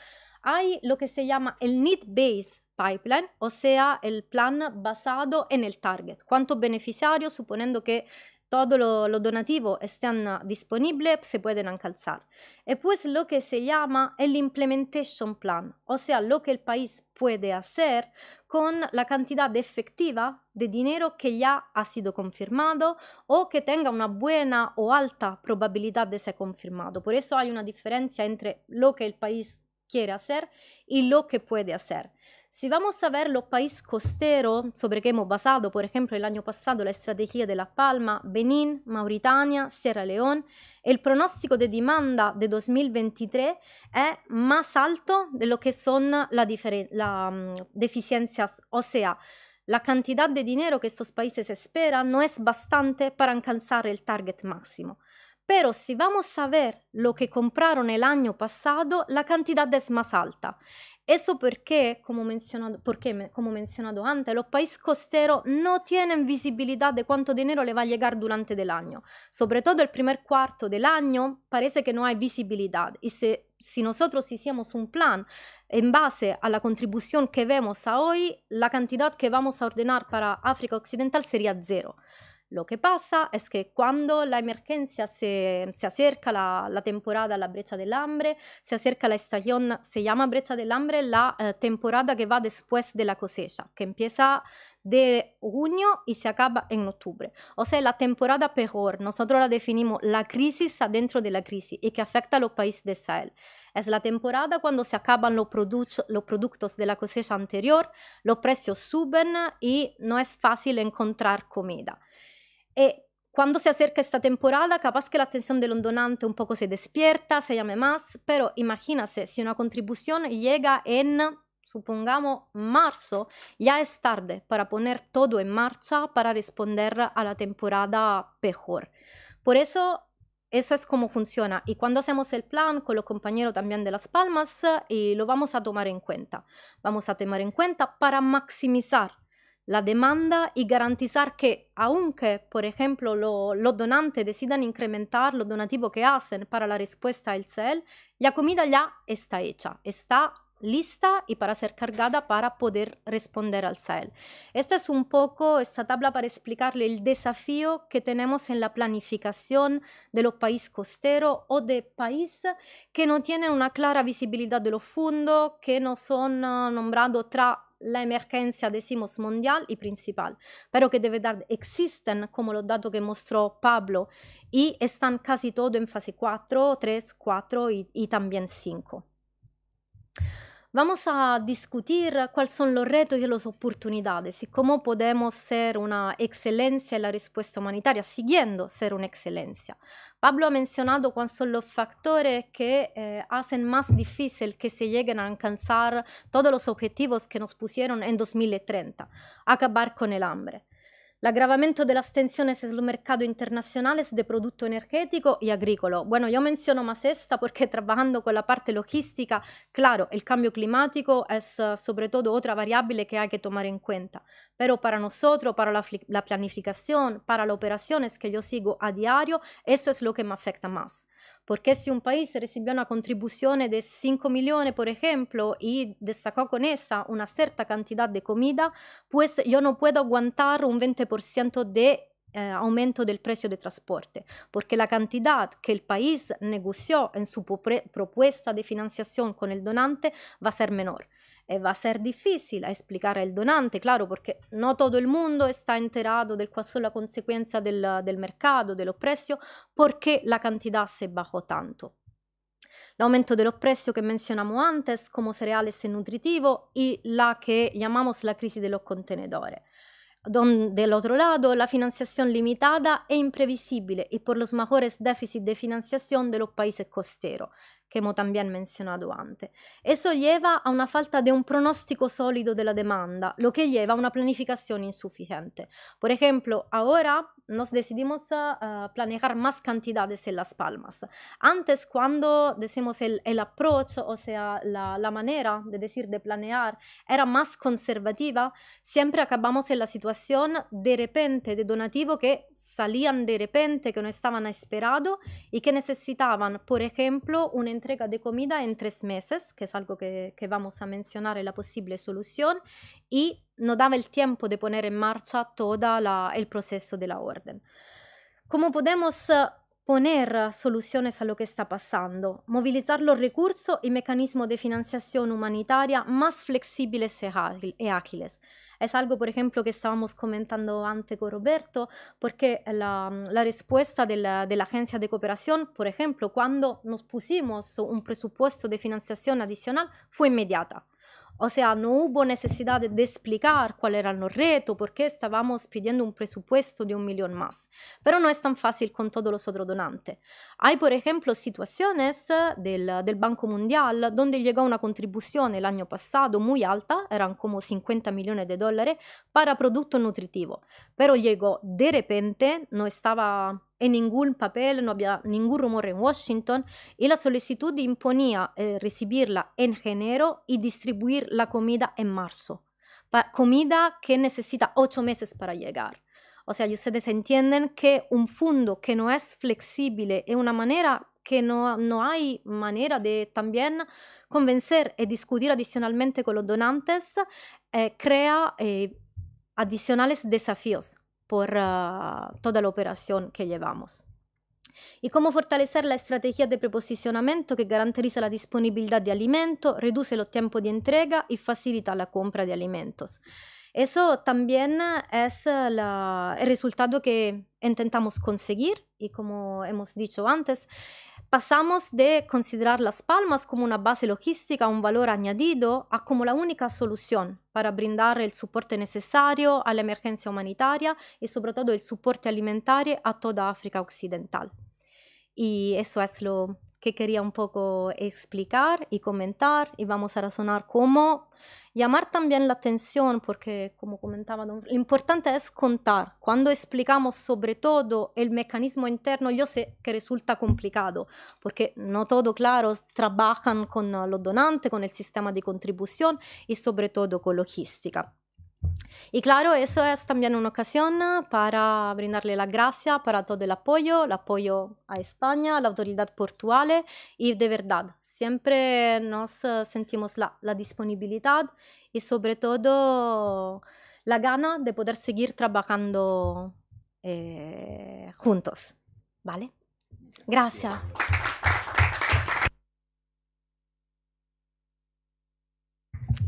hay lo que se llama el need-based pipeline, o sea, el plan basado en el target. ¿Cuánto beneficiario, suponiendo que todo lo, lo donativo esté disponible, se pueden alcanzar? Y pues lo que se llama el implementation plan, o sea, lo que el país puede hacer con la cantidad efectiva de dinero que ya ha sido confirmado o que tenga una buena o alta probabilidad de ser confirmado. Por eso hay una diferencia entre lo que el país quiere hacer y lo que puede hacer. Si vamos a ver los países costeros sobre que hemos basado, por ejemplo, el año pasado la estrategia de La Palma, Benín, Mauritania, Sierra Leone, el pronóstico de demanda de 2023 es más alto de lo que son las la, um, deficiencias, o sea, la cantidad de dinero que estos países esperan no es bastante para alcanzar el target máximo. Pero si vamos a ver lo que compraron el año pasado, la cantidad es más alta. Eso porque, como mencionado, mencionado antes, los países costeros no tienen visibilidad de cuánto dinero le va a llegar durante el año. Sobre todo el primer cuarto del año parece que no hay visibilidad. Y si nosotros hicimos un plan en base a la contribución que vemos a hoy, la cantidad que vamos a ordenar para África Occidental sería cero. Lo que pasa es que cuando la emergencia se, acerca, la, la, temporada, la brecha del hambre, se acerca la estación, se llama brecha del hambre la eh, temporada que va después de la cosecha, que empieza de junio y se acaba en octubre. O sea, la temporada peor, nosotros la definimos la crisis adentro de la crisis y que afecta a los países de Sahel. Es la temporada cuando se acaban los productos de la cosecha anterior, los precios suben y no es fácil encontrar comida y eh, cuando se acerca esta temporada, capaz que la atención del donante un poco se despierta, se llame más, pero imagínase, si una contribución llega en, supongamos, marzo, ya es tarde para poner todo en marcha para responder a la temporada mejor. Por eso eso es como funciona. Y cuando hacemos el plan con los compañeros también de Las Palmas, eh, y lo vamos a tomar en cuenta. Vamos a tomar en cuenta para maximizar la demanda y garantizar que, aunque, por ejemplo, los donantes decidan incrementar lo donativo que hacen para la respuesta al CEL, la comida ya está hecha, está lista y para ser cargada para poder responder al CEL. Esta es un poco esta tabla para explicarle el desafío que tenemos en la planificación de los países costeros o de países que no tienen una clara visibilidad de los fondos, que no son ah, nombrados tra la emergencia, Simos mundial y principal, pero que de verdad existen, como los datos que mostró Pablo, y están casi todo en fase 4, 3, 4 y, y también 5. Vamos a discutir cuáles son los retos y las oportunidades y cómo podemos ser una excelencia en la respuesta humanitaria, siguiendo ser una excelencia. Pablo ha mencionado cuáles son los factores que eh, hacen más difícil que se lleguen a alcanzar todos los objetivos que nos pusieron en 2030, acabar con el hambre. L'aggravamento dell'astensione sul mercato internazionale de producto energético y agrícola. Bueno, io menziono más perché lavorando con la parte logística, claro, il cambio climatico è soprattutto todo variabile che que hay que tomar cuenta. Però per noi, per la, la per le operazioni che que sigo a diario, questo è es lo que me afecta más porque si un país recibe una contribución de 5 millones, por ejemplo, y destacó con esa una cierta cantidad de comida, pues yo no puedo aguantar un 20% de eh, aumento del precio de transporte, porque la cantidad que el país negoció en su propuesta de financiación con el donante va a ser menor e va a ser difficile a explicar al donante, claro, perché non tutto il mondo está enterado del cuál es la consecuencia del, del mercado, de los precios, porque la cantidad se bajó tanto. l'aumento de che precios antes come cereales e nutritivo e la che llamamos la crisi dello contenedore. contenedores. lato, del otro lado, la financiación limitada e imprevisible y por los mayores déficits de financiación de los países costeros. que también también mencionado antes. Eso lleva a una falta de un pronóstico sólido de la demanda, lo que lleva a una planificación insuficiente. Por ejemplo, ahora nos decidimos planear más cantidades en Las Palmas. Antes, cuando decimos el, el approach, o sea, la, la, manera de decir de planear, era más conservativa, siempre acabamos en la situación de repente, de donativo que salían de repente, que no estaban esperado y que necesitaban, por ejemplo, un entrega de comida en tres meses, que es algo que, que vamos a mencionar en la posible solución, y no daba el tiempo de poner en marcha todo el proceso de la orden. ¿Cómo podemos eh, poner eh, soluciones a lo que está pasando, movilizar los recursos y mecanismos de financiación humanitaria más flexibles y ágiles. Es algo, por ejemplo, que estábamos comentando antes con Roberto, porque la, mm, respuesta de la, Agencia de Cooperación, por ejemplo, cuando nos pusimos un presupuesto de financiación adicional, fue inmediata. O sea, no hubo necesidad de, explicar cuál era el reto, porque estábamos pidiendo un presupuesto de un millón más. Pero no es tan fácil con todos los otros donantes. Hay, por ejemplo, situaciones del, del, Banco Mundial donde llegó una contribución el año pasado muy alta, eran como 50 millones de dólares, para producto nutritivo. Pero llegó de repente, no estaba en ningún papel, no había ningún rumor en Washington y la solicitud imponía eh, recibirla en enero y distribuir la comida en marzo. Pa comida que necesita ocho meses para llegar. O sea, ustedes entienden que un fondo que no es flexible es una manera que no, no hay manera de también convencer y e discutir adicionalmente con los donantes, eh, crea eh, adicionales desafíos por ah, toda la operación que llevamos. Y cómo fortalecer la estrategia de preposicionamiento que garantiza la disponibilidad de alimento, reduce el tiempo de entrega y facilita la compra de alimentos. Eso también ah, es ah, el resultado que intentamos conseguir y como hemos dicho antes, pasamos de considerar Las Palmas como una base logística, un valor añadido, a como la única solución para brindar el soporte necesario a la emergencia humanitaria y sobre todo el soporte alimentario a toda África Occidental. Y eso es lo quería un poco explicar y comentar y vamos a razonar cómo llamar también la atención porque como comentaba lo importante es contar cuando explicamos sobre todo el mecanismo interno yo sé que resulta complicado porque no todo claro trabajan con ah, lo donante con el sistema de contribución y sobre todo con logística y claro, eso es también una ocasión para brindarle la gracia para todo el apoyo, el apoyo a España, a la autoridad portuaria y de verdad, siempre nos eh, sentimos la, disponibilidad y sobre todo la gana de poder seguir trabajando eh, juntos. ¿Vale? Gracias.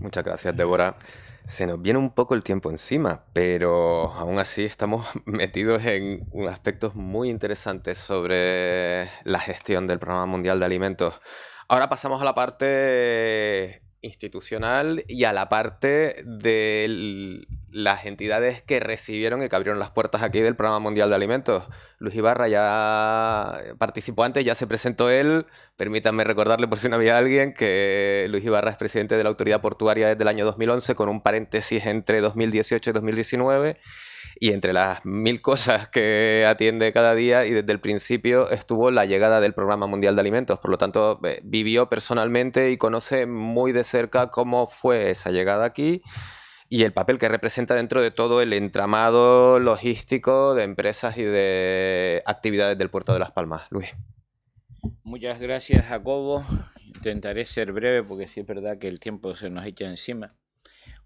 Muchas gracias, Débora se nos viene un poco el tiempo encima, pero aún así estamos metidos en aspectos muy interesantes sobre la gestión del Programa Mundial de Alimentos. Ahora pasamos a la parte institucional y a la parte de las entidades que recibieron y que abrieron las puertas aquí del Programa Mundial de Alimentos. Luis Ibarra ya participó antes, ya se presentó él. Permítanme recordarle por si no había alguien que Luis Ibarra es presidente de la Autoridad Portuaria desde el año 2011 con un paréntesis entre 2018 y 2019 y entre las mil cosas que atiende cada día y desde el principio estuvo la llegada del Programa Mundial de Alimentos. Por lo tanto, eh, vivió personalmente y conoce muy de cerca cómo fue esa llegada aquí y el papel que representa dentro de todo el entramado logístico de empresas y de actividades del puerto de Las Palmas. Luis. Muchas gracias, Jacobo. Intentaré ser breve porque sí es verdad que el tiempo se nos echa encima.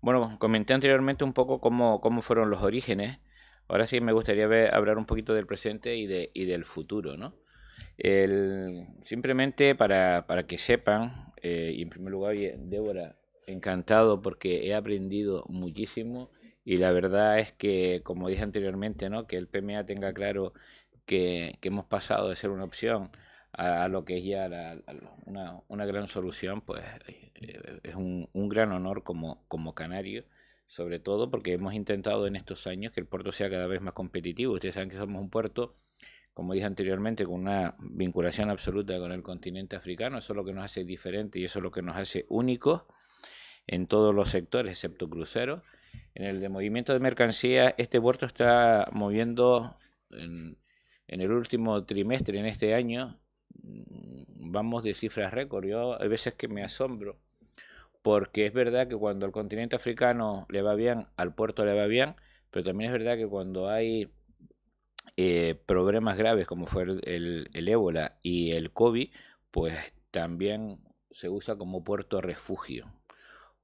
Bueno, comenté anteriormente un poco cómo, fueron los orígenes. Ahora sí me gustaría hablar un poquito del presente y, de, y del futuro, ¿no? simplemente para, que sepan, eh, y en primer lugar, Débora, encantado porque he aprendido muchísimo y la verdad es que, como dije anteriormente, ¿no? que el PMA tenga claro que, que hemos pasado de ser una opción a, lo que es ya una, gran solución, pues eh, es un, gran honor como, como canario, sobre todo porque hemos intentado en estos años que el puerto sea cada vez más competitivo. Ustedes saben que somos un puerto, como dije anteriormente, con una vinculación absoluta con el continente africano. Eso es lo que nos hace diferente y eso es lo que nos hace únicos en todos los sectores, excepto crucero En el de movimiento de mercancías, este puerto está moviendo en, en el último trimestre, en este año, Mm, vamos de cifras récord. Yo hay veces que me asombro, porque es verdad que cuando al continente africano le va bien, al puerto le va bien, pero también es verdad que cuando hay eh, problemas graves como fue el, ébola y el COVID, pues también se usa como puerto refugio.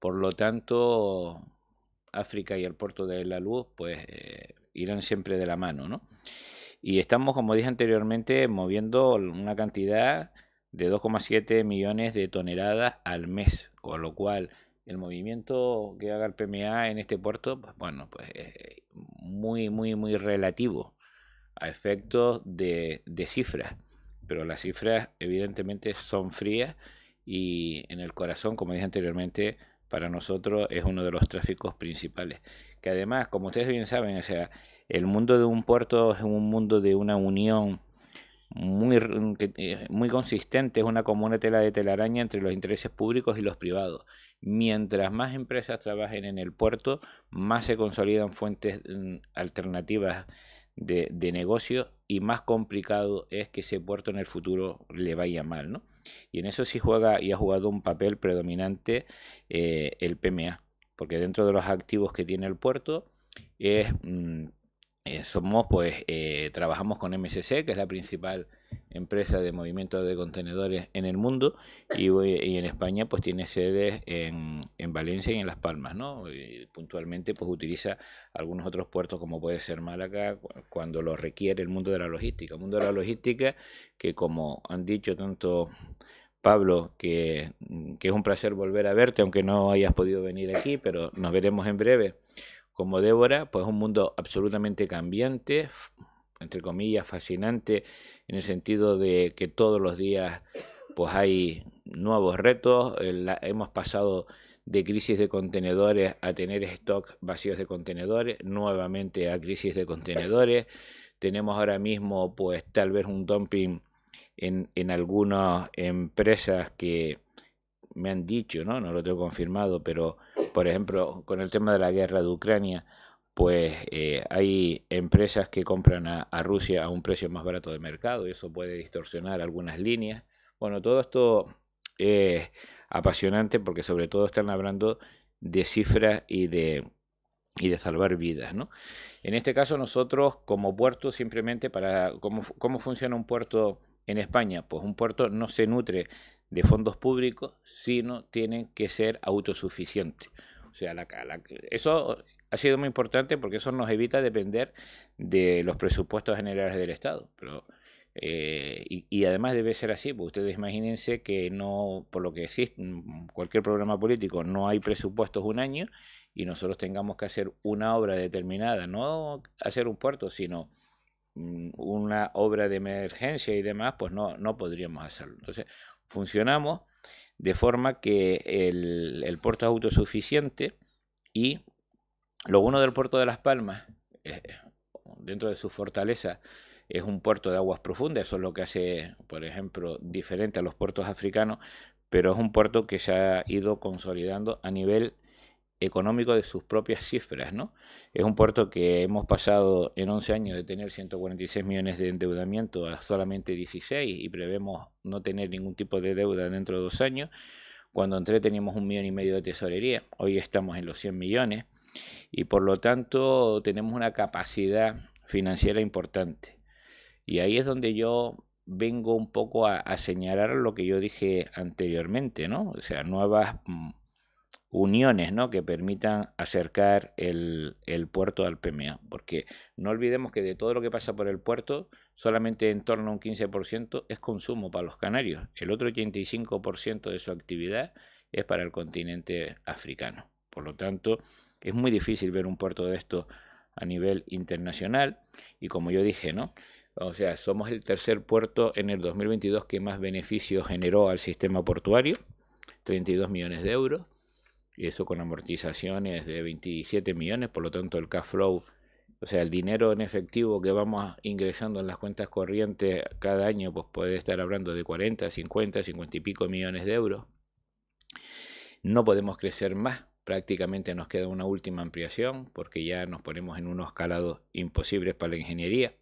Por lo tanto, África y el puerto de la luz, pues eh, irán siempre de la mano, ¿no? Y estamos, como dije anteriormente, moviendo una cantidad de 2,7 millones de toneladas al mes, con lo cual el movimiento que haga el PMA en este puerto, pues, bueno, pues es eh, muy, muy, muy relativo a efectos de, de cifras, pero las cifras evidentemente son frías y en el corazón, como dije anteriormente, para nosotros es uno de los tráficos principales, que además, como ustedes bien saben, o sea, el mundo de un puerto es un mundo de una unión muy, eh, muy consistente, es una común tela de telaraña entre los intereses públicos y los privados. Mientras más empresas trabajen en el puerto, más se consolidan fuentes mm, alternativas de, de negocio y más complicado es que ese puerto en el futuro le vaya mal. ¿no? Y en eso sí juega y ha jugado un papel predominante eh, el PMA, porque dentro de los activos que tiene el puerto es... Mm, eh, somos, pues, eh, trabajamos con MSC, que es la principal empresa de movimiento de contenedores en el mundo, eh, y, en España, pues, tiene sedes en, en, Valencia y en Las Palmas, ¿no? Y puntualmente, pues, utiliza algunos otros puertos, como puede ser Málaga, cuando lo requiere el mundo de la logística. El mundo de la logística, que como han dicho tanto Pablo, que, que es un placer volver a verte, aunque no hayas podido venir aquí, pero nos veremos en breve como Débora, pues un mundo absolutamente cambiante, entre comillas, fascinante, en el sentido de que todos los días pues hay nuevos retos, hemos pasado de crisis de contenedores a tener stock vacíos de contenedores, nuevamente a crisis de contenedores, tenemos ahora mismo pues tal vez un dumping en, en algunas empresas que me han dicho, ¿no? no lo tengo confirmado, pero por ejemplo, con el tema de la guerra de Ucrania, pues eh, hay empresas que compran a, Rusia a un precio más barato de mercado y eso puede distorsionar algunas líneas. Bueno, todo esto es apasionante porque sobre todo están hablando de cifras y de, y de salvar vidas. ¿no? En este caso nosotros como puerto simplemente para cómo, funciona un puerto en España, pues un puerto no se nutre de fondos públicos, sino tiene que ser autosuficiente. O sea, eso ha sido muy importante porque eso nos evita depender de los presupuestos generales del Estado. Pero, eh, y, y, además debe ser así, porque ustedes imagínense que no, por lo que existe, mm, cualquier programa político no hay presupuestos un año y nosotros tengamos que hacer una obra determinada, no hacer un puerto, sino mm, una obra de emergencia y demás, pues no, no podríamos hacerlo. Entonces, funcionamos de forma que el, puerto es autosuficiente y lo uno del puerto de Las Palmas, eh, dentro de su fortaleza, es un puerto de aguas profundas, eso es lo que hace, por ejemplo, diferente a los puertos africanos, pero es un puerto que se ha ido consolidando a nivel económico de sus propias cifras, ¿no? Es un puerto que hemos pasado en 11 años de tener 146 millones de endeudamiento a solamente 16 y prevemos no tener ningún tipo de deuda dentro de dos años. Cuando entré teníamos un millón y medio de tesorería, hoy estamos en los 100 millones y por lo tanto tenemos una capacidad financiera importante. Y ahí es donde yo vengo un poco a, a señalar lo que yo dije anteriormente, ¿no? O sea, nuevas mm, uniones ¿no? que permitan acercar el, puerto al PMA, porque no olvidemos que de todo lo que pasa por el puerto, solamente en torno a un 15% es consumo para los canarios, el otro 85% de su actividad es para el continente africano. Por lo tanto, es muy difícil ver un puerto de esto a nivel internacional y como yo dije, ¿no? O sea, somos el tercer puerto en el 2022 que más beneficio generó al sistema portuario, 32 millones de euros y eso con amortizaciones de 27 millones, por lo tanto el cash flow, o sea, el dinero en efectivo que vamos ingresando en las cuentas corrientes cada año, pues puede estar hablando de 40, 50, 50 y pico millones de euros. No podemos crecer más, prácticamente nos queda una última ampliación porque ya nos ponemos en unos calados imposibles para la ingeniería.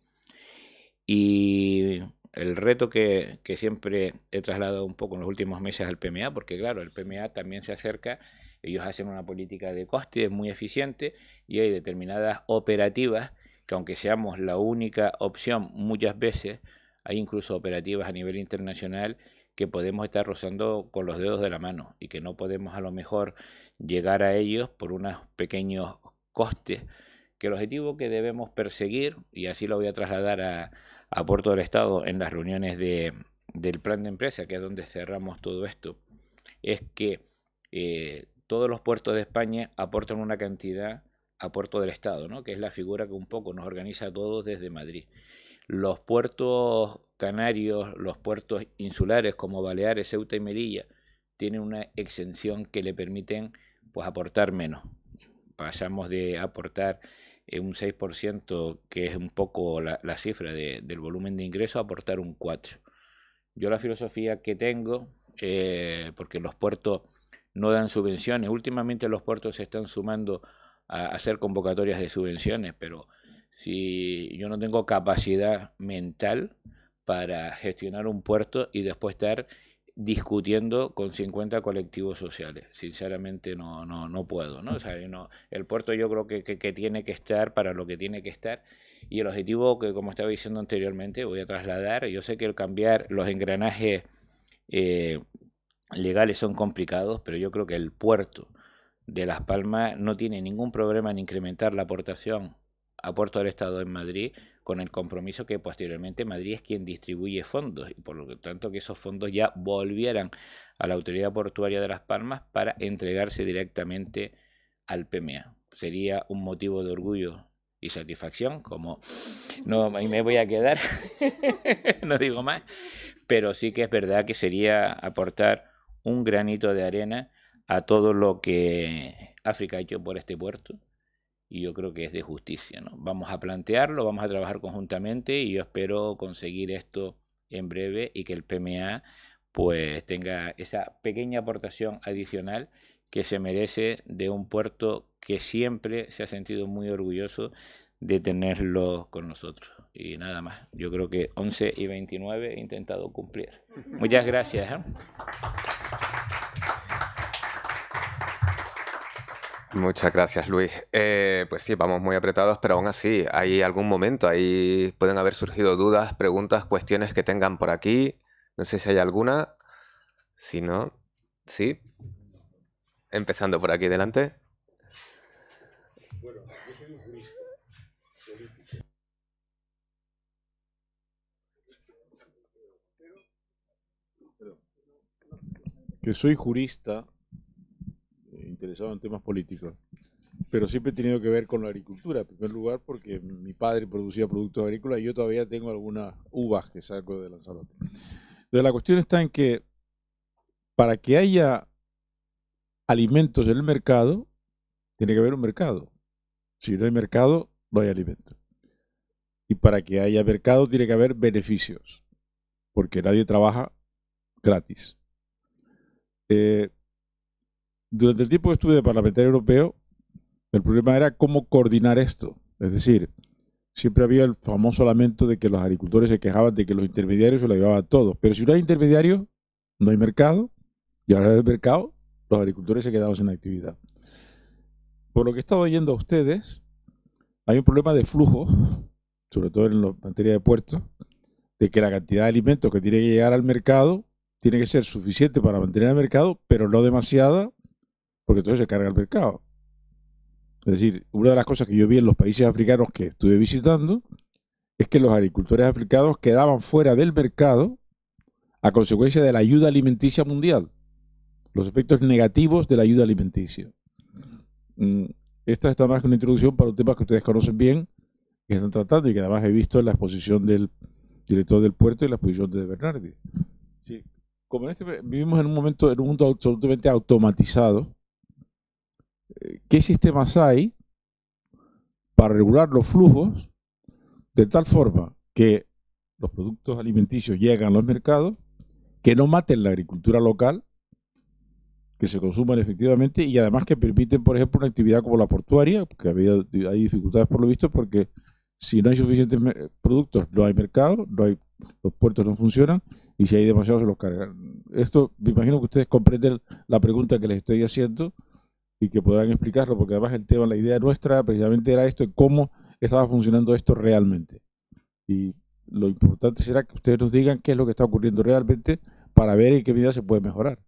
Y el reto que, que siempre he trasladado un poco en los últimos meses al PMA, porque claro, el PMA también se acerca ellos hacen una política de costes muy eficiente y hay determinadas operativas que aunque seamos la única opción muchas veces, hay incluso operativas a nivel internacional que podemos estar rozando con los dedos de la mano y que no podemos a lo mejor llegar a ellos por unos pequeños costes. Que el objetivo que debemos perseguir, y así lo voy a trasladar a, a Puerto del Estado en las reuniones de, del plan de empresa, que es donde cerramos todo esto, es que eh, todos los puertos de España aportan una cantidad a puerto del Estado, ¿no? que es la figura que un poco nos organiza a todos desde Madrid. Los puertos canarios, los puertos insulares como Baleares, Ceuta y Melilla, tienen una exención que le permiten pues, aportar menos. Pasamos de aportar eh, un 6%, que es un poco la, cifra del volumen de ingreso, a aportar un 4%. Yo la filosofía que tengo, eh, porque los puertos no dan subvenciones. Últimamente los puertos se están sumando a hacer convocatorias de subvenciones, pero si yo no tengo capacidad mental para gestionar un puerto y después estar discutiendo con 50 colectivos sociales. Sinceramente no, no, no puedo. ¿no? no, el puerto yo creo que, tiene que estar para lo que tiene que estar. Y el objetivo que, como estaba diciendo anteriormente, voy a trasladar, yo sé que el cambiar los engranajes eh, legales son complicados, pero yo creo que el puerto de Las Palmas no tiene ningún problema en incrementar la aportación a Puerto del Estado en Madrid con el compromiso que posteriormente Madrid es quien distribuye fondos y por lo tanto que esos fondos ya volvieran a la Autoridad Portuaria de Las Palmas para entregarse directamente al PMA. Sería un motivo de orgullo y satisfacción, como no me voy a quedar, no digo más, pero sí que es verdad que sería aportar un granito de arena a todo lo que África ha hecho por este puerto y yo creo que es de justicia. ¿no? Vamos a plantearlo, vamos a trabajar conjuntamente y yo espero conseguir esto en breve y que el PMA pues tenga esa pequeña aportación adicional que se merece de un puerto que siempre se ha sentido muy orgulloso de tenerlo con nosotros. Y nada más, yo creo que 11 y 29 he intentado cumplir. Muchas gracias. ¿eh? Muchas gracias, Luis. pues sí, vamos muy apretados, pero aún así, hay algún momento, ahí pueden haber surgido dudas, preguntas, cuestiones que tengan por aquí. No sé si hay alguna. Si no, sí. Empezando por aquí delante. Bueno, yo soy Que soy jurista interesado en temas políticos, pero siempre he tenido que ver con la agricultura, en primer lugar porque mi padre producía productos agrícolas y yo todavía tengo algunas uvas que saco de Lanzarote. Entonces la cuestión está en que para que haya alimentos en el mercado, tiene que haber un mercado. Si no hay mercado, no hay alimentos. Y para que haya mercado, tiene que haber beneficios, porque nadie trabaja gratis. Eh, durante el tiempo que estuve de parlamentario europeo, el problema era cómo coordinar esto. Es decir, siempre había el famoso lamento de que los agricultores se quejaban de que los intermediarios se lo llevaban a todos. Pero si no hay intermediarios, no hay mercado. Y ahora del mercado, los agricultores se quedaban sin actividad. Por lo que he estado oyendo a ustedes, hay un problema de flujo, sobre todo en la materia de puertos, de que la cantidad de alimentos que tiene que llegar al mercado tiene que ser suficiente para mantener el mercado, pero no demasiada porque entonces se carga el mercado. Es decir, una de las cosas que yo vi en los países africanos que estuve visitando es que los agricultores africanos quedaban fuera del mercado a consecuencia de la ayuda alimenticia mundial, los efectos negativos de la ayuda alimenticia. Mm, esta está más que una introducción para un tema que ustedes conocen bien, que están tratando y que además he visto en la exposición del director del puerto y la exposición de Bernardi. Como en este, vivimos en un momento, en un mundo absolutamente automatizado, qué sistemas hay para regular los flujos de tal forma que los productos alimenticios llegan a los mercados, que no maten la agricultura local, que se consuman efectivamente y además que permiten, por ejemplo, una actividad como la portuaria, que había, hay dificultades por lo visto, porque si no hay suficientes productos, no hay mercado, no hay, los puertos no funcionan y si hay demasiados se los cargan. Esto me imagino que ustedes comprenden la pregunta que les estoy haciendo y que podrán explicarlo, porque además el tema, la idea nuestra precisamente era esto, cómo estaba funcionando esto realmente. Y lo importante será que ustedes nos digan qué es lo que está ocurriendo realmente para ver en qué medida se puede mejorar.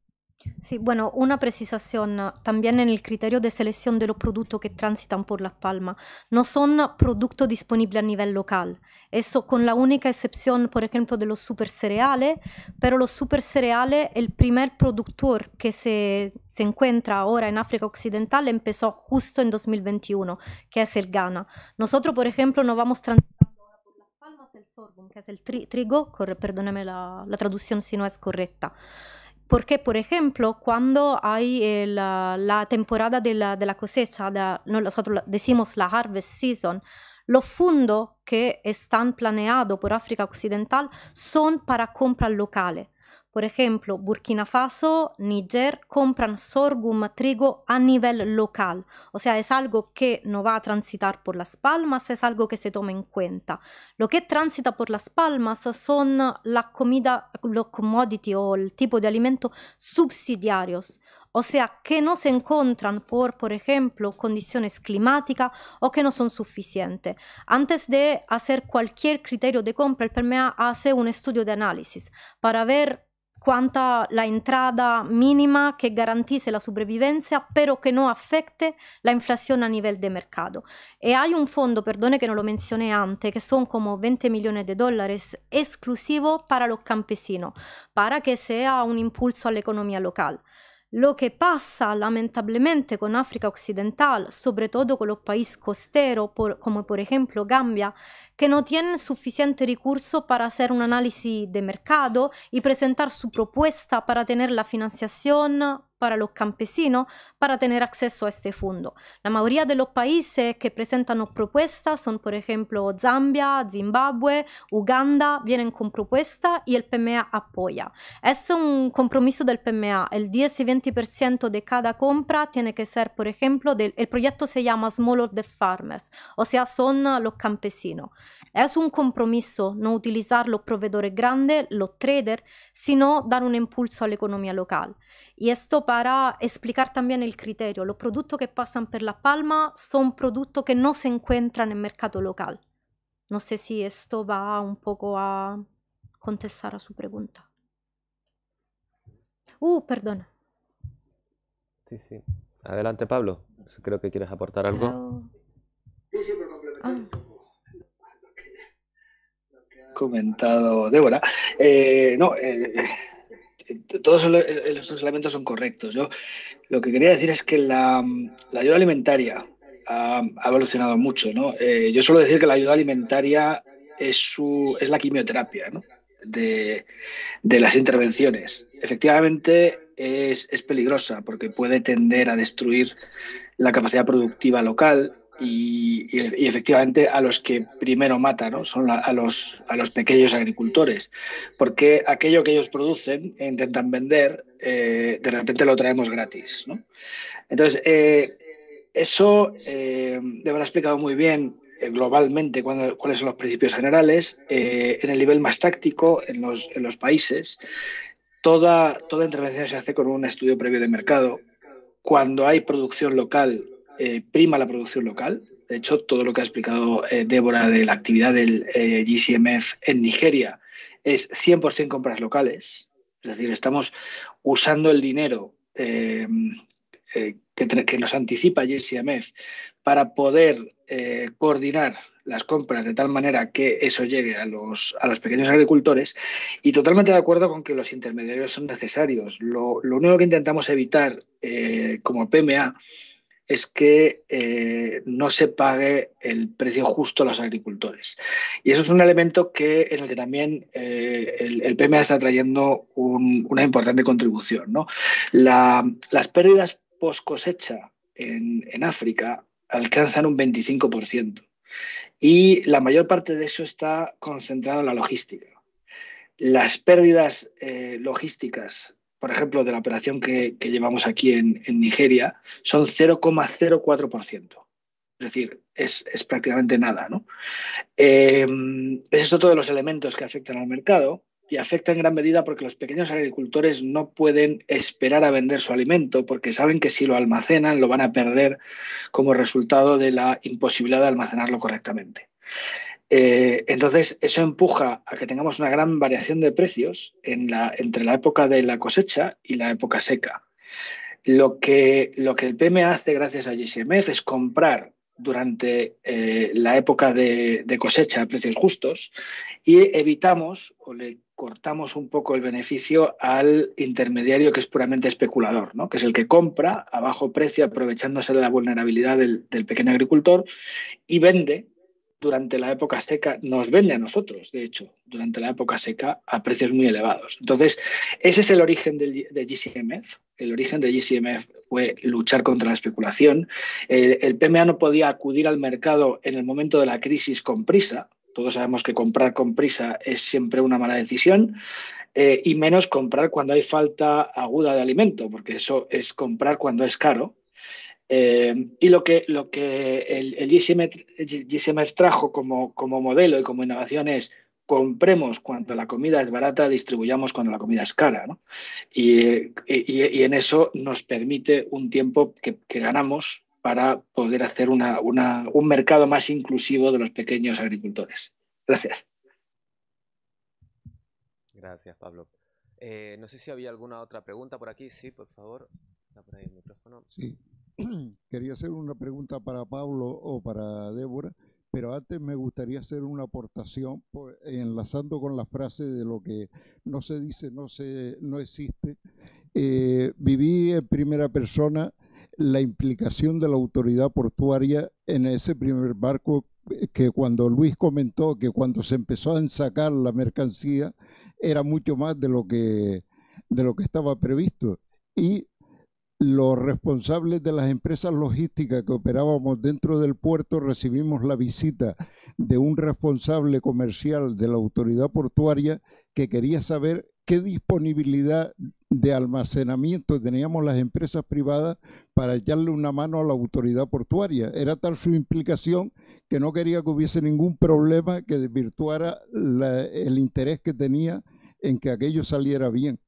Sí, bueno, una precisación. También en el criterio de selección de los productos que transitan por Las Palmas, no son productos disponibles a nivel local. Eso con la única excepción, por ejemplo, de los super cereales, pero los super cereales, el primer productor que se, se encuentra ahora en África Occidental empezó justo en 2021, que es el Ghana. Nosotros, por ejemplo, no vamos transitando ahora por Las Palmas el sorghum, que es el tri trigo, perdóneme la, la traducción si no es correcta. Porque, por ejemplo, cuando hay el, eh, la temporada de la, de la cosecha, de, nosotros decimos la harvest season, los fondos que están planeados por África Occidental son para compra locales Por ejemplo, Burkina Faso, Niger compran sorghum, trigo a nivel local. O sea, es algo que no va a transitar por las palmas, es algo que se toma en cuenta. Lo que transita por las palmas son la comida, los commodity o el tipo de alimento subsidiarios. O sea, que no se encuentran por, por ejemplo, condiciones climáticas o que no son suficientes. Antes de hacer cualquier criterio de compra, el PMA hace un estudio de análisis para ver cuanta la entrada mínima que garantice la sobrevivencia, pero que no afecte la inflación a nivel de mercado. Y hay un fondo, perdone que no lo mencioné antes, que son como 20 millones de dólares exclusivo para los campesinos, para que sea un impulso a la economía local. Lo che pasa lamentablemente con Africa occidentale, soprattutto con los países costeros, come per esempio Gambia, que no tienen suficiente recurso para hacer un análisis de mercado y presentar su propuesta para tener la financiación para los campesinos para tener acceso a este fondo. La mayoría de los países que presentan propuestas son, por ejemplo, Zambia, Zimbabue, Uganda, vienen con propuesta y el PMA apoya. Es un compromiso del PMA. El 10 y 20% de cada compra tiene que ser, por ejemplo, el proyecto se llama Small the Farmers, o sea, son los campesinos. Es un compromiso no utilizar los proveedores grandes, los traders, sino dar un impulso a la economía local. Y esto para explicar también el criterio. Los productos que pasan por La Palma son productos que no se encuentran en el mercado local. No sé si esto va un poco a contestar a su pregunta. Uh, perdona. Sí, sí. Adelante, Pablo. Creo que quieres aportar algo. Sí, sí, por ah comentado Débora. Eh, no, eh, eh, todos los elementos son correctos. Yo lo que quería decir es que la, ayuda alimentaria ha, evolucionado mucho. yo suelo decir que la ayuda alimentaria es, es la quimioterapia de, las intervenciones. Efectivamente, es, es peligrosa porque puede tender a destruir la capacidad productiva local y, efectivamente a los que primero mata, Son a, los, a los pequeños agricultores, porque aquello que ellos producen e intentan vender, eh, de repente lo traemos gratis, Entonces, eh, eso eh, debe haber explicado muy bien eh, globalmente cuáles son los principios generales, en el nivel más táctico, en los, países. Toda, toda intervención se hace con un estudio previo de mercado. Cuando hay producción local eh, prima la producción local. De hecho, todo lo que ha explicado eh, Débora de la actividad del eh, GCMF en Nigeria es 100% compras locales. Es decir, estamos usando el dinero que, nos anticipa GCMF para poder coordinar las compras de tal manera que eso llegue a los, a los pequeños agricultores y totalmente de acuerdo con que los intermediarios son necesarios. Lo, lo único que intentamos evitar como PMA es que eh, no se pague el precio justo a los agricultores. Y eso es un elemento que, en el que también eh, el, PMA está trayendo una importante contribución. las pérdidas post cosecha en, África alcanzan un 25% y la mayor parte de eso está concentrado en la logística. Las pérdidas eh, logísticas por ejemplo, de la operación que, llevamos aquí en, Nigeria, son 0,04%. Es decir, es, es prácticamente nada. Em, ese es otro de los elementos que afectan al mercado y afecta en gran medida porque los pequeños agricultores no pueden esperar a vender su alimento porque saben que si lo almacenan lo van a perder como resultado de la imposibilidad de almacenarlo correctamente. Eh, entonces, eso empuja a que tengamos una gran variación de precios entre la época de la cosecha y la época seca. Lo que, lo que el PM hace gracias a GCMF es comprar durante eh, la época de, cosecha a precios justos y evitamos o le cortamos un poco el beneficio al intermediario que es puramente especulador, que es el que compra a bajo precio aprovechándose de la vulnerabilidad del pequeño agricultor y vende durante la época seca nos vende a nosotros, de hecho, durante la época seca a precios muy elevados. Entonces, ese es el origen del, de GCMF. El origen de GCMF fue luchar contra la especulación. El, PMA no podía acudir al mercado en el momento de la crisis con prisa. Todos sabemos que comprar con prisa es siempre una mala decisión. Eh, y menos comprar cuando hay falta aguda de alimento, porque eso es comprar cuando es caro eh, y lo que, lo que el, el, trajo como, modelo y como innovación es compremos cuando la comida es barata, distribuyamos cuando la comida es cara. ¿no? Y, en eso nos permite un tiempo que, ganamos para poder hacer un mercado más inclusivo de los pequeños agricultores. Gracias. Gracias, Pablo. Eh, no sé si había alguna otra pregunta por aquí. Sí, por favor. Está por ahí el micrófono. Sí. quería hacer una pregunta para Pablo o para Débora, pero antes me gustaría hacer una aportación pues, enlazando con la frase de lo que no se dice, no, se, existe. Eh, viví en primera persona la implicación de la autoridad portuaria en ese primer barco eh, que cuando Luis comentó que cuando se empezó a ensacar la mercancía era mucho más de lo que, de lo que estaba previsto. Y los responsables de las empresas logísticas que operábamos dentro del puerto recibimos la visita de un responsable comercial de la autoridad portuaria que quería saber qué disponibilidad de almacenamiento teníamos las empresas privadas para echarle una mano a la autoridad portuaria. Era tal su implicación que no quería que hubiese ningún problema que desvirtuara el interés que tenía en que aquello saliera bien.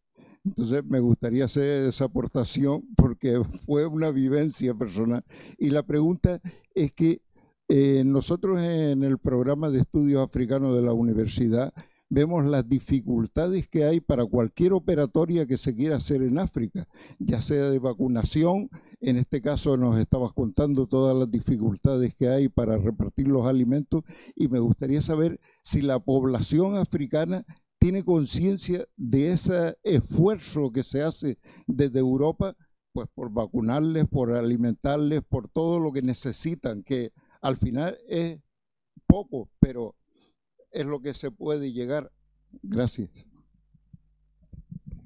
Entonces me gustaría hacer esa aportación porque fue una vivencia personal. Y la pregunta es que eh, nosotros en el programa de estudios africanos de la universidad vemos las dificultades que hay para cualquier operatoria que se quiera hacer en África, ya sea de vacunación, en este caso nos estabas contando todas las dificultades que hay para repartir los alimentos y me gustaría saber si la población africana tiene conciencia de ese esfuerzo que se hace desde Europa, pues por vacunarles, por alimentarles, por todo lo que necesitan, que al final es poco, pero es lo que se puede llegar. Gracias.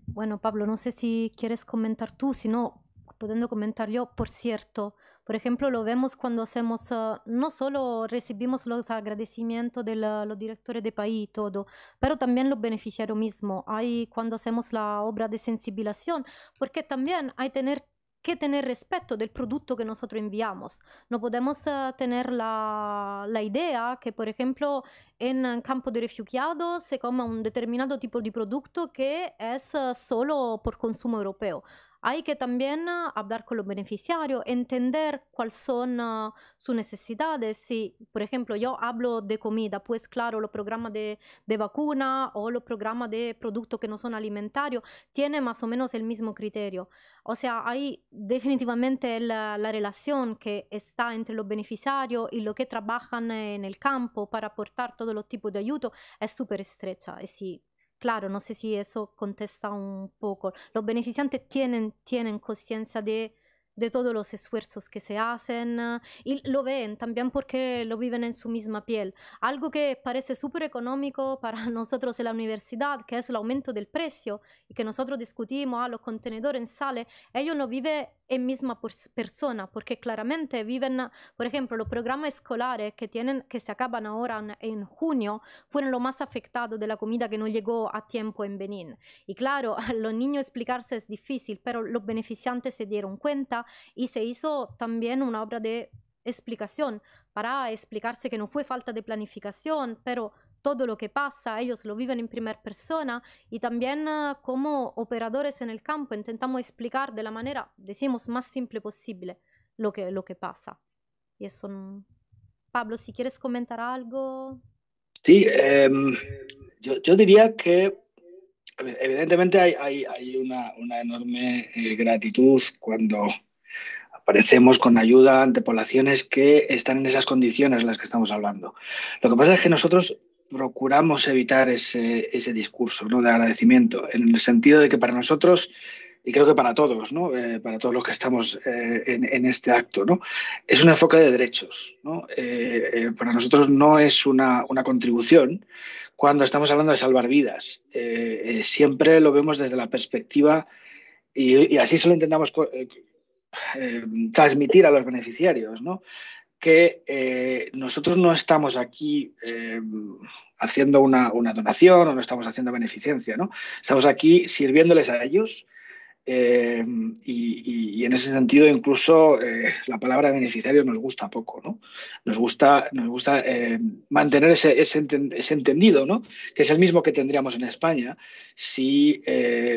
Bueno, Pablo, no sé si quieres comentar tú, si no, pudiendo comentar yo, por cierto, por ejemplo, lo vemos cuando hacemos, ah, no solo recibimos los agradecimientos de los directores de país y todo, pero también los beneficiarios mismos. Hay cuando hacemos la obra de sensibilización, porque también hay tener que tener respeto del producto que nosotros enviamos. No podemos ah, tener la, idea que, por ejemplo, en un ah, campo de refugiados se coma un determinado tipo de producto que es solo por consumo europeo. Hay que también ah, hablar con los beneficiarios, entender cuáles son ah, sus necesidades. Si, por ejemplo, yo hablo de comida, pues claro, los programas de, vacuna o los programas de productos que no son alimentarios tienen más o menos el mismo criterio. O sea, hay definitivamente la, relación que está entre los beneficiarios y lo que trabajan en el campo para aportar todos los tipos de ayuda es súper estrecha. Y claro, no sé si eso contesta un poco. Los beneficiantes tienen, tienen conciencia de de todos los esfuerzos que se hacen ah, y lo ven también porque lo viven en su misma piel. Algo que parece súper económico para nosotros en la universidad, que es el aumento del precio y que nosotros discutimos, a ah, los contenedores en sale, ellos no viven en misma persona porque claramente viven, ah, por ejemplo, los programas escolares que, tienen, que se acaban ahora en, junio fueron lo más afectados de la comida que no llegó a tiempo en Benín. Y claro, a los niños explicarse es difícil, pero los beneficiantes se dieron cuenta y se hizo también una obra de explicación para explicarse que no fue falta de planificación, pero todo lo que pasa, ellos lo viven en primera persona y también ah, como operadores en el campo intentamos explicar de la manera, decimos, más simple posible lo que, lo que pasa. Y eso... Mm, Pablo, si quieres comentar algo. Sí, eh, yo, yo, diría que evidentemente hay, hay, hay una, una, enorme eh, gratitud cuando aparecemos con ayuda ante poblaciones que están en esas condiciones en las que estamos hablando. Lo que pasa es que nosotros procuramos evitar ese, discurso de agradecimiento, en el sentido de que para nosotros, y creo que para todos, eh, para todos los que estamos eh, en, este acto, es un enfoque de derechos. Eh, para nosotros no es una, contribución cuando estamos hablando de salvar vidas. siempre lo vemos desde la perspectiva, y, así solo intentamos eh, transmitir a los beneficiarios, ¿no? que eh, nosotros no estamos aquí eh, haciendo una, una, donación o no estamos haciendo beneficencia, ¿no? Estamos aquí sirviéndoles a ellos eh, y, en ese sentido, incluso eh, la palabra beneficiario nos gusta poco, ¿no? Nos gusta, nos gusta eh, mantener ese, entendido, ¿no? Que es el mismo que tendríamos en España si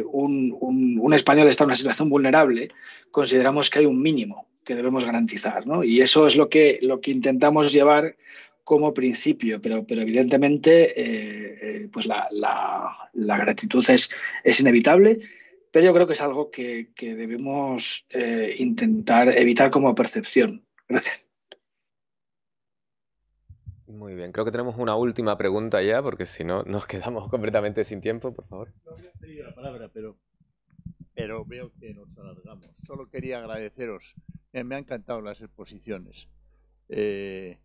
un, español está en una situación vulnerable, consideramos que hay un mínimo que debemos garantizar, Y eso es lo que, lo que intentamos llevar como principio, pero, pero evidentemente pues la, gratitud es inevitable yo creo que es algo que, debemos eh, intentar evitar como percepción. Gracias. Muy bien, creo que tenemos una última pregunta ya, porque si no nos quedamos completamente sin tiempo, por favor. No había pedido la palabra, pero, pero veo que nos alargamos. Solo quería agradeceros. Eh, me han encantado las exposiciones. Eh,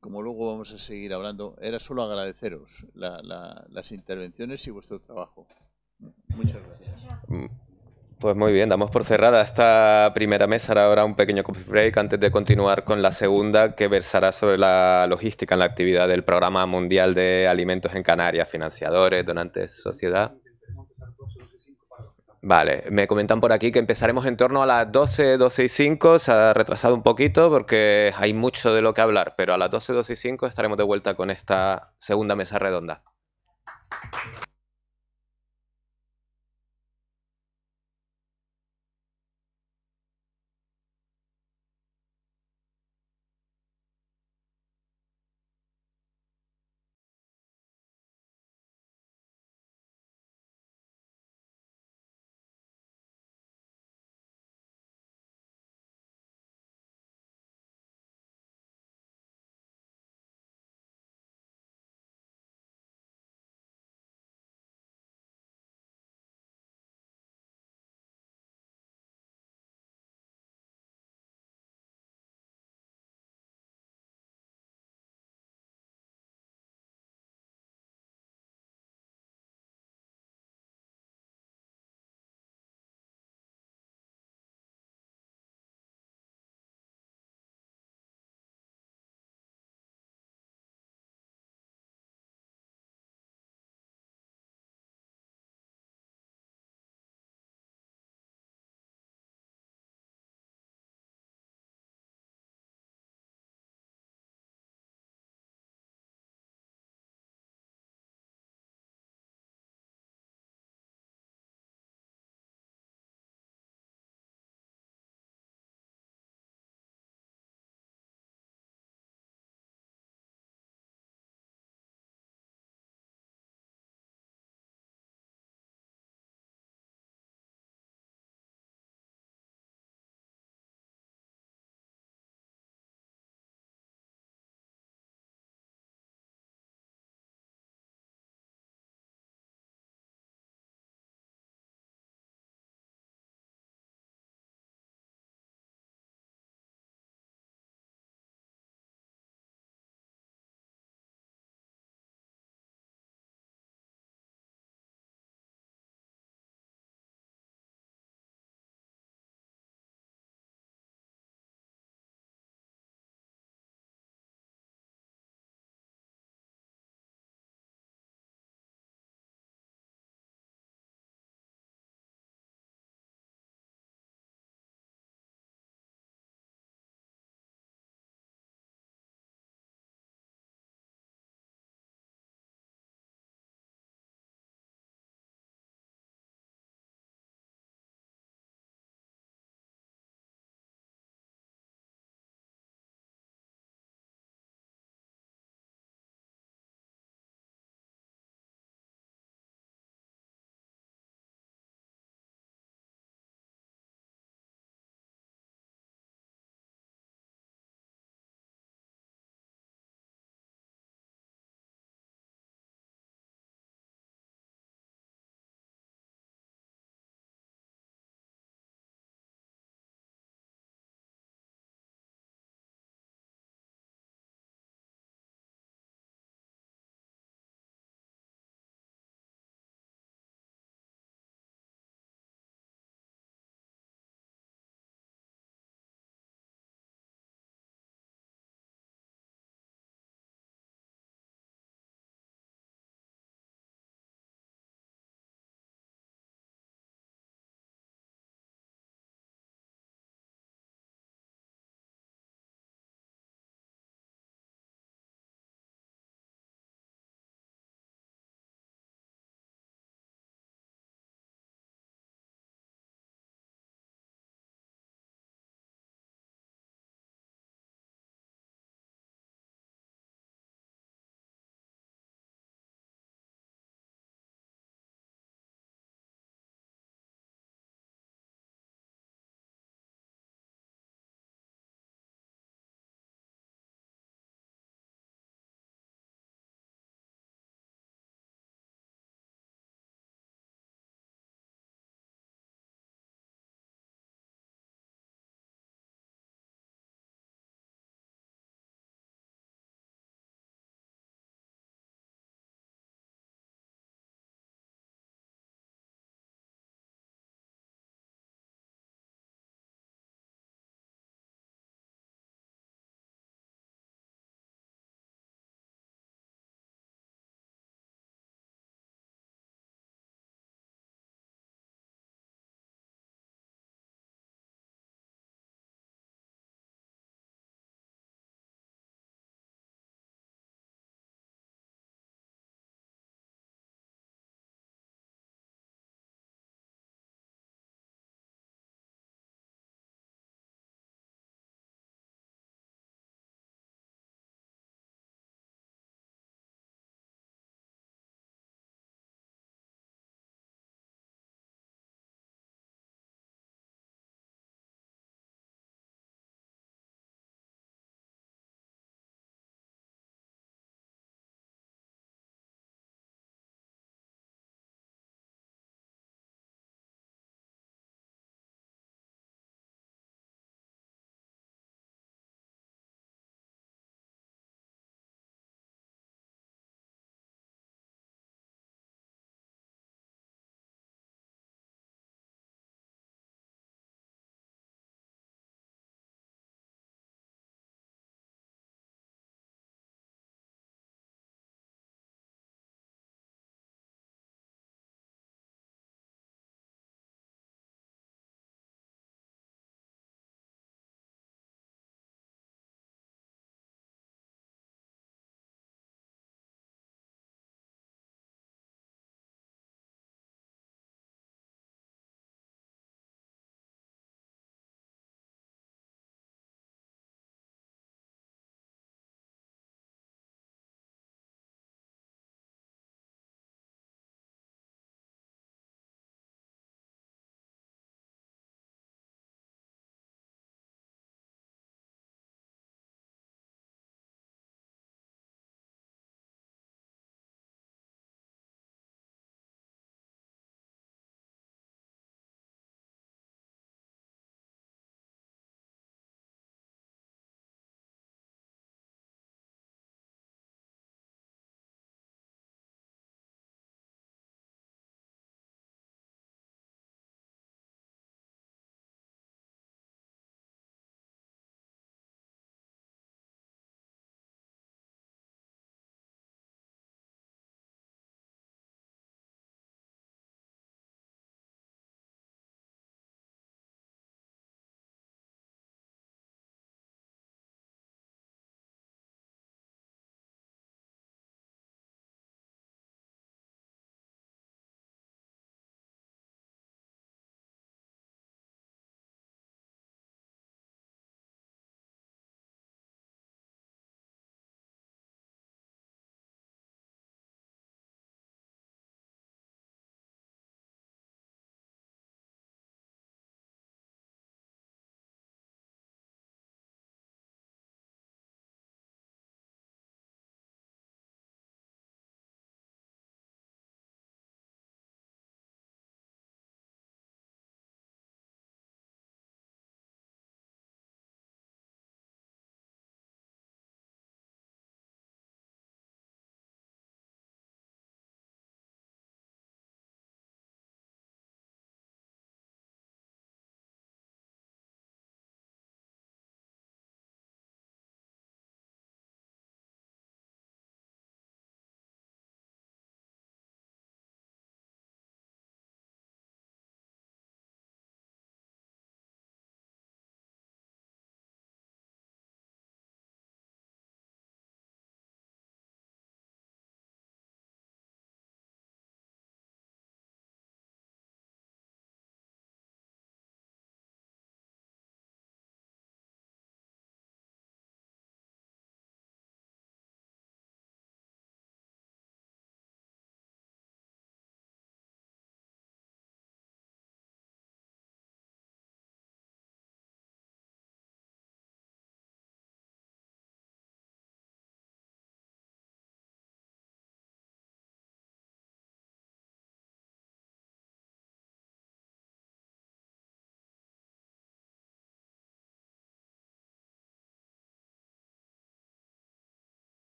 como luego vamos a seguir hablando, era solo agradeceros las intervenciones y vuestro trabajo. Muchas gracias. Mm. Pues muy bien, damos por cerrada esta primera mesa. Ahora un pequeño coffee break antes de continuar con la segunda que versará sobre la logística en la actividad del Programa Mundial de Alimentos en Canarias, financiadores, donantes, sociedad. Vale, me comentan por aquí que empezaremos en torno a las 12, 12 y 5. Se ha retrasado un poquito porque hay mucho de lo que hablar, pero a las 12, 12 y 5 estaremos de vuelta con esta segunda mesa redonda.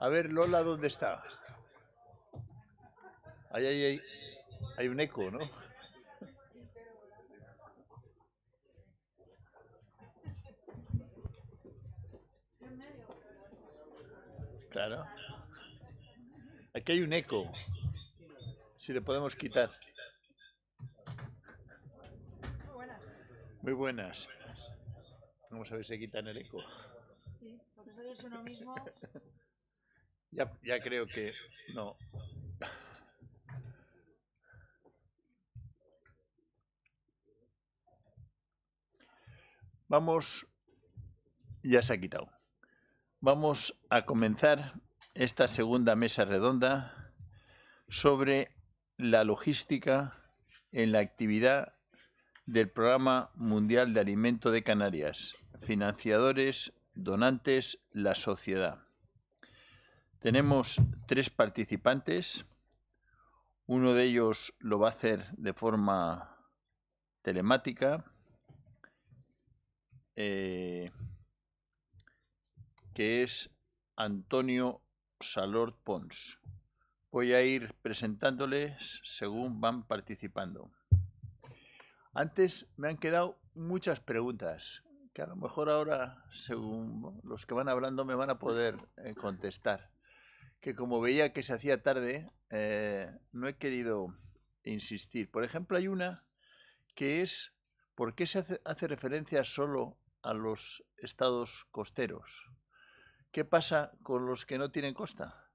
A ver, Lola, ¿dónde está? Ahí, ahí, ahí. Hay un eco, ¿no? Claro. Aquí hay un eco. Si le podemos quitar. Muy buenas. Muy buenas. Vamos a ver si quitan el eco. Sí, porque son lo mismo. Ya, creo que no. Vamos, ya se ha quitado. Vamos a comenzar esta segunda mesa redonda sobre la logística en la actividad del Programa Mundial de Alimento de Canarias, financiadores, donantes, la sociedad. Tenemos tres participantes. Uno de ellos lo va a hacer de forma telemática. Eh, que es Antonio Salord Pons. Voy a ir presentándoles según van participando. Antes me han quedado muchas preguntas que a lo mejor ahora, según los que van hablando, me van a poder eh, contestar que como veía que se hacía tarde, eh, no he querido insistir. Por ejemplo, hay una que es por qué se hace, hace referencia solo a los estados costeros. ¿Qué pasa con los que no tienen costa?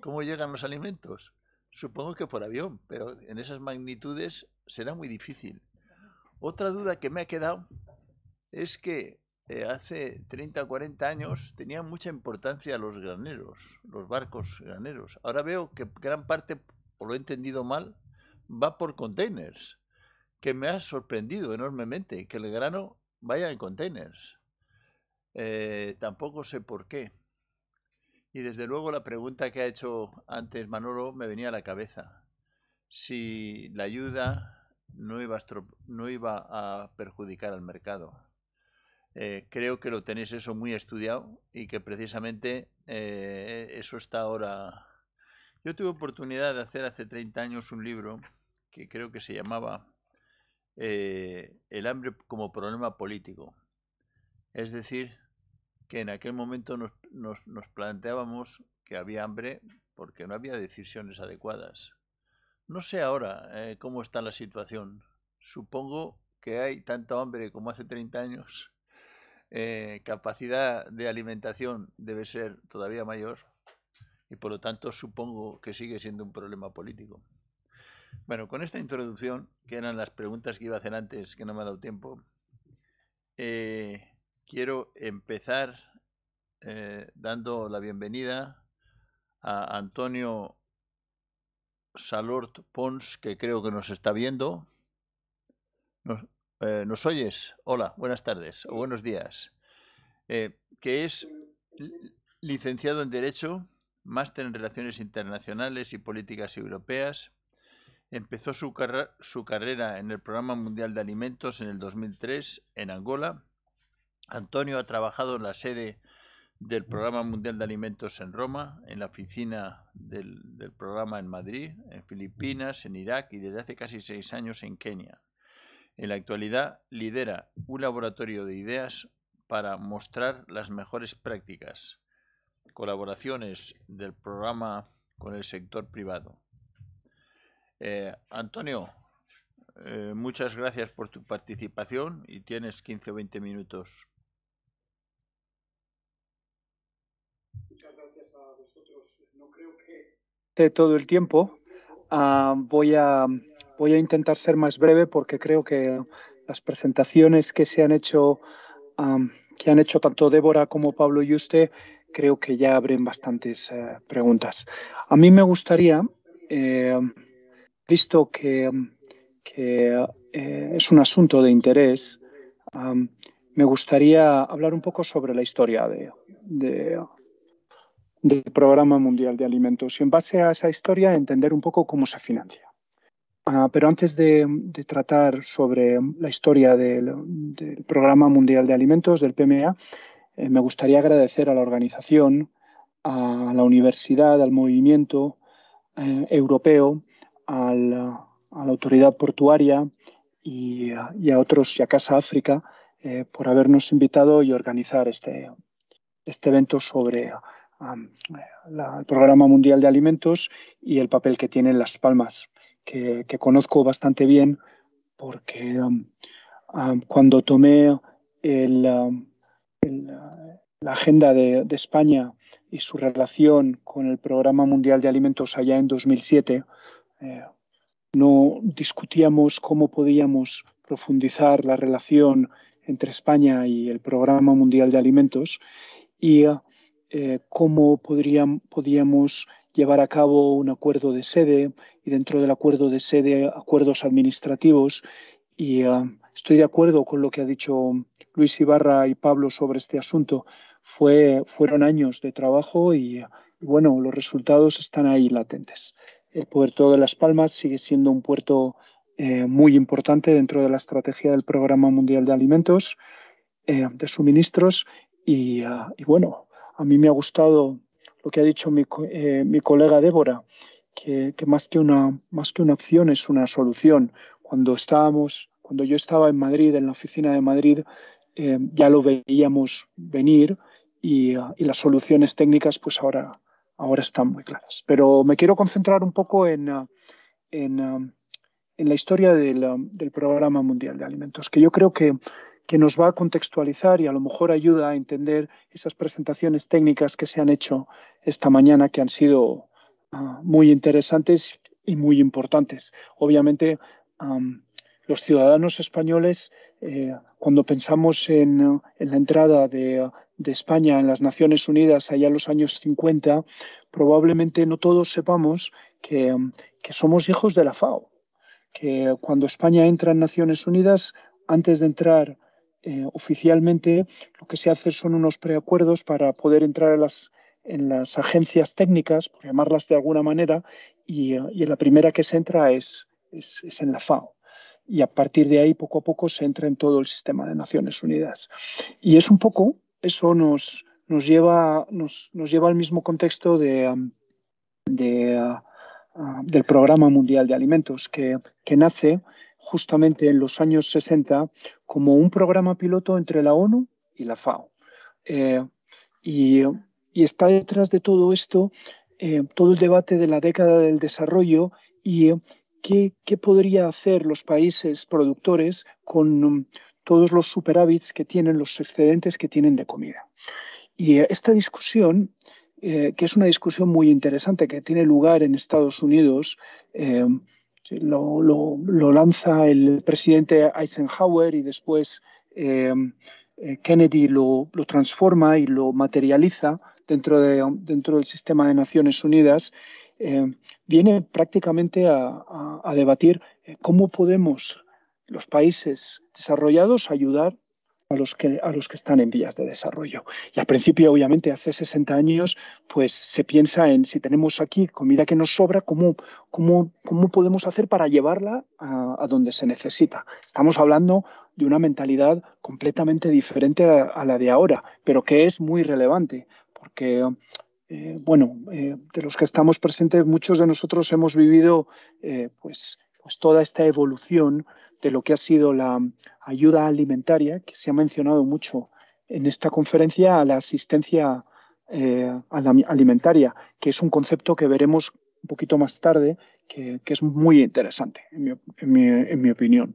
¿Cómo llegan los alimentos? Supongo que por avión, pero en esas magnitudes será muy difícil. Otra duda que me ha quedado es que eh, hace 30 o 40 años tenían mucha importancia los graneros, los barcos graneros. Ahora veo que gran parte, o lo he entendido mal, va por containers, que me ha sorprendido enormemente que el grano vaya en containers. Eh, tampoco sé por qué. Y desde luego la pregunta que ha hecho antes Manolo me venía a la cabeza. Si la ayuda no iba a, no iba a perjudicar al mercado. Eh, creo que lo tenéis eso muy estudiado y que precisamente eh, eso está ahora. Yo tuve oportunidad de hacer hace 30 años un libro que creo que se llamaba eh, El hambre como problema político. Es decir, que en aquel momento nos, nos, planteábamos que había hambre porque no había decisiones adecuadas. No sé ahora cómo está la situación. Supongo que hay tanto hambre como hace 30 años eh, capacidad de alimentación debe ser todavía mayor y por lo tanto supongo que sigue siendo un problema político. Bueno, con esta introducción, que eran las preguntas que iba a hacer antes, que no me ha dado tiempo, eh, quiero empezar eh, dando la bienvenida a Antonio Salort Pons, que creo que nos está viendo. Nos, eh, ¿nos oyes? Hola, buenas tardes o buenos días. Eh, que es licenciado en Derecho, máster en Relaciones Internacionales y Políticas Europeas. Empezó su, carrera en el Programa Mundial de Alimentos en el 2003 en Angola. Antonio ha trabajado en la sede del Programa Mundial de Alimentos en Roma, en la oficina del programa en Madrid, en Filipinas, en Irak y desde hace casi seis años en Kenia. En la actualidad lidera un laboratorio de ideas para mostrar las mejores prácticas, colaboraciones del programa con el sector privado. Eh, Antonio, eh, muchas gracias por tu participación y tienes 15 o 20 minutos. Muchas gracias a vosotros. No creo que... De todo el tiempo ah, voy a Voy a intentar ser más breve porque creo que las presentaciones que se han hecho, que han hecho tanto Débora como Pablo y usted, creo que ya abren bastantes eh, preguntas. A mí me gustaría, eh, visto que, eh, es un asunto de interés, me gustaría hablar un poco sobre la historia del Programa Mundial de Alimentos y en base a esa historia entender un poco cómo se financia. Ah, pero antes de, tratar sobre la historia del, Programa Mundial de Alimentos, del PMA, eh, me gustaría agradecer a la organización, a la universidad, al movimiento eh, europeo, a la autoridad portuaria y, a otros y a Casa África eh, por habernos invitado y organizar este, este evento sobre um, el Programa Mundial de Alimentos y el papel que tienen las palmas que, conozco bastante bien, porque um, um, cuando tomé um, uh, la agenda de, España y su relación con el Programa Mundial de Alimentos allá en 2007, eh, no discutíamos cómo podíamos profundizar la relación entre España y el Programa Mundial de Alimentos y uh, eh, cómo podríamos llevar a cabo un acuerdo de sede y dentro del acuerdo de sede acuerdos administrativos. Y um, estoy de acuerdo con lo que ha dicho Luis Ibarra y Pablo sobre este asunto. Fue, fueron años de trabajo y, bueno, los resultados están ahí latentes. El puerto de Las Palmas sigue siendo un puerto eh, muy importante dentro de la estrategia del Programa Mundial de Alimentos, eh, de Suministros, y uh, bueno, a mí me ha gustado lo que ha dicho mi, eh, colega Débora, que, más, que una, más que una opción es una solución. Cuando estábamos, cuando yo estaba en Madrid, en la oficina de Madrid, eh, ya lo veíamos venir y, las soluciones técnicas pues ahora, ahora están muy claras. Pero me quiero concentrar un poco en, en la historia um, del, Programa Mundial de Alimentos, que yo creo que, nos va a contextualizar y a lo mejor ayuda a entender esas presentaciones técnicas que se han hecho esta mañana, que han sido ah, muy interesantes y muy importantes. Obviamente, los ciudadanos españoles, eh, cuando pensamos en, la entrada de, España en las Naciones Unidas allá en los años 50, probablemente no todos sepamos que somos hijos de la FAO que cuando España entra en Naciones Unidas, antes de entrar eh, oficialmente, lo que se hace son unos preacuerdos para poder entrar en las, en las agencias técnicas, por llamarlas de alguna manera, y, y la primera que se entra es, es, es en la FAO y a partir de ahí poco a poco se entra en todo el sistema de Naciones Unidas. Y es un poco, eso nos, nos, lleva, nos, nos lleva al mismo contexto de, de, Ah, del Programa Mundial de Alimentos, que, nace justamente en los años 60 como un programa piloto entre la ONU y la FAO. Eh, y, está detrás de todo esto eh, todo el debate de la década del desarrollo y eh, qué, qué, podría hacer los países productores con mm, todos los superávits que tienen, los excedentes que tienen de comida. Y esta discusión eh, que es una discusión muy interesante que tiene lugar en Estados Unidos. Eh, lo, lanza el presidente Eisenhower y después eh, Kennedy lo, transforma y lo materializa dentro, dentro del sistema de Naciones Unidas. viene prácticamente a debatir cómo podemos los países desarrollados ayudar a los que, a los que están en vías de desarrollo. Y al principio, obviamente, hace 60 años, pues se piensa en si tenemos aquí comida que nos sobra, ¿cómo, cómo, cómo podemos hacer para llevarla a, donde se necesita? Estamos hablando de una mentalidad completamente diferente a, la de ahora, pero que es muy relevante, porque eh, bueno, eh, de los que estamos presentes, muchos de nosotros hemos vivido eh, pues, pues, toda esta evolución de lo que ha sido la ayuda alimentaria, que se ha mencionado mucho en esta conferencia, a la asistencia eh, alimentaria, que es un concepto que veremos un poquito más tarde, que, es muy interesante, en mi, opinión.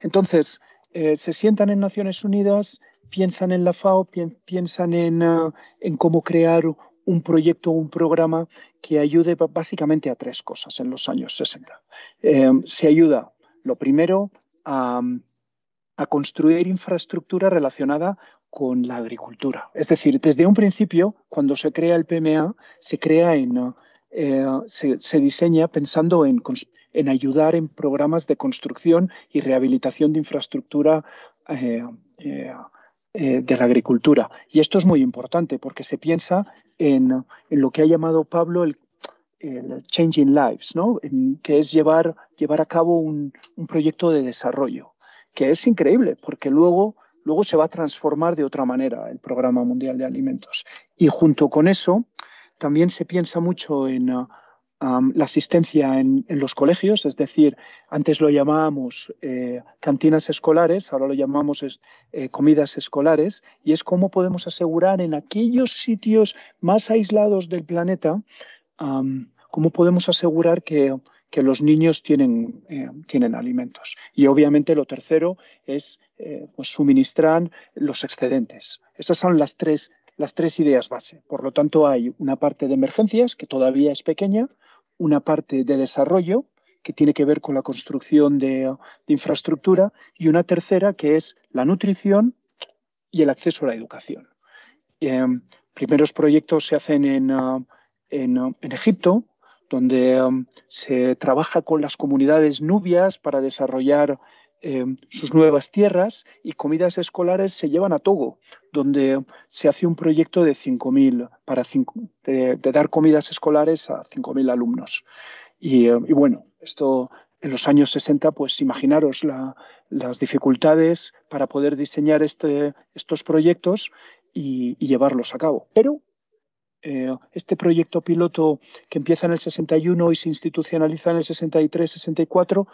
entonces, eh, se sientan en Naciones Unidas, piensan en la FAO, piensan en, eh, en cómo crear un proyecto, un programa que ayude básicamente a tres cosas en los años 60. Eh, se ayuda, lo primero, a, construir infraestructura relacionada con la agricultura. Es decir, desde un principio, cuando se crea el PMA, se crea en, eh, se, diseña pensando en, ayudar en programas de construcción y rehabilitación de infraestructura eh, eh, de la agricultura. Y esto es muy importante porque se piensa en, lo que ha llamado Pablo el, Changing Lives, que es llevar, llevar a cabo un, proyecto de desarrollo, que es increíble porque luego, luego se va a transformar de otra manera el Programa Mundial de Alimentos. Y junto con eso, también se piensa mucho en la asistencia en, los colegios, es decir, antes lo llamábamos eh, cantinas escolares, ahora lo llamamos eh, comidas escolares, y es cómo podemos asegurar en aquellos sitios más aislados del planeta, cómo podemos asegurar que, los niños tienen, eh, tienen alimentos. Y obviamente lo tercero es pues, suministrar los excedentes. Estas son las tres las tres ideas base. Por lo tanto, hay una parte de emergencias, que todavía es pequeña, una parte de desarrollo, que tiene que ver con la construcción de, infraestructura, y una tercera, que es la nutrición y el acceso a la educación. Em, primeros proyectos se hacen en, ah, ah, Egipto, donde ah, se trabaja con las comunidades nubias para desarrollar Em, sus nuevas tierras y comidas escolares se llevan a Togo, donde se hace un proyecto de 5.000 para de, dar comidas escolares a 5.000 alumnos. Em, y, bueno, esto en los años 60, pues imaginaros las dificultades para poder diseñar este, estos proyectos y, y llevarlos a cabo. Pero eh, este proyecto piloto que empieza en el 61 y se institucionaliza en el 63-64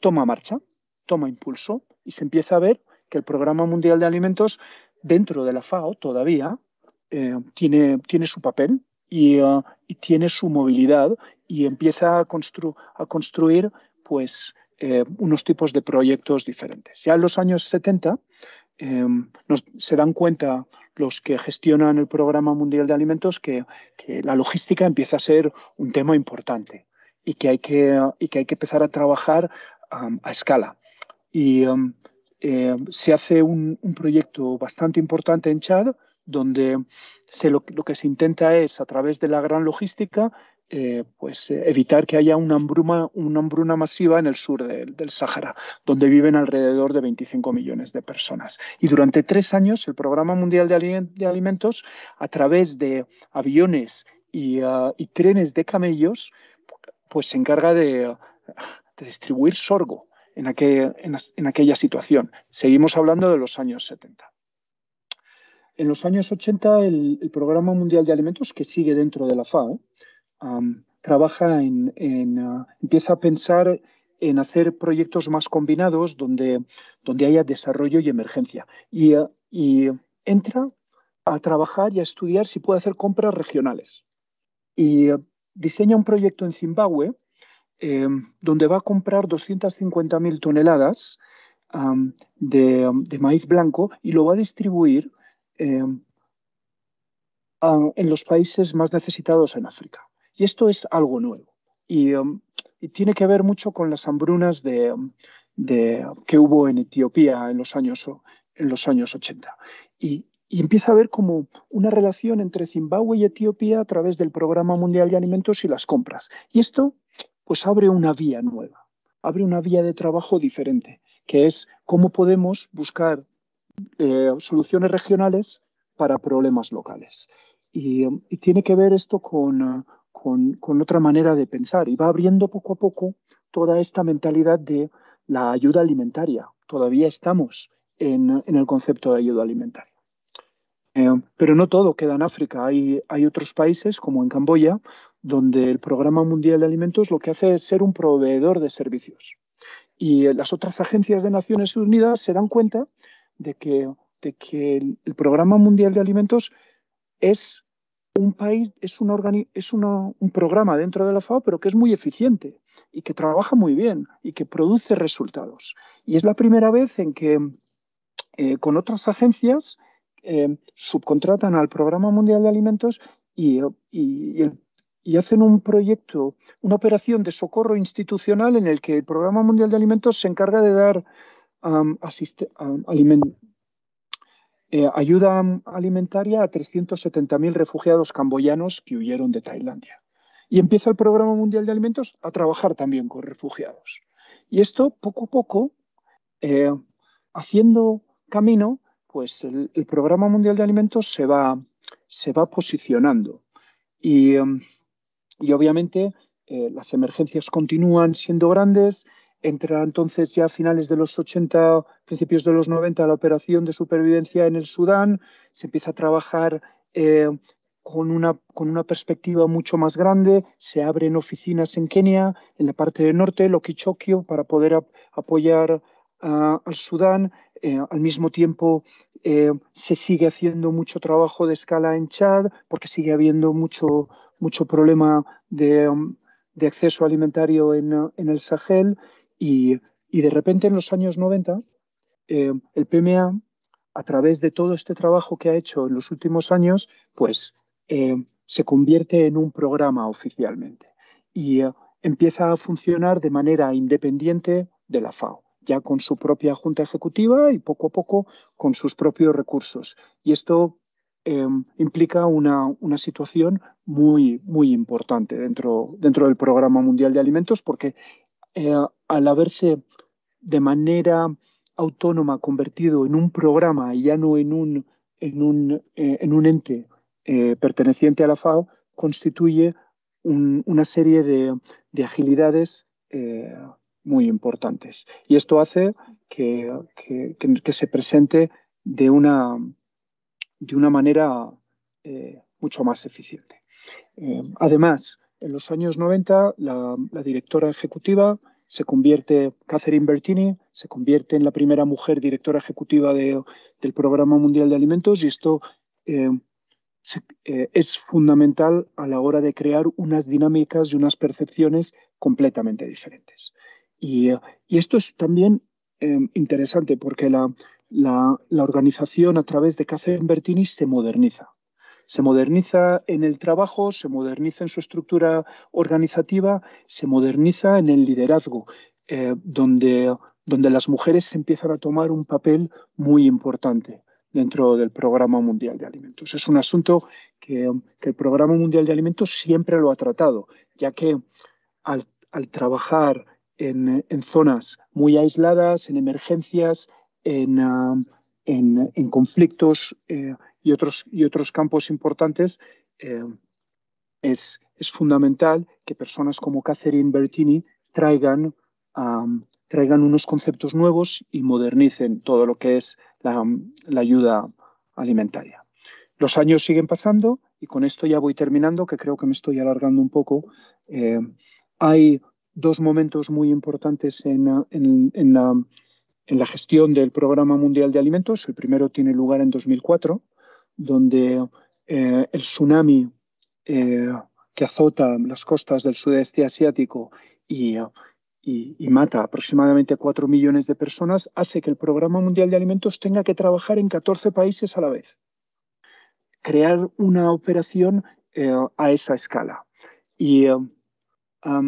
toma marcha toma impulso y se empieza a ver que el Programa Mundial de Alimentos, dentro de la FAO todavía, eh, tiene, tiene su papel eh, y, tiene su movilidad y empieza a, construir pues, eh, unos tipos de proyectos diferentes. Ya en los años 70 se dan cuenta los que gestionan el Programa Mundial de Alimentos que, la logística empieza a ser un tema importante y que hay que, hay que empezar a trabajar um, a escala. Y um, eh, se hace un, proyecto bastante importante en Chad, donde lo, que se intenta es, a través de la gran logística, eh, pues eh, evitar que haya una hambruna, una hambruna masiva en el sur del Sahara donde viven alrededor de 25 millones de personas. Y durante tres años, el Programa Mundial de, Alimentos, a través de aviones uh, y, trenes de camellos, pues se encarga de distribuir sorgo en, aquella situación. Seguimos hablando de los años 70. En los años 80, el, Programa Mundial de Alimentos, que sigue dentro de la FAO, trabaja en, ah, empieza a pensar en hacer proyectos más combinados donde, donde haya desarrollo y emergencia. Y, ah, entra a trabajar y a estudiar si puede hacer compras regionales. Y ah, diseña un proyecto en Zimbabue Em, donde va a comprar 250.000 toneladas de, maíz blanco y lo va a distribuir em, en los países más necesitados en África. Y esto es algo nuevo. Y, em, tiene que ver mucho con las hambrunas que hubo en Etiopía en los años, en los años 80. Y, y empieza a haber como una relación entre Zimbabue y Etiopía a través del Programa Mundial de Alimentos y las compras. Y esto pues abre una vía nueva, abre una vía de trabajo diferente, que es cómo podemos buscar eh, soluciones regionales para problemas locales. Y, tiene que ver esto con, otra manera de pensar y va abriendo poco a poco toda esta mentalidad de la ayuda alimentaria. Todavía estamos en el concepto de ayuda alimentaria. Em, pero no todo queda en África. Hay, otros países, como en Camboya, donde el Programa Mundial de Alimentos lo que hace es ser un proveedor de servicios. Y eh, las otras agencias de Naciones Unidas se dan cuenta de que, el Programa Mundial de Alimentos es un país, es, un programa dentro de la FAO, pero que es muy eficiente y que trabaja muy bien y que produce resultados. Y es la primera vez en que eh, con otras agencias eh, subcontratan al Programa Mundial de Alimentos y, hacen un proyecto, una operación de socorro institucional en el que el Programa Mundial de Alimentos se encarga de dar um, um, eh, ayuda alimentaria a 370.000 refugiados camboyanos que huyeron de Tailandia. Y empieza el Programa Mundial de Alimentos a trabajar también con refugiados. Y esto, poco a poco, eh, haciendo camino, pues el, Programa Mundial de Alimentos se va, posicionando. Y, em, obviamente eh, las emergencias continúan siendo grandes. Entra entonces ya a finales de los 80, principios de los 90, la operación de supervivencia en el Sudán. Se empieza a trabajar eh, con, una, perspectiva mucho más grande. Se abren oficinas en Kenia, en la parte del norte, Chokio, para poder apoyar al Sudán. Eh, al mismo tiempo eh, se sigue haciendo mucho trabajo de escala en Chad porque sigue habiendo mucho, mucho problema de, um, acceso alimentario en, el Sahel y, de repente en los años 90 eh, el PMA a través de todo este trabajo que ha hecho en los últimos años pues se convierte en un programa oficialmente y empieza a funcionar de manera independiente de la FAO ya con su propia junta ejecutiva y poco a poco con sus propios recursos. Y esto em, implica una, situación muy, muy importante dentro, dentro del Programa Mundial de Alimentos porque eh, al haberse de manera autónoma convertido en un programa y ya no en un, en eh, en un ente eh, perteneciente a la FAO, constituye una serie de, de agilidades muy importantes. Y esto hace que, se presente de una, de una manera eh, mucho más eficiente. Eh, además, en los años 90, la, directora ejecutiva se convierte, Catherine Bertini, se convierte en la primera mujer directora ejecutiva del Programa Mundial de Alimentos y esto eh, es fundamental a la hora de crear unas dinámicas y unas percepciones completamente diferentes. Eh, y, esto es también em, interesante porque la, organización a través de Cáceres Bertini se moderniza. Se moderniza en el trabajo, se moderniza en su estructura organizativa, se moderniza en el liderazgo, eh, donde, las mujeres empiezan a tomar un papel muy importante dentro del Programa Mundial de Alimentos. Es un asunto que, el Programa Mundial de Alimentos siempre lo ha tratado, ya que al trabajar en, zonas muy aisladas, en emergencias, en, um, conflictos eh, y, otros, y otros campos importantes, eh, es, fundamental que personas como Catherine Bertini traigan, um, traigan unos conceptos nuevos y modernicen todo lo que es um, la, ayuda alimentaria. Los años siguen pasando y con esto ya voy terminando, que creo que me estoy alargando un poco. Eh, hay dos momentos muy importantes ah, en, la, gestión del Programa Mundial de Alimentos. El primero tiene lugar en 2004, donde eh, el tsunami eh, que azota las costas del sudeste asiático y, ah, mata aproximadamente 4 millones de personas hace que el Programa Mundial de Alimentos tenga que trabajar en 14 países a la vez. Crear una operación eh, a esa escala. Y ah,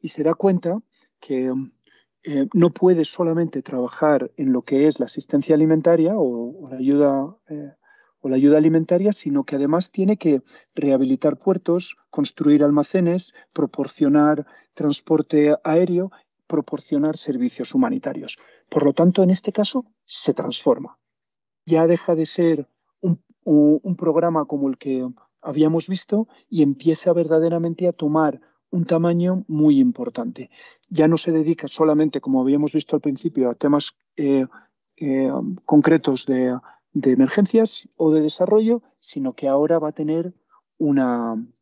y se da cuenta que eh, no puede solamente trabajar en lo que es la asistencia alimentaria o, la ayuda eh, o la ayuda alimentaria, sino que además tiene que rehabilitar puertos, construir almacenes, proporcionar transporte aéreo, proporcionar servicios humanitarios. Por lo tanto, en este caso, se transforma. Ya deja de ser un programa como el que habíamos visto y empieza verdaderamente a tomar un tamaño muy importante. Ya no se dedica solamente, como habíamos visto al principio, a temas eh, eh, concretos de, emergencias o de desarrollo, sino que ahora va a tener un,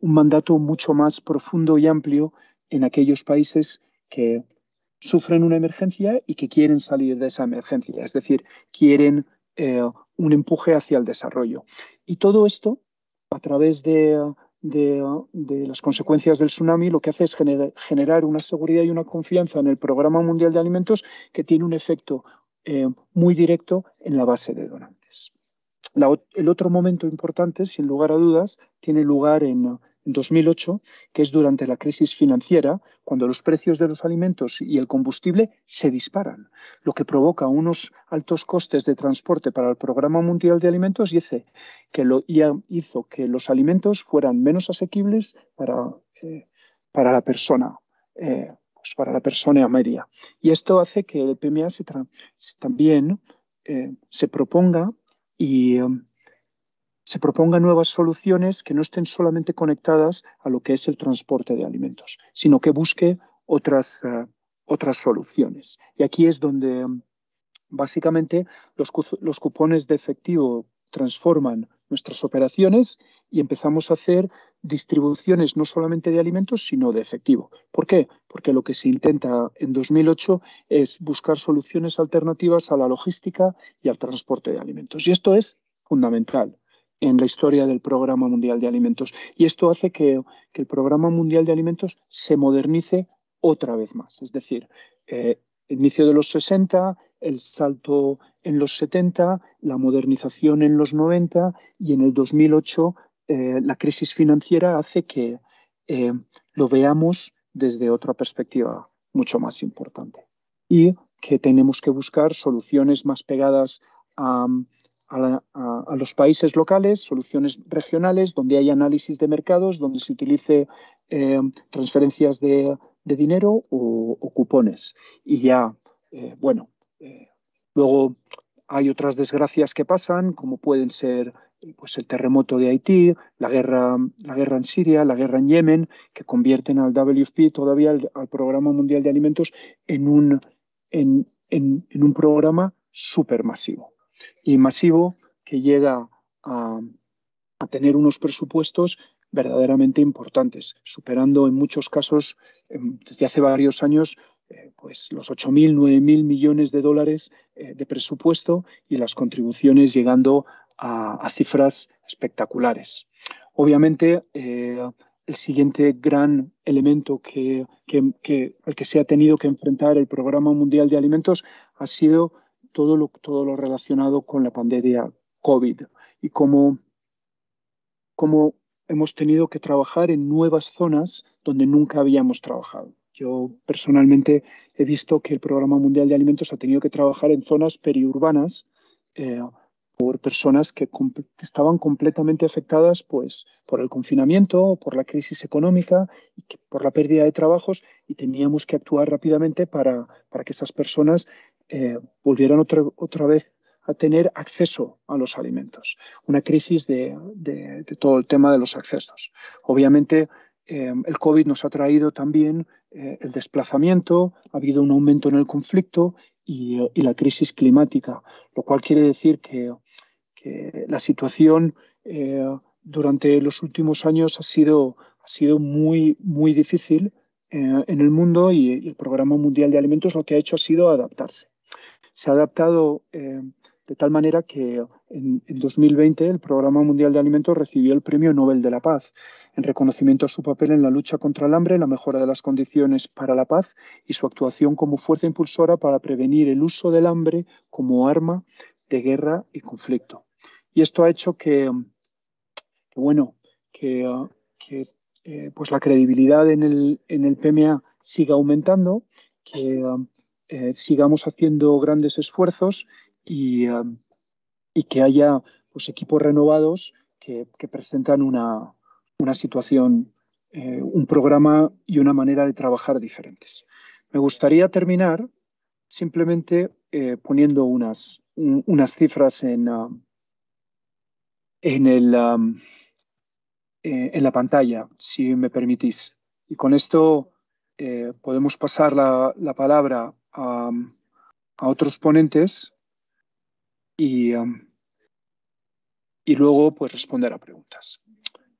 mandato mucho más profundo y amplio en aquellos países que sufren una emergencia y que quieren salir de esa emergencia, es decir, quieren eh, un empuje hacia el desarrollo. Y todo esto a través de, de, las consecuencias del tsunami lo que hace es generar, una seguridad y una confianza en el Programa Mundial de Alimentos que tiene un efecto eh, muy directo en la base de donantes. el otro momento importante, sin lugar a dudas, tiene lugar en, 2008, que es durante la crisis financiera, cuando los precios de los alimentos y el combustible se disparan, lo que provoca unos altos costes de transporte para el Programa Mundial de Alimentos y ese que lo, hizo que los alimentos fueran menos asequibles para, eh, para la persona. Eh, pues para la persona media. Y esto hace que el PMA se también eh, se proponga y se propongan nuevas soluciones que no estén solamente conectadas a lo que es el transporte de alimentos, sino que busque otras, eh, soluciones. Y aquí es donde mm, básicamente los, los cupones de efectivo transforman nuestras operaciones y empezamos a hacer distribuciones no solamente de alimentos, sino de efectivo. ¿Por qué? Porque lo que se intenta en 2008 es buscar soluciones alternativas a la logística y al transporte de alimentos. Y esto es fundamental en la historia del Programa Mundial de Alimentos. Y esto hace que, el Programa Mundial de Alimentos se modernice otra vez más. Es decir, eh, inicio de los 60, el salto en los 70, la modernización en los 90 y en el 2008 eh, la crisis financiera hace que eh, lo veamos desde otra perspectiva mucho más importante y que tenemos que buscar soluciones más pegadas a a, los países locales, soluciones regionales, donde hay análisis de mercados, donde se utilice eh, transferencias de, dinero o, cupones. Y ya, eh, bueno, eh, luego hay otras desgracias que pasan, como pueden ser pues, el terremoto de Haití, la guerra, la guerra en Siria, la guerra en Yemen, que convierten al WFP todavía al, Programa Mundial de Alimentos en un, en, en un programa supermasivo y masivo que llega a, tener unos presupuestos verdaderamente importantes, superando en muchos casos, em, desde hace varios años, eh, pues los 8.000, 9.000 millones de dólares eh, de presupuesto y las contribuciones llegando a, cifras espectaculares. Obviamente, eh, el siguiente gran elemento que, que, al que se ha tenido que enfrentar el Programa Mundial de Alimentos ha sido todo lo, relacionado con la pandemia COVID y cómo, hemos tenido que trabajar en nuevas zonas donde nunca habíamos trabajado. Yo personalmente he visto que el Programa Mundial de Alimentos ha tenido que trabajar en zonas periurbanas eh, por personas que, estaban completamente afectadas pues, por el confinamiento, por la crisis económica, y por la pérdida de trabajos y teníamos que actuar rápidamente para, para que esas personas eh, volvieron otra vez a tener acceso a los alimentos. Una crisis de, todo el tema de los accesos. Obviamente, eh, el COVID nos ha traído también eh, el desplazamiento, ha habido un aumento en el conflicto y, la crisis climática, lo cual quiere decir que, la situación durante los últimos años ha sido, ha sido muy, muy difícil en el mundo y el Programa Mundial de Alimentos lo que ha hecho ha sido adaptarse se ha adaptado eh, de tal manera que en, 2020 el Programa Mundial de Alimentos recibió el Premio Nobel de la Paz en reconocimiento a su papel en la lucha contra el hambre, la mejora de las condiciones para la paz y su actuación como fuerza impulsora para prevenir el uso del hambre como arma de guerra y conflicto. Y esto ha hecho que, bueno, que, eh, pues la credibilidad en el, en el PMA siga aumentando, que eh, sigamos haciendo grandes esfuerzos eh, y, que haya pues, equipos renovados que, presentan una, una situación, eh, un programa y una manera de trabajar diferentes. Me gustaría terminar simplemente poniendo unas, unas cifras en, en, el, um, en la pantalla, si me permitís. Y con esto podemos pasar la, la palabra a otros ponentes y, y luego pues, responder a preguntas.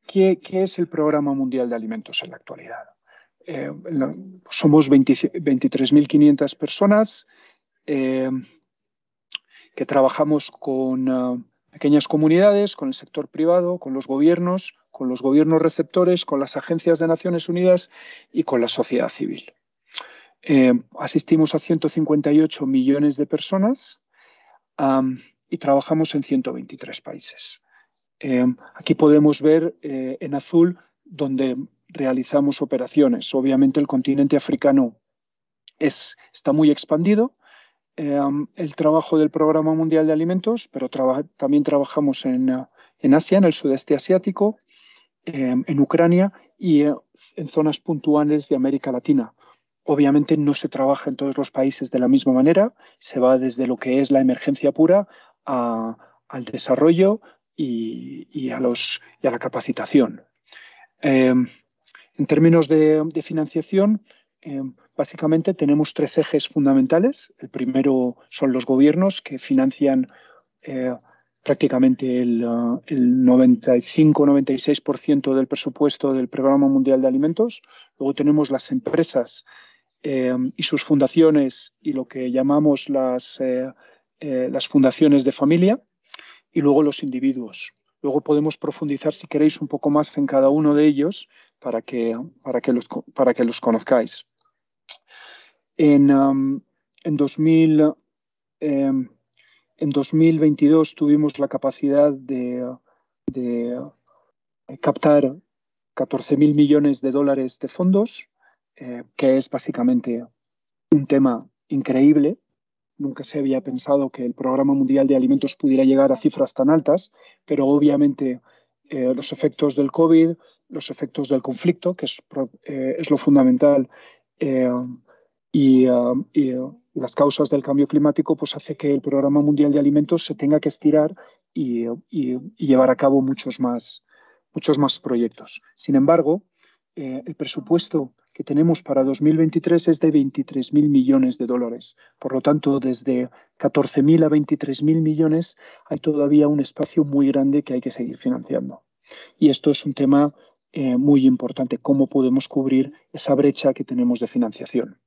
¿Qué, es el Programa Mundial de Alimentos en la actualidad? Eh, somos 23.500 personas eh, que trabajamos con ah, pequeñas comunidades, con el sector privado, con los gobiernos, con los gobiernos receptores, con las agencias de Naciones Unidas y con la sociedad civil. Eh, asistimos a 158 millones de personas y trabajamos en 123 países. Em, aquí podemos ver eh, en azul donde realizamos operaciones. Obviamente el continente africano está muy expandido. Em, el trabajo del Programa Mundial de Alimentos, pero también trabajamos en, Asia, en el sudeste asiático, em, en Ucrania y eh, en zonas puntuales de América Latina. Obviamente no se trabaja en todos los países de la misma manera, se va desde lo que es la emergencia pura al desarrollo y, a la capacitación. Em, en términos de, financiación, em, básicamente tenemos tres ejes fundamentales. El primero son los gobiernos que financian eh, prácticamente el, el 95-96% del presupuesto del Programa Mundial de Alimentos. Luego tenemos las empresas Em, y sus fundaciones y lo que llamamos eh, eh, las, fundaciones de familia y luego los individuos. Luego podemos profundizar, si queréis, un poco más en cada uno de ellos para que, para que, los, para que los conozcáis. En, em, en, 2000, 2022 em, tuvimos la capacidad de, de captar 14.000 millones de dólares de fondos eh, que es básicamente un tema increíble. Nunca se había pensado que el Programa Mundial de Alimentos pudiera llegar a cifras tan altas, pero obviamente eh, los efectos del COVID, los efectos del conflicto, que es, eh, lo fundamental, y, las causas del cambio climático, pues hace que el Programa Mundial de Alimentos se tenga que estirar y, llevar a cabo muchos más, muchos más proyectos. Sin embargo, el presupuesto que tenemos para 2023 es de 23.000 millones de dólares. Por lo tanto, desde 14.000 a 23.000 millones hay todavía un espacio muy grande que hay que seguir financiando. Y esto es un tema eh, muy importante, cómo podemos cubrir esa brecha que tenemos de financiación.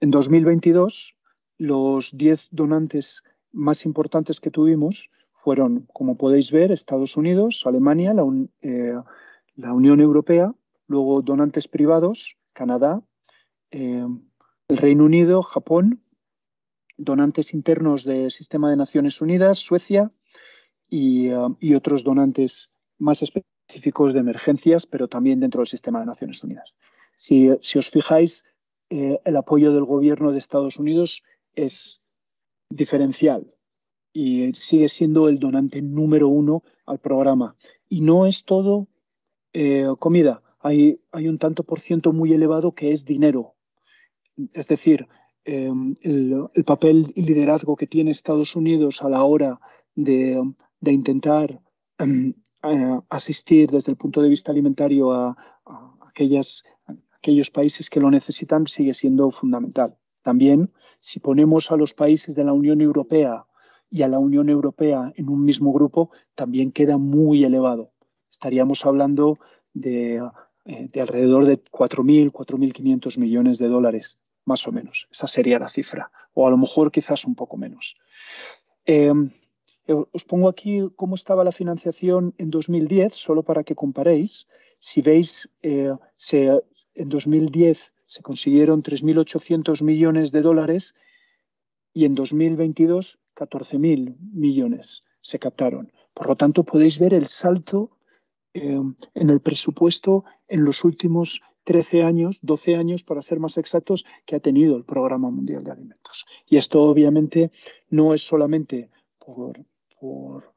En 2022, los 10 donantes más importantes que tuvimos fueron, como podéis ver, Estados Unidos, Alemania, la eh, Unión Europea, Luego donantes privados, Canadá, eh, el Reino Unido, Japón, donantes internos del Sistema de Naciones Unidas, Suecia eh, y, otros donantes más específicos de emergencias, pero también dentro del Sistema de Naciones Unidas. Si, os fijáis, eh, el apoyo del gobierno de Estados Unidos es diferencial y sigue siendo el donante número uno al programa. Y no es todo comida hay, un tanto por ciento muy elevado que es dinero. Es decir, em, el, papel y liderazgo que tiene Estados Unidos a la hora de, intentar em, eh, asistir desde el punto de vista alimentario a, aquellas, a aquellos países que lo necesitan sigue siendo fundamental. También, si ponemos a los países de la Unión Europea y a la Unión Europea en un mismo grupo, también queda muy elevado. Estaríamos hablando de eh, de alrededor de 4.000, 4.500 millones de dólares, más o menos. Esa sería la cifra, o a lo mejor quizás un poco menos. Em, eh, os pongo aquí cómo estaba la financiación en 2010, solo para que comparéis. Si veis, eh, en 2010 se consiguieron 3.800 millones de dólares y en 2022 14.000 millones se captaron. Por lo tanto, podéis ver el salto Em, en el presupuesto en los últimos 13 años, 12 años para ser más exactos, que ha tenido el Programa Mundial de Alimentos. Y esto obviamente no es solamente por, por,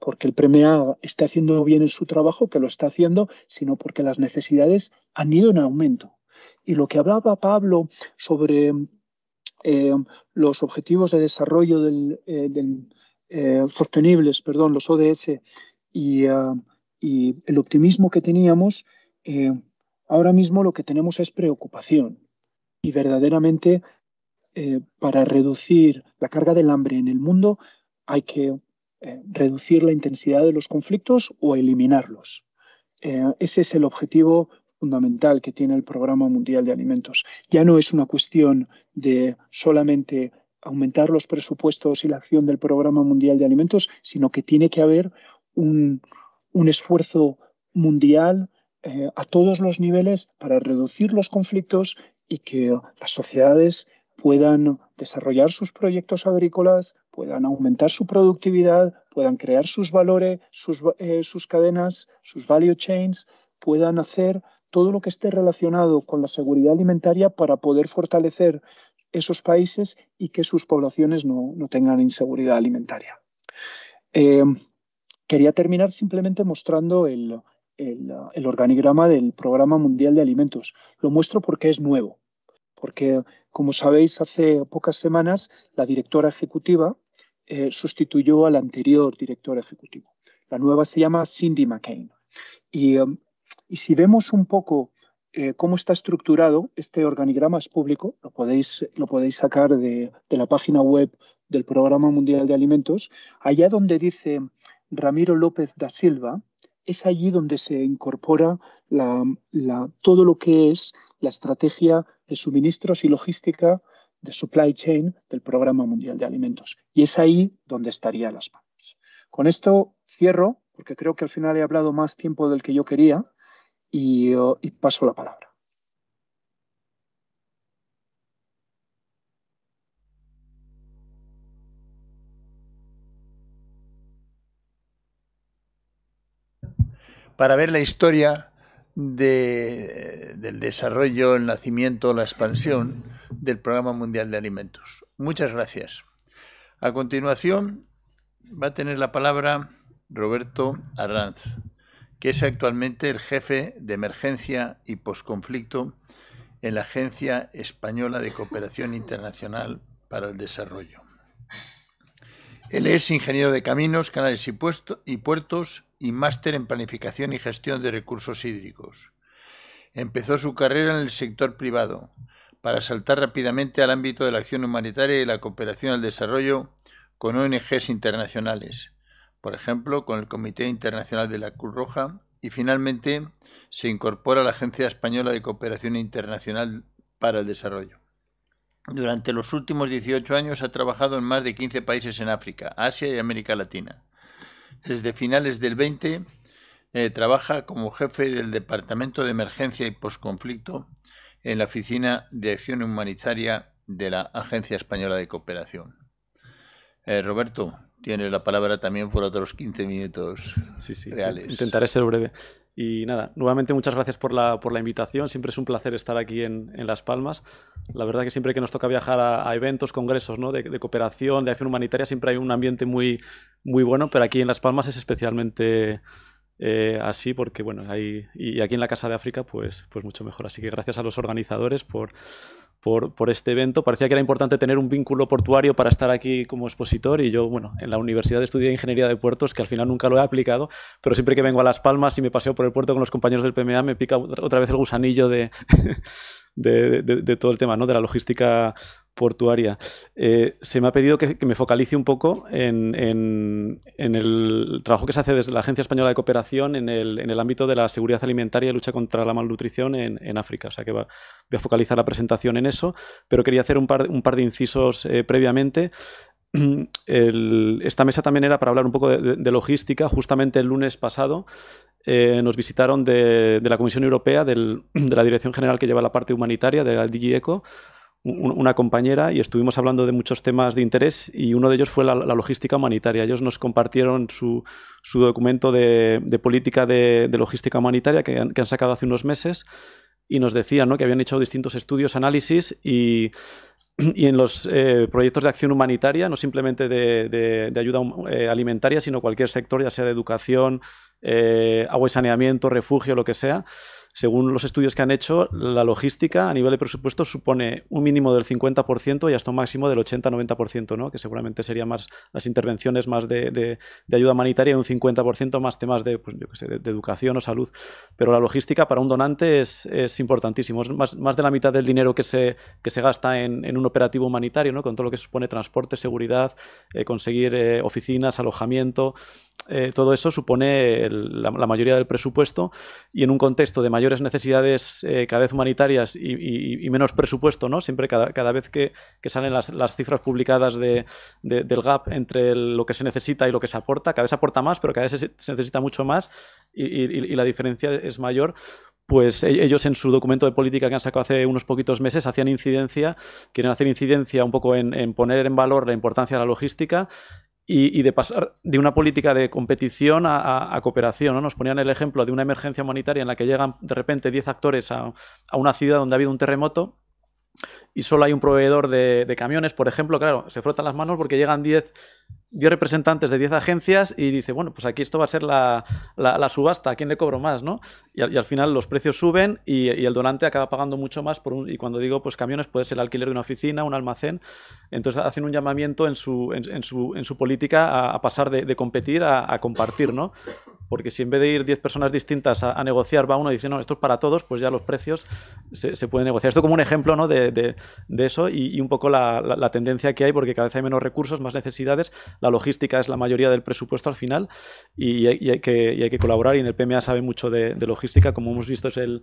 porque el PREMEA está haciendo bien en su trabajo, que lo está haciendo, sino porque las necesidades han ido en aumento. Y lo que hablaba Pablo sobre em, los objetivos de desarrollo del, eh, eh, sostenibles, perdón, los ODS, y eh, y el optimismo que teníamos, eh, ahora mismo lo que tenemos es preocupación. Y verdaderamente, eh, para reducir la carga del hambre en el mundo, hay que eh, reducir la intensidad de los conflictos o eliminarlos. ese es el objetivo fundamental que tiene el Programa Mundial de Alimentos. Ya no es una cuestión de solamente aumentar los presupuestos y la acción del Programa Mundial de Alimentos, sino que tiene que haber un, un esfuerzo mundial eh, a todos los niveles para reducir los conflictos y que las sociedades puedan desarrollar sus proyectos agrícolas, puedan aumentar su productividad, puedan crear sus valores, sus, eh, cadenas, sus value chains, puedan hacer todo lo que esté relacionado con la seguridad alimentaria para poder fortalecer esos países y que sus poblaciones no, tengan inseguridad alimentaria. Eh, Quería terminar simplemente mostrando el, organigrama del Programa Mundial de Alimentos. Lo muestro porque es nuevo, porque como sabéis, hace pocas semanas la directora ejecutiva eh, sustituyó al anterior director ejecutivo. La nueva se llama Cindy McCain. Y, um, si vemos un poco eh, cómo está estructurado, este organigrama es público, lo podéis, podéis sacar de, de la página web del Programa Mundial de Alimentos, allá donde dice Ramiro López da Silva, es allí donde se incorpora todo lo que es la estrategia de suministros y logística de supply chain del Programa Mundial de Alimentos. Y es ahí donde estaría las manos. Con esto cierro, porque creo que al final he hablado más tiempo del que yo quería, y, y paso la palabra. para ver la historia del desarrollo, el nacimiento, la expansión del Programa Mundial de Alimentos. Muchas gracias. A continuación va a tener la palabra Roberto Arranz, que es actualmente el jefe de emergencia y posconflicto en la Agencia Española de Cooperación Internacional para el Desarrollo. Él es ingeniero de caminos, canales y puertos y máster en Planificación y Gestión de Recursos Hídricos. Empezó su carrera en el sector privado, para saltar rápidamente al ámbito de la acción humanitaria y la cooperación al desarrollo con ONGs internacionales, por ejemplo, con el Comité Internacional de la Cruz Roja, y finalmente se incorpora a la Agencia Española de Cooperación Internacional para el Desarrollo. Durante los últimos 18 años ha trabajado en más de 15 países en África, Asia y América Latina. Desde finales del 20 eh, trabaja como jefe del Departamento de Emergencia y Postconflicto en la Oficina de Acción Humanitaria de la Agencia Española de Cooperación. Eh, Roberto, tiene la palabra también por otros 15 minutos sí, sí. reales. Intentaré ser breve. Y nada, nuevamente muchas gracias por la, invitación. Siempre es un placer estar aquí en, Las Palmas. La verdad que siempre que nos toca viajar a, eventos, congresos ¿no? de, cooperación, de acción humanitaria, siempre hay un ambiente muy, muy bueno, pero aquí en Las Palmas es especialmente eh, así porque, bueno, hay, y aquí en la Casa de África, pues, pues mucho mejor. Así que gracias a los organizadores por, por, este evento. Parecía que era importante tener un vínculo portuario para estar aquí como expositor y yo, bueno, en la universidad estudié ingeniería de puertos, que al final nunca lo he aplicado, pero siempre que vengo a Las Palmas y me paseo por el puerto con los compañeros del PMA me pica otra vez el gusanillo de, de, todo el tema, ¿no? De la logística portuaria. Eh, se me ha pedido que, me focalice un poco en, en, el trabajo que se hace desde la Agencia Española de Cooperación en el, en el ámbito de la seguridad alimentaria y lucha contra la malnutrición en, África. O sea que va, voy a focalizar la presentación en eso, pero quería hacer un par, de incisos eh, previamente. esta mesa también era para hablar un poco de, logística. Justamente el lunes pasado eh, nos visitaron de, la Comisión Europea, de la Dirección General que lleva la parte humanitaria, de la DGECO, una compañera, y estuvimos hablando de muchos temas de interés y uno de ellos fue la, logística humanitaria. Ellos nos compartieron su, documento de, política de, logística humanitaria que han, que han sacado hace unos meses y nos decían ¿no? que habían hecho distintos estudios, análisis y, en los eh, proyectos de acción humanitaria, no simplemente de, de, ayuda eh, alimentaria, sino cualquier sector, ya sea de educación, eh, agua y saneamiento, refugio, lo que sea, según los estudios que han hecho, la logística a nivel de presupuesto supone un mínimo del 50% y hasta un máximo del 80-90%, ¿no? que seguramente serían más las intervenciones más de, ayuda humanitaria y un 50% más temas pues, de, educación o salud. Pero la logística para un donante es, importantísimo. Es más, de la mitad del dinero que se, que se gasta en, un operativo humanitario, ¿no? con todo lo que supone transporte, seguridad, eh, conseguir eh, oficinas, alojamiento. Eh, todo eso supone la, mayoría del presupuesto y en un contexto de mayores necesidades eh, cada vez humanitarias y, menos presupuesto, ¿no? Siempre cada, vez que, salen las, cifras publicadas del gap entre lo que se necesita y lo que se aporta, cada vez se aporta más, pero cada vez se, necesita mucho más y, la diferencia es mayor pues e, ellos en su documento de política que han sacado hace unos poquitos meses hacían incidencia, quieren hacer incidencia un poco en poner en valor la importancia de la logística y, de pasar de una política de competición a, cooperación. ¿no? Nos ponían el ejemplo de una emergencia humanitaria en la que llegan de repente 10 actores a, una ciudad donde ha habido un terremoto y solo hay un proveedor de, de camiones, por ejemplo, claro, se frotan las manos porque llegan 10 dio representantes de 10 agencias y dice, bueno, pues aquí esto va a ser la, la, subasta, ¿a quién le cobro más? ¿no? Y, al, final los precios suben y, el donante acaba pagando mucho más por un, y cuando digo pues camiones puede ser el alquiler de una oficina, un almacén, entonces hacen un llamamiento en su, en, su, política a, pasar de, competir a, compartir, ¿no? Porque si en vez de ir 10 personas distintas a, negociar, va uno y dice, no, esto es para todos, pues ya los precios se, pueden negociar. Esto como un ejemplo ¿no? de, eso y, un poco la, la, tendencia que hay, porque cada vez hay menos recursos, más necesidades, la logística es la mayoría del presupuesto al final y hay, que, colaborar y en el PMA sabe mucho de, logística, como hemos visto es el,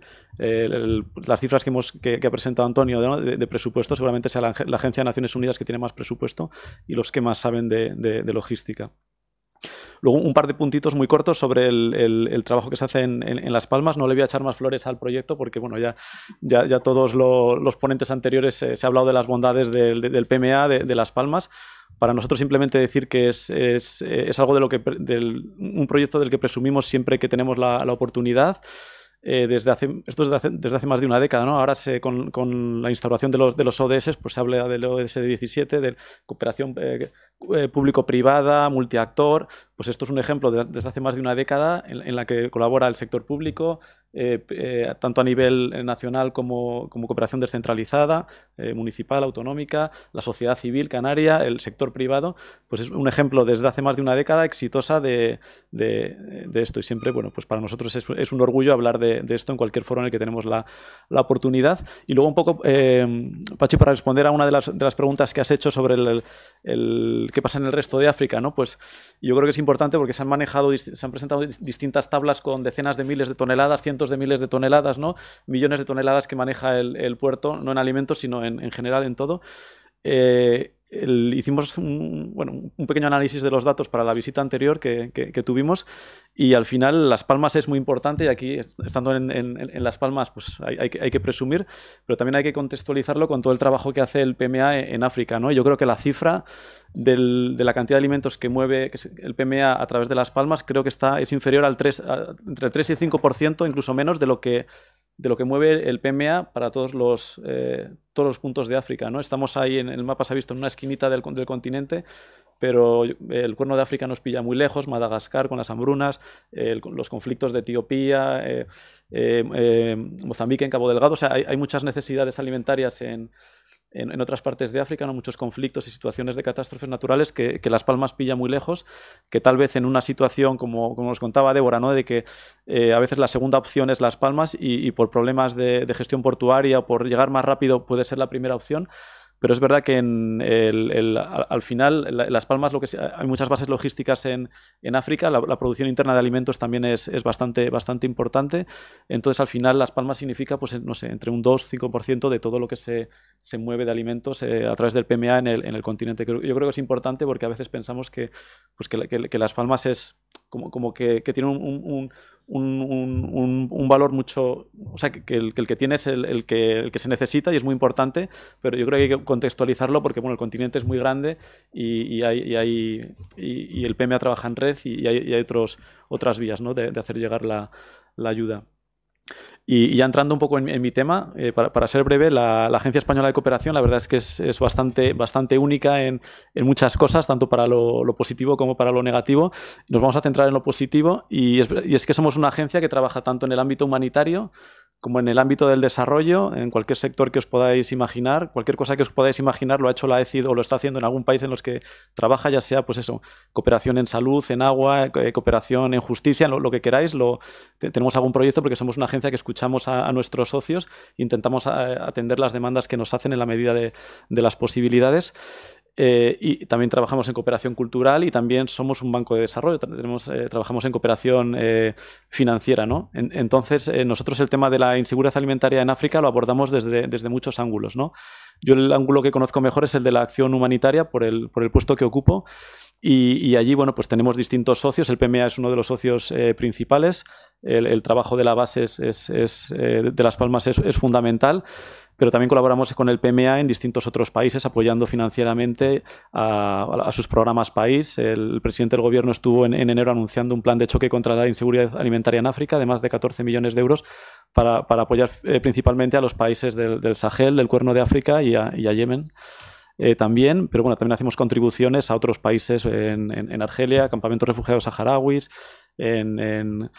las cifras que, hemos, ha presentado Antonio de, presupuesto, seguramente sea la, Agencia de Naciones Unidas que tiene más presupuesto y los que más saben de, logística. Luego un par de puntitos muy cortos sobre el, trabajo que se hace en, Las Palmas. No le voy a echar más flores al proyecto porque bueno, ya, ya, todos los ponentes anteriores eh, se ha hablado de las bondades del, PMA de Las Palmas para nosotros simplemente decir que es, es, eh, algo de lo que del, un proyecto del que presumimos siempre que tenemos la, oportunidad. Eh, desde hace, esto es desde, hace, más de una década, ¿no? Ahora se, con, la instauración de los, de los ODS, pues se habla del ODS 17, de cooperación, eh, eh, público-privada, multiactor, pues esto es un ejemplo desde hace más de una década en, la que colabora el sector público, eh, eh, tanto a nivel nacional como, como cooperación descentralizada, municipal, autonómica, la sociedad civil canaria, el sector privado, pues es un ejemplo desde hace más de una década exitosa de, esto. Y siempre, bueno, pues para nosotros es, un orgullo hablar de, esto en cualquier foro en el que tenemos la, oportunidad. Y luego un poco, Pachi, para responder a una de las, preguntas que has hecho sobre el qué pasa en el resto de África, ¿no? Pues yo creo que es importante porque se han manejado, se han presentado distintas tablas con decenas de miles de toneladas, cientos de miles de toneladas, ¿no? Millones de toneladas que maneja el, puerto, no en alimentos, sino en, general en todo. Eh, hicimos un, bueno, un pequeño análisis de los datos para la visita anterior que, tuvimos y al final Las Palmas es muy importante y aquí, estando en, Las Palmas, pues hay, que, hay, que, presumir, pero también hay que contextualizarlo con todo el trabajo que hace el PMA e, en, África. ¿no? Yo creo que la cifra del, de la cantidad de alimentos que mueve el PMA a través de Las Palmas creo que está, es inferior al 3, entre 3 y el 5%, incluso menos de lo que de lo que mueve el PMA para todos los, eh, todos los puntos de África. ¿no? Estamos ahí, en el mapa se ha visto en una esquinita del, continente, pero el cuerno de África nos pilla muy lejos, Madagascar con las hambrunas, los conflictos de Etiopía, eh, eh, Mozambique en Cabo Delgado, o sea, hay muchas necesidades alimentarias en, en, otras partes de África, ¿no? muchos conflictos y situaciones de catástrofes naturales que, Las Palmas pilla muy lejos, que tal vez en una situación, como, como nos contaba Débora, ¿no? de que eh, a veces la segunda opción es Las Palmas y, por problemas de, gestión portuaria o por llegar más rápido puede ser la primera opción pero es verdad que en al, final Las Palmas lo que hay muchas bases logísticas en, África, la, producción interna de alimentos también es, bastante, importante, entonces al final Las Palmas significa, pues no sé, entre un 2-5% de todo lo que se, mueve de alimentos eh, a través del PMA en el, en el continente. Yo creo que es importante porque a veces pensamos que, pues, que Las Palmas es como, como que, tiene un, valor mucho, o sea, que, el, que tiene es el, que, el que se necesita y es muy importante, pero yo creo que hay que contextualizarlo porque, bueno, el continente es muy grande y, y, hay, y, hay, y el PMA trabaja en red y, hay, otros, otras vías, de, hacer llegar la ayuda. Y, ya entrando un poco en, mi tema, eh, para, ser breve, la, Agencia Española de Cooperación, la verdad es que es, bastante, bastante única en, muchas cosas, tanto para lo, positivo como para lo negativo. Nos vamos a centrar en lo positivo y es que somos una agencia que trabaja tanto en el ámbito humanitario como en el ámbito del desarrollo, en cualquier sector que os podáis imaginar, cualquier cosa que os podáis imaginar lo ha hecho la ECID o lo está haciendo en algún país en los que trabaja, ya sea pues eso, cooperación en salud, en agua, eh, cooperación en justicia, lo, que queráis, tenemos algún proyecto porque somos una agencia que escuchamos a, nuestros socios, intentamos eh, atender las demandas que nos hacen en la medida de las posibilidades eh, y también trabajamos en cooperación cultural y también somos un banco de desarrollo, eh, trabajamos en cooperación eh, financiera. ¿no? entonces, nosotros el tema de la inseguridad alimentaria en África lo abordamos desde, muchos ángulos. ¿no? Yo el ángulo que conozco mejor es el de la acción humanitaria por el, por el puesto que ocupo. Y, allí, bueno, pues tenemos distintos socios. El PMA es uno de los socios eh, principales. El, trabajo de la base eh, de Las Palmas es, fundamental. Pero también colaboramos con el PMA en distintos otros países, apoyando financieramente a, sus programas país. El, presidente del gobierno estuvo en, enero anunciando un plan de choque contra la inseguridad alimentaria en África, de más de 14 millones de euros, para, apoyar eh, principalmente a los países del, Sahel, del Cuerno de África y a Yemen. Eh, también, pero bueno, también hacemos contribuciones a otros países en, en Argelia, campamentos refugiados saharauis, en,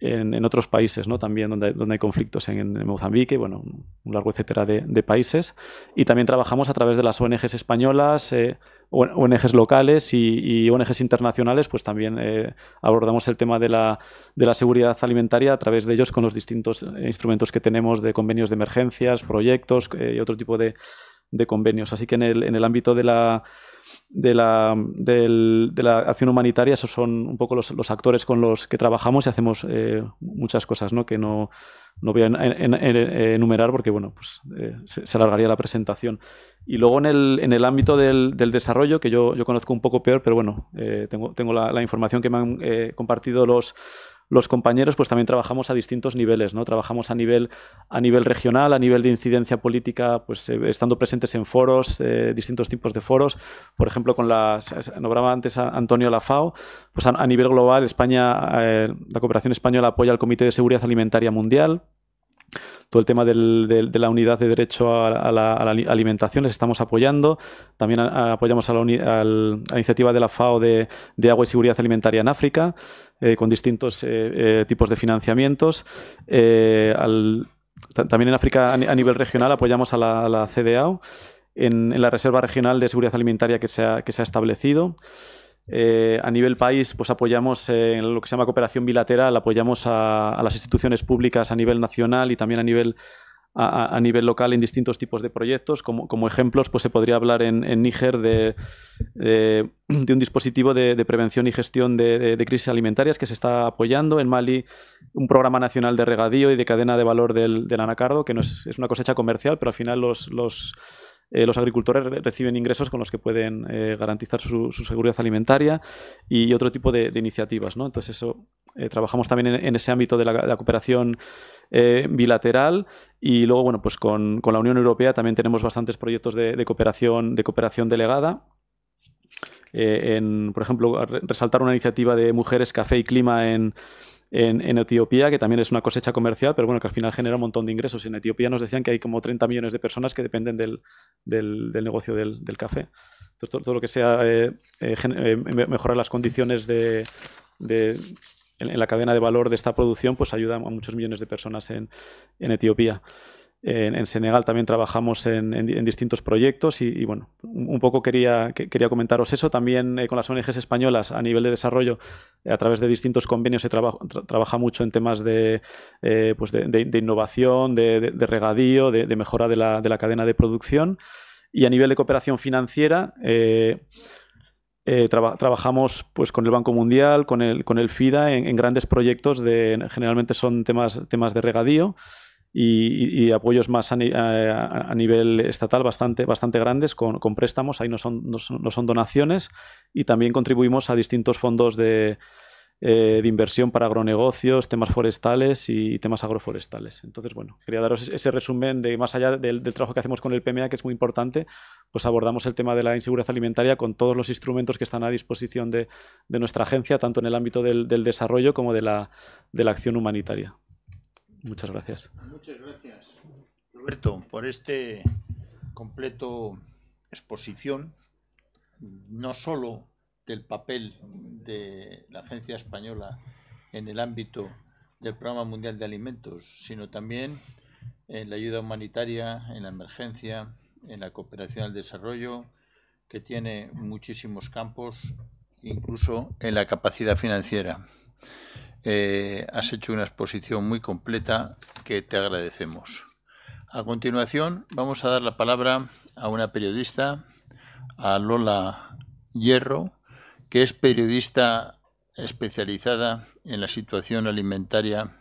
en, otros países, ¿no? También donde, donde hay conflictos en, Mozambique, bueno, un largo etcétera de, países. Y también trabajamos a través de las ONGs españolas, eh, ONGs locales y, ONGs internacionales, pues también eh, abordamos el tema de la, seguridad alimentaria a través de ellos con los distintos instrumentos que tenemos de convenios de emergencias, proyectos eh, y otro tipo de, convenios. Así que en el ámbito de la de la, de la acción humanitaria, esos son un poco los, actores con los que trabajamos y hacemos eh, muchas cosas ¿no? que no, no voy a enumerar porque bueno, pues, eh, se, alargaría la presentación. Y luego en el, en el ámbito del, del desarrollo, que yo, yo, conozco un poco peor, pero bueno, eh, tengo, tengo la, información que me han compartido los, los compañeros pues también trabajamos a distintos niveles, ¿no? Trabajamos a nivel, a nivel regional, a nivel de incidencia política, pues eh, estando presentes en foros, eh, distintos tipos de foros. Por ejemplo, con las, eh, nombraba antes Antonio Lafao, pues a, nivel global España, la cooperación española apoya al Comité de Seguridad Alimentaria Mundial, todo el tema de la unidad de derecho a, la, alimentación, les estamos apoyando. También apoyamos a la, iniciativa de la FAO de, agua y seguridad alimentaria en África, eh, con distintos eh, eh, tipos de financiamientos. también en África a nivel regional apoyamos a la, CDAO en, la Reserva Regional de Seguridad Alimentaria que se ha establecido. Eh, a nivel país, pues apoyamos en lo que se llama cooperación bilateral, apoyamos a, a, las instituciones públicas a nivel nacional y también a nivel a, nivel local en distintos tipos de proyectos. Como, ejemplos, pues se podría hablar en, Níger de, de, un dispositivo de, prevención y gestión de, crisis alimentarias que se está apoyando. En Mali, un programa nacional de regadío y de cadena de valor del, anacardo, que no es, una cosecha comercial, pero al final los, los, eh, agricultores reciben ingresos con los que pueden eh, garantizar su, seguridad alimentaria y, otro tipo de, iniciativas. Entonces, eso eh, trabajamos también en, ese ámbito de la cooperación eh, bilateral y luego, bueno, pues con, la Unión Europea también tenemos bastantes proyectos de, cooperación, de cooperación delegada. Eh, en, por ejemplo, resaltar una iniciativa de mujeres, café y clima en, Etiopía, que también es una cosecha comercial, pero bueno, que al final genera un montón de ingresos. En Etiopía nos decían que hay como 30 millones de personas que dependen del, negocio del, café. todo, lo que sea eh, mejorar las condiciones de en, la cadena de valor de esta producción, pues ayuda a muchos millones de personas en, Etiopía. En, Senegal también trabajamos en, distintos proyectos y, bueno, un, poco quería, quería comentaros eso. También eh, con las ONGs españolas a nivel de desarrollo, eh, a través de distintos convenios se trabaja mucho en temas de, eh, pues innovación, de, regadío, de, mejora de la, cadena de producción. Y a nivel de cooperación financiera, eh, trabajamos pues, con el Banco Mundial, con el, con el FIDA, en, grandes proyectos de, generalmente son temas, temas de regadío y, apoyos más a, nivel estatal bastante, bastante grandes con, préstamos, ahí no son, no son donaciones y también contribuimos a distintos fondos de eh, de inversión para agronegocios, temas forestales y temas agroforestales. Entonces, bueno, quería daros ese resumen de más allá del, trabajo que hacemos con el PMA, que es muy importante, pues abordamos el tema de la inseguridad alimentaria con todos los instrumentos que están a disposición de, nuestra agencia, tanto en el ámbito del, desarrollo como de la, de la acción humanitaria. Muchas gracias. Muchas gracias, Roberto, por este completo exposición, no solo del papel de la Agencia Española en el ámbito del Programa Mundial de Alimentos, sino también en la ayuda humanitaria, en la emergencia, en la cooperación al desarrollo, que tiene muchísimos campos, incluso en la capacidad financiera. Eh, has hecho una exposición muy completa que te agradecemos. A continuación vamos a dar la palabra a una periodista, a Lola Hierro, que es periodista especializada en la situación alimentaria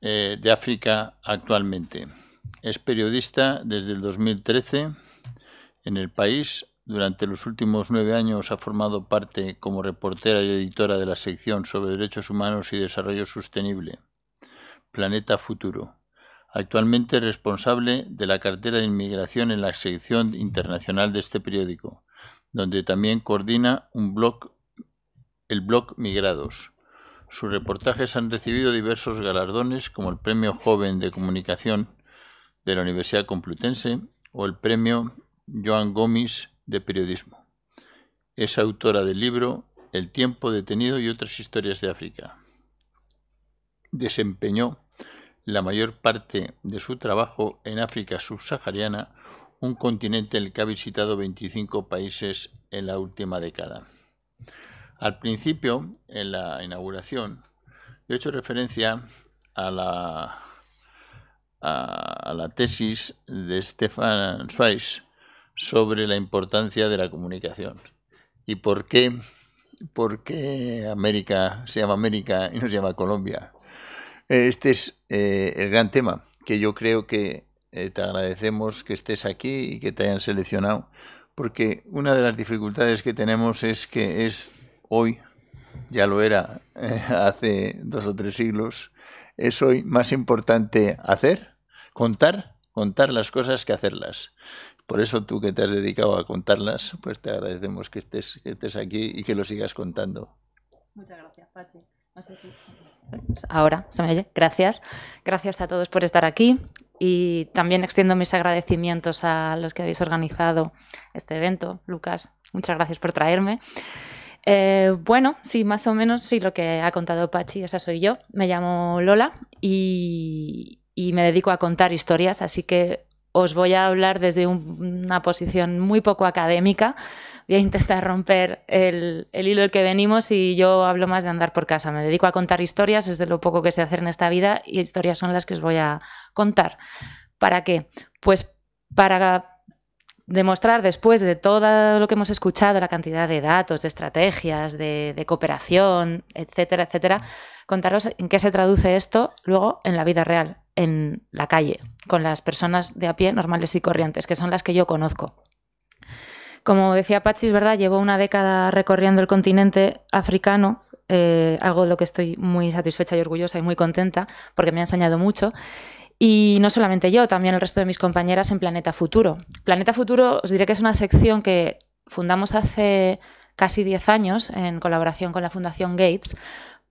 eh, de África actualmente. Es periodista desde el 2013 en el país. Durante los últimos nueve años ha formado parte como reportera y editora de la sección sobre derechos humanos y desarrollo sostenible, Planeta Futuro. Actualmente es responsable de la cartera de inmigración en la sección internacional de este periódico donde también coordina un blog, el blog Migrados. Sus reportajes han recibido diversos galardones como el Premio Joven de Comunicación de la Universidad Complutense o el Premio Joan Gómez de Periodismo. Es autora del libro El tiempo detenido y otras historias de África. Desempeñó la mayor parte de su trabajo en África subsahariana, un continente el que ha visitado 25 países en la última década. Al principio, en la inauguración, yo he hecho referencia a la, a, la tesis de Stefan Zweig sobre la importancia de la comunicación y por qué, por América se llama América y no se llama Colombia. Este es eh, el gran tema que yo creo que eh, te agradecemos que estés aquí y que te hayan seleccionado, porque una de las dificultades que tenemos es que es hoy, ya lo era hace dos o tres siglos, es hoy más importante hacer, contar, contar las cosas que hacerlas. Por eso tú que te has dedicado a contarlas, pues te agradecemos que estés, estés aquí y que lo sigas contando. Muchas gracias, pache. No sé si... Ahora, ¿se me oye? Gracias. Gracias a todos por estar aquí y también extiendo mis agradecimientos a los que habéis organizado este evento. Lucas, muchas gracias por traerme. Eh, bueno, sí, más o menos, sí, lo que ha contado Pachi, esa soy yo. Me llamo Lola y, y me dedico a contar historias, así que os voy a hablar desde una posición muy poco académica. Voy a intentar romper el, hilo del que venimos y yo hablo más de andar por casa. Me dedico a contar historias, es de lo poco que sé hacer en esta vida y historias son las que os voy a contar. ¿Para qué? Pues para demostrar después de todo lo que hemos escuchado, la cantidad de datos, de estrategias, de cooperación, etcétera, etcétera, contaros en qué se traduce esto luego en la vida real en la calle, con las personas de a pie normales y corrientes, que son las que yo conozco. Como decía Pachi, es verdad, llevo una década recorriendo el continente africano, eh, algo de lo que estoy muy satisfecha y orgullosa y muy contenta, porque me ha enseñado mucho. Y no solamente yo, también el resto de mis compañeras en Planeta Futuro. Planeta Futuro, os diré que es una sección que fundamos hace casi 10 años en colaboración con la Fundación Gates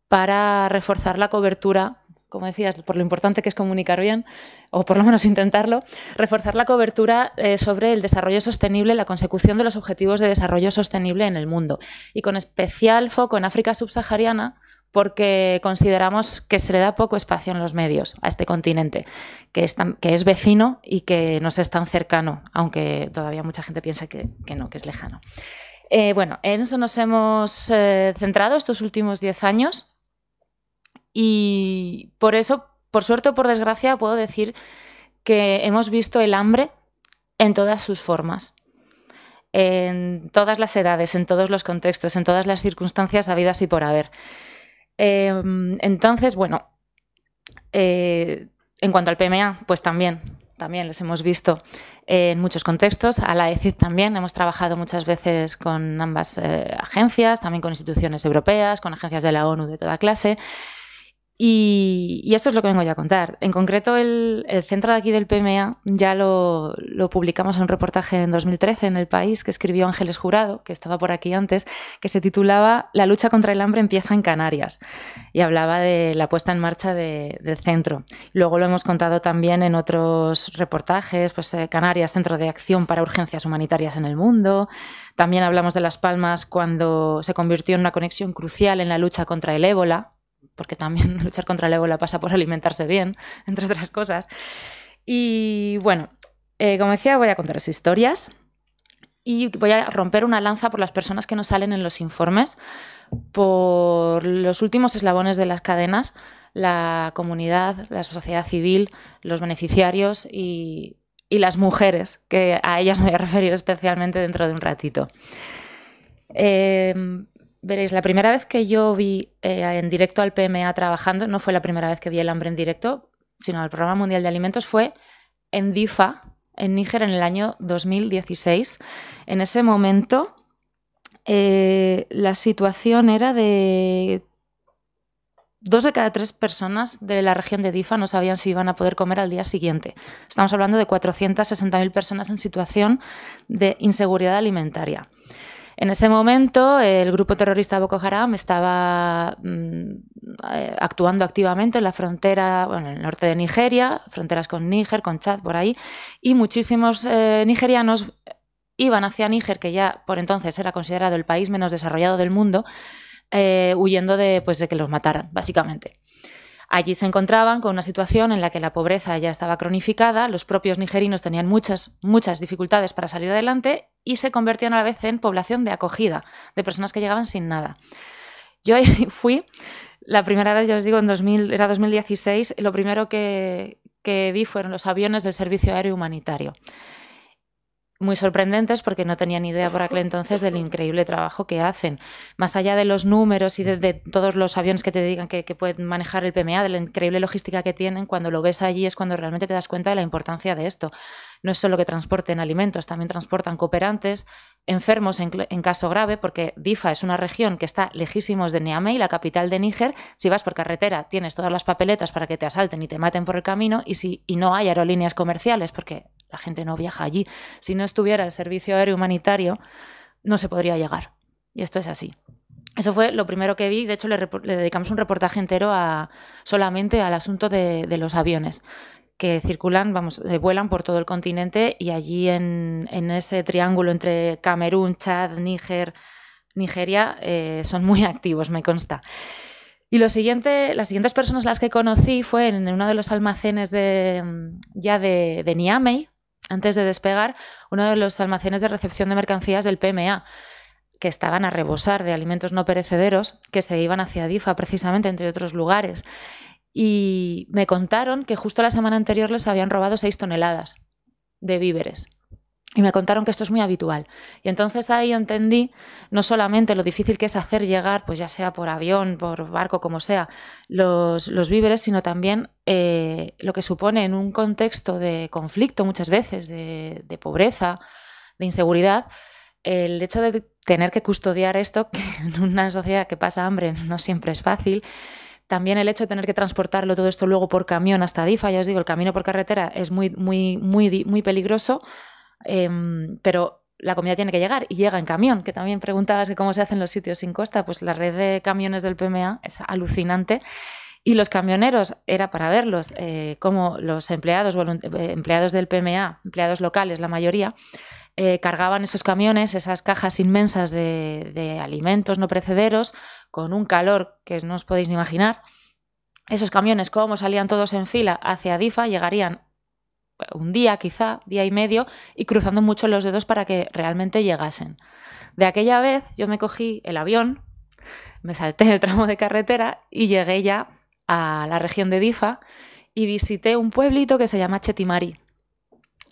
para reforzar la cobertura como decías, por lo importante que es comunicar bien, o por lo menos intentarlo, reforzar la cobertura eh, sobre el desarrollo sostenible, la consecución de los objetivos de desarrollo sostenible en el mundo, y con especial foco en África subsahariana, porque consideramos que se le da poco espacio en los medios a este continente, que es, que es vecino y que nos es tan cercano, aunque todavía mucha gente piensa que, no, que es lejano. Eh, bueno, en eso nos hemos eh, centrado estos últimos 10 años y por eso, por suerte o por desgracia, puedo decir que hemos visto el hambre en todas sus formas, en todas las edades, en todos los contextos, en todas las circunstancias habidas y por haber. Em, entonces, bueno, eh, en cuanto al PMA, pues también, también los hemos visto en muchos contextos. A la ECID también hemos trabajado muchas veces con ambas eh, agencias, también con instituciones europeas, con agencias de la ONU de toda clase. Y, y, eso es lo que vengo ya a contar. En concreto, el, centro de aquí del PMA ya lo, publicamos en un reportaje en 2013 en El País que escribió Ángeles Jurado, que estaba por aquí antes, que se titulaba La lucha contra el hambre empieza en Canarias y hablaba de la puesta en marcha del centro. Luego lo hemos contado también en otros reportajes, pues eh, Canarias, Centro de Acción para Urgencias Humanitarias en el Mundo. También hablamos de Las Palmas cuando se convirtió en una conexión crucial en la lucha contra el ébola porque también luchar contra el ébola pasa por alimentarse bien, entre otras cosas. Y bueno, eh, como decía, voy a contaros historias y voy a romper una lanza por las personas que no salen en los informes, por los últimos eslabones de las cadenas, la comunidad, la sociedad civil, los beneficiarios y, las mujeres, que a ellas me voy a referir especialmente dentro de un ratito. Eh, Veréis, la primera vez que yo vi eh, en directo al PMA trabajando, no fue la primera vez que vi el hambre en directo, sino al Programa Mundial de Alimentos, fue en DIFA, en Níger, en el año 2016. En ese momento, eh, la situación era de dos de cada tres personas de la región de DIFA no sabían si iban a poder comer al día siguiente. Estamos hablando de 460.000 personas en situación de inseguridad alimentaria. En ese momento el grupo terrorista Boko Haram estaba mm, eh, actuando activamente en la frontera, bueno, en el norte de Nigeria, fronteras con Níger, con Chad, por ahí, y muchísimos eh, nigerianos iban hacia Níger, que ya por entonces era considerado el país menos desarrollado del mundo, eh, huyendo de, pues, de que los mataran, básicamente. Allí se encontraban con una situación en la que la pobreza ya estaba cronificada, los propios nigerinos tenían muchas, muchas dificultades para salir adelante y se convertían a la vez en población de acogida, de personas que llegaban sin nada. Yo fui, la primera vez, ya os digo, en 2000, era 2016, lo primero que vi fueron los aviones del Servicio Aéreo Humanitario muy sorprendentes porque no tenía ni idea por aquel entonces del increíble trabajo que hacen. Más allá de los números y de, todos los aviones que te digan que, pueden manejar el PMA, de la increíble logística que tienen, cuando lo ves allí es cuando realmente te das cuenta de la importancia de esto. No es solo que transporten alimentos, también transportan cooperantes, enfermos en, caso grave, porque Difa es una región que está lejísimos de Niamey, la capital de Níger. Si vas por carretera tienes todas las papeletas para que te asalten y te maten por el camino y, si, y no hay aerolíneas comerciales, porque la gente no viaja allí. Si no estuviera el servicio aéreo humanitario, no se podría llegar. Y esto es así. Eso fue lo primero que vi. De hecho, le, dedicamos un reportaje entero solamente al asunto de, los aviones que circulan, vamos, eh, vuelan por todo el continente y allí en, ese triángulo entre Camerún, Chad, Níger, Nigeria, eh, son muy activos, me consta. Y lo siguiente, las siguientes personas las que conocí fue en uno de los almacenes ya de Niamey, antes de despegar uno de los almacenes de recepción de mercancías del PMA, que estaban a rebosar de alimentos no perecederos que se iban hacia DIFA precisamente, entre otros lugares. Y me contaron que justo la semana anterior les habían robado seis toneladas de víveres. Y me contaron que esto es muy habitual. Y entonces ahí entendí no solamente lo difícil que es hacer llegar, pues ya sea por avión, por barco, como sea, los, víveres, sino también eh, lo que supone en un contexto de conflicto muchas veces, de, pobreza, de inseguridad, el hecho de tener que custodiar esto, que en una sociedad que pasa hambre no siempre es fácil, también el hecho de tener que transportarlo todo esto luego por camión hasta DIFA, ya os digo, el camino por carretera es muy, muy, muy, muy peligroso, Em, pero la comida tiene que llegar y llega en camión, que también preguntabas que cómo se hacen los sitios sin costa. Pues la red de camiones del PMA es alucinante. Y los camioneros, era para verlos, eh, como los empleados, eh, empleados del PMA, empleados locales, la mayoría, eh, cargaban esos camiones, esas cajas inmensas de, alimentos no precederos, con un calor que no os podéis ni imaginar. Esos camiones, cómo salían todos en fila hacia DIFA, llegarían un día quizá, día y medio, y cruzando mucho los dedos para que realmente llegasen. De aquella vez yo me cogí el avión, me salté el tramo de carretera y llegué ya a la región de Difa y visité un pueblito que se llama Chetimari.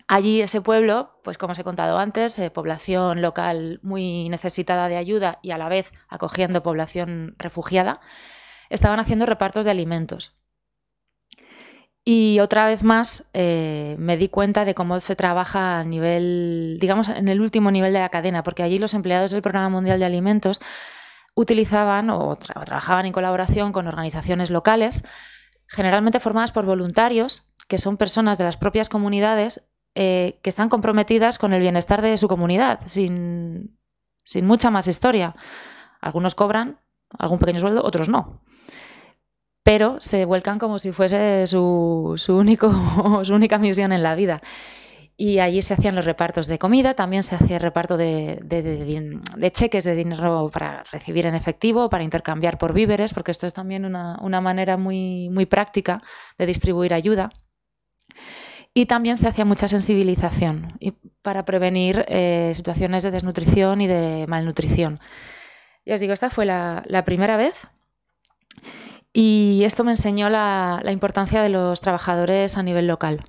Allí ese pueblo, pues como os he contado antes, eh, población local muy necesitada de ayuda y a la vez acogiendo población refugiada, estaban haciendo repartos de alimentos. Y otra vez más eh, me di cuenta de cómo se trabaja a nivel, digamos, en el último nivel de la cadena, porque allí los empleados del Programa Mundial de Alimentos utilizaban o, trabajaban en colaboración con organizaciones locales, generalmente formadas por voluntarios, que son personas de las propias comunidades eh, que están comprometidas con el bienestar de su comunidad, sin mucha más historia. Algunos cobran algún pequeño sueldo, otros no pero se vuelcan como si fuese su, su, único, su única misión en la vida. Y allí se hacían los repartos de comida, también se hacía el reparto de, de, cheques de dinero para recibir en efectivo, para intercambiar por víveres, porque esto es también una, una manera muy, muy práctica de distribuir ayuda. Y también se hacía mucha sensibilización y para prevenir eh, situaciones de desnutrición y de malnutrición. Ya os digo, esta fue la, la primera vez. Y esto me enseñó la, importancia de los trabajadores a nivel local.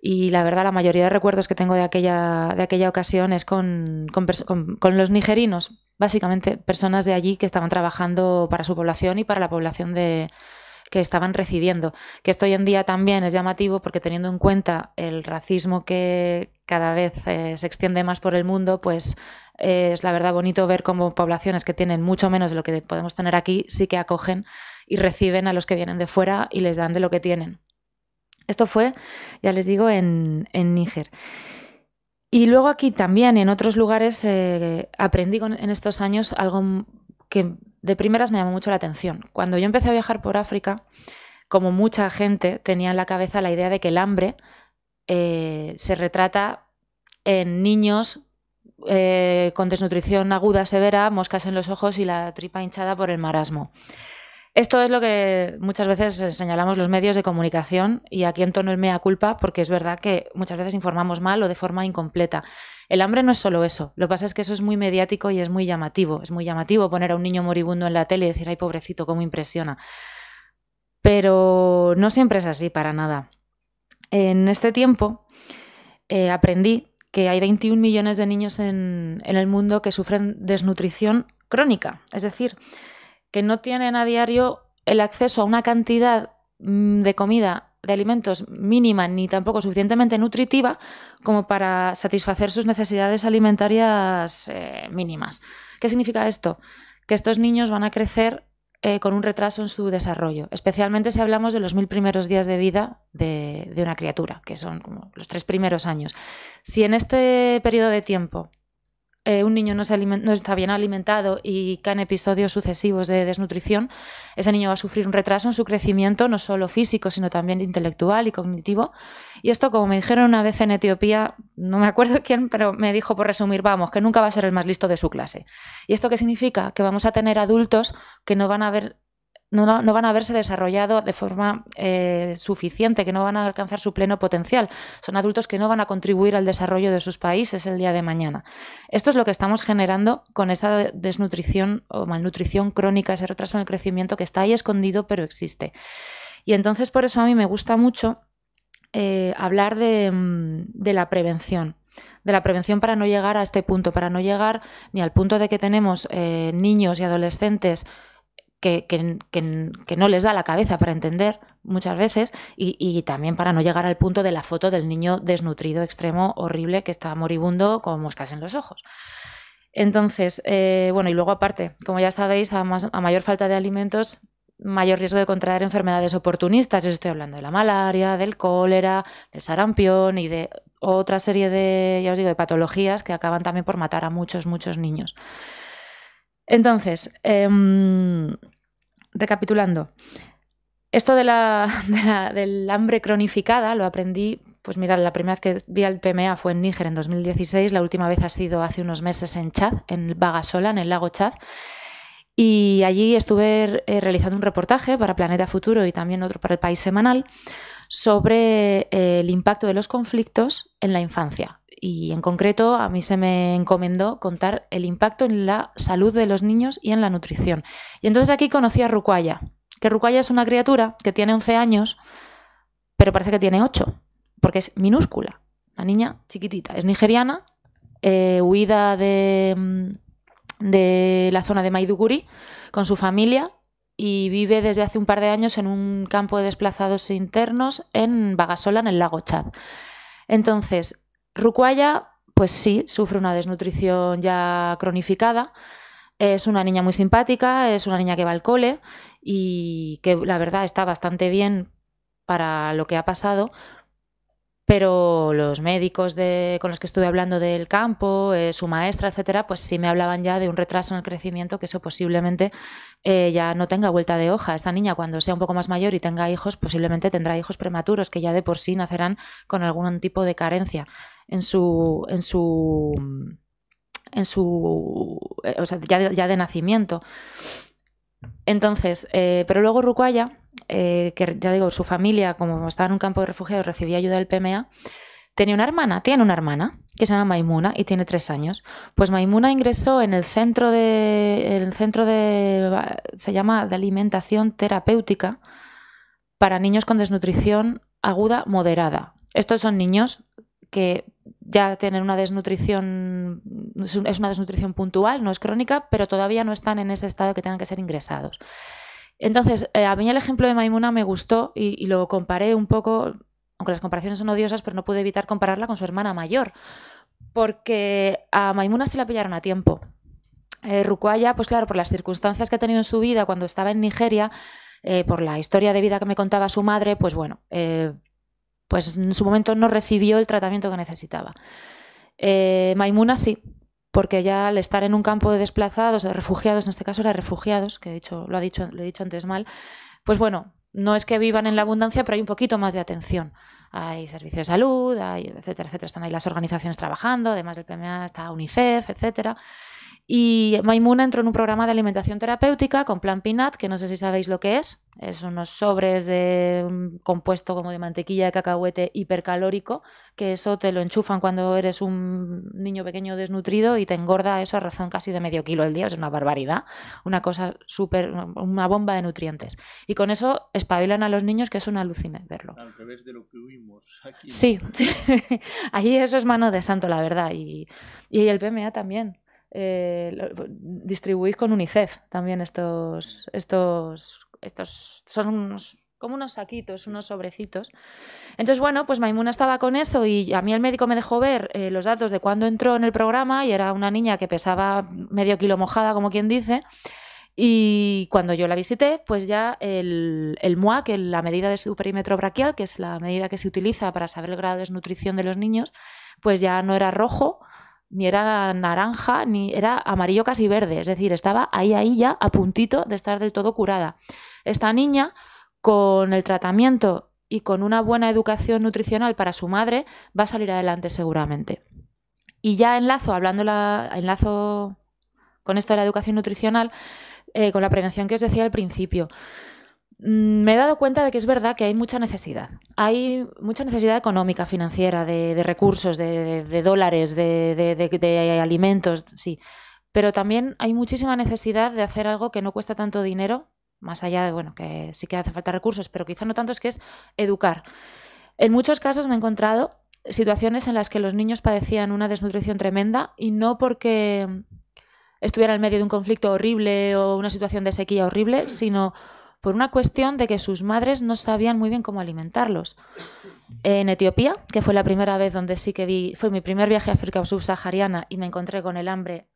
Y la verdad, la mayoría de recuerdos que tengo de aquella, de aquella ocasión es con, con, los nigerinos, básicamente personas de allí que estaban trabajando para su población y para la población de, que estaban recibiendo. Que esto hoy en día también es llamativo porque teniendo en cuenta el racismo que cada vez eh, se extiende más por el mundo, pues eh, es la verdad bonito ver cómo poblaciones que tienen mucho menos de lo que podemos tener aquí sí que acogen y reciben a los que vienen de fuera y les dan de lo que tienen. Esto fue, ya les digo, en, Níger. Y luego aquí también, en otros lugares, eh, aprendí en estos años algo que de primeras me llamó mucho la atención. Cuando yo empecé a viajar por África, como mucha gente tenía en la cabeza la idea de que el hambre eh, se retrata en niños eh, con desnutrición aguda severa, moscas en los ojos y la tripa hinchada por el marasmo. Esto es lo que muchas veces señalamos los medios de comunicación y aquí en tono el mea culpa porque es verdad que muchas veces informamos mal o de forma incompleta. El hambre no es solo eso, lo que pasa es que eso es muy mediático y es muy llamativo. Es muy llamativo poner a un niño moribundo en la tele y decir, ay pobrecito, cómo impresiona. Pero no siempre es así para nada. En este tiempo eh, aprendí que hay 21 millones de niños en, en el mundo que sufren desnutrición crónica, es decir, que no tienen a diario el acceso a una cantidad mm, de comida, de alimentos mínima ni tampoco suficientemente nutritiva como para satisfacer sus necesidades alimentarias eh, mínimas. ¿Qué significa esto? Que estos niños van a crecer eh, con un retraso en su desarrollo, especialmente si hablamos de los mil primeros días de vida de, de, una criatura, que son como los tres primeros años. Si en este periodo de tiempo eh, un niño no, no, está bien alimentado y caen episodios sucesivos de desnutrición, ese niño va a sufrir un retraso en su crecimiento, no solo físico, sino también intelectual y cognitivo. Y esto, como me dijeron una vez en Etiopía, no me acuerdo quién, pero me dijo por resumir, vamos, que nunca va a ser el más listo de su clase. ¿Y esto qué significa? Que vamos a tener adultos que no van a ver no, no, van a haberse desarrollado de forma eh, suficiente, que no van a alcanzar su pleno potencial. Son adultos que no van a contribuir al desarrollo de sus países el día de mañana. Esto es lo que estamos generando con esa desnutrición o malnutrición crónica, ese retraso en el crecimiento que está ahí escondido, pero existe. Y entonces por eso a mí me gusta mucho eh, hablar mm, de, la prevención de la prevención para no llegar a este punto, para no llegar ni al punto de que tenemos eh, niños y adolescentes que, no les da la cabeza para entender muchas veces y, también para no llegar al punto de la foto del niño desnutrido extremo horrible que está moribundo con moscas en los ojos. Entonces, eh, bueno, y luego aparte, como ya sabéis, a, mayor falta de alimentos, mayor riesgo de contraer enfermedades oportunistas. Yo estoy hablando de la malaria, del cólera, del sarampión y de otra serie de, os digo, de patologías que acaban también por matar a muchos, muchos niños. Entonces, em, recapitulando, esto de del hambre cronificada lo aprendí, pues mirad, la primera vez que vi al PMA fue en Níger en 2016, la última vez ha sido hace unos meses en Chad, en Bagasola, en el lago Chad. Y allí estuve eh, realizando un reportaje para Planeta Futuro y también otro para el País Semanal sobre eh, el impacto de los conflictos en la infancia, y en concreto a mí se me encomendó contar el impacto en la salud de los niños y en la nutrición. Y entonces aquí conocí a Ruquaya, que Ruquaya es una criatura que tiene 11 años, pero parece que tiene 8, porque es minúscula, la niña chiquitita. Es nigeriana, eh, huida de, mm, de la zona de Maiduguri con su familia y vive desde hace un par de años en un campo de desplazados internos en Bagasola, en el lago Chad. Entonces, Rucuaya, pues sí, sufre una desnutrición ya cronificada. Es una niña muy simpática, es una niña que va al cole y que la verdad está bastante bien para lo que ha pasado, pero los médicos con los que estuve hablando del campo, eh, su maestra, etcétera, pues sí me hablaban ya de un retraso en el crecimiento, que eso posiblemente eh, ya no tenga vuelta de hoja. Esta niña, cuando sea un poco más mayor y tenga hijos, posiblemente tendrá hijos prematuros que ya de por sí nacerán con algún tipo de carencia en su. En su en su. Eh, o sea, ya ya de nacimiento. Entonces, eh, pero luego Rucuaya, eh, que ya digo, su familia, como estaba en un campo de refugiados, recibía ayuda del PMA, tenía una hermana, tiene una hermana, que se llama Maimuna y tiene tres años. Pues Maimuna ingresó en el centro de, el centro de, se llama, de alimentación terapéutica para niños con desnutrición aguda moderada. Estos son niños que ya tienen una desnutrición, es una desnutrición puntual, no es crónica, pero todavía no están en ese estado que tengan que ser ingresados. Entonces, eh, a mí el ejemplo de Maimuna me gustó y, lo comparé un poco, aunque las comparaciones son odiosas, pero no pude evitar compararla con su hermana mayor, porque a Maimuna se la pillaron a tiempo. Eh, pues claro, por las circunstancias que ha tenido en su vida cuando estaba en Nigeria, eh, por la historia de vida que me contaba su madre, pues bueno, eh, pues en su momento no recibió el tratamiento que necesitaba. Eh, Maimuna sí, porque ya al estar en un campo de desplazados, de refugiados, en este caso era refugiados, que he dicho, lo, ha dicho, lo he dicho antes mal, pues bueno, no es que vivan en la abundancia, pero hay un poquito más de atención. Hay servicios de salud, hay, etcétera, etcétera. Están ahí las organizaciones trabajando, además del PMA está UNICEF, etcétera. Y Maimuna entró en un programa de alimentación terapéutica con Plan Peanut, que no sé si sabéis lo que es. Es unos sobres de un mm, compuesto como de mantequilla de cacahuete hipercalórico, que eso te lo enchufan cuando eres un niño pequeño desnutrido y te engorda eso a razón casi de medio kilo al día. Es una barbaridad, una cosa súper, una bomba de nutrientes. Y con eso espabilan a los niños, que es una alucine verlo. Al revés de lo que oímos aquí. Sí, allí eso es mano de santo, la verdad. Y, y el PMA también eh, distribuís con UNICEF también estos, estos, estos son como unos saquitos, unos sobrecitos. Entonces, bueno, pues Maimuna estaba con eso y a mí el médico me dejó ver eh, los datos de cuando entró en el programa y era una niña que pesaba medio kilo mojada, como quien dice. Y cuando yo la visité, pues ya el, el MUAC, la medida de su perímetro braquial, que es la medida que se utiliza para saber el grado de desnutrición de los niños, pues ya no era rojo, ni era naranja, ni era amarillo casi verde, es decir, estaba ahí, ahí ya a puntito de estar del todo curada. Esta niña, con el tratamiento y con una buena educación nutricional para su madre, va a salir adelante seguramente. Y ya enlazo, hablando la, enlazo con esto de la educación nutricional, eh, con la prevención que os decía al principio. Mm, me he dado cuenta de que es verdad que hay mucha necesidad. Hay mucha necesidad económica, financiera, de, recursos, de, dólares, de, alimentos, sí. Pero también hay muchísima necesidad de hacer algo que no cuesta tanto dinero, más allá de, bueno, que sí que hace falta recursos, pero quizá no tanto, es que es educar. En muchos casos me he encontrado situaciones en las que los niños padecían una desnutrición tremenda y no porque estuvieran en medio de un conflicto horrible o una situación de sequía horrible, sino por una cuestión de que sus madres no sabían muy bien cómo alimentarlos. En Etiopía, que fue la primera vez donde sí que vi, fue mi primer viaje a África subsahariana y me encontré con el hambre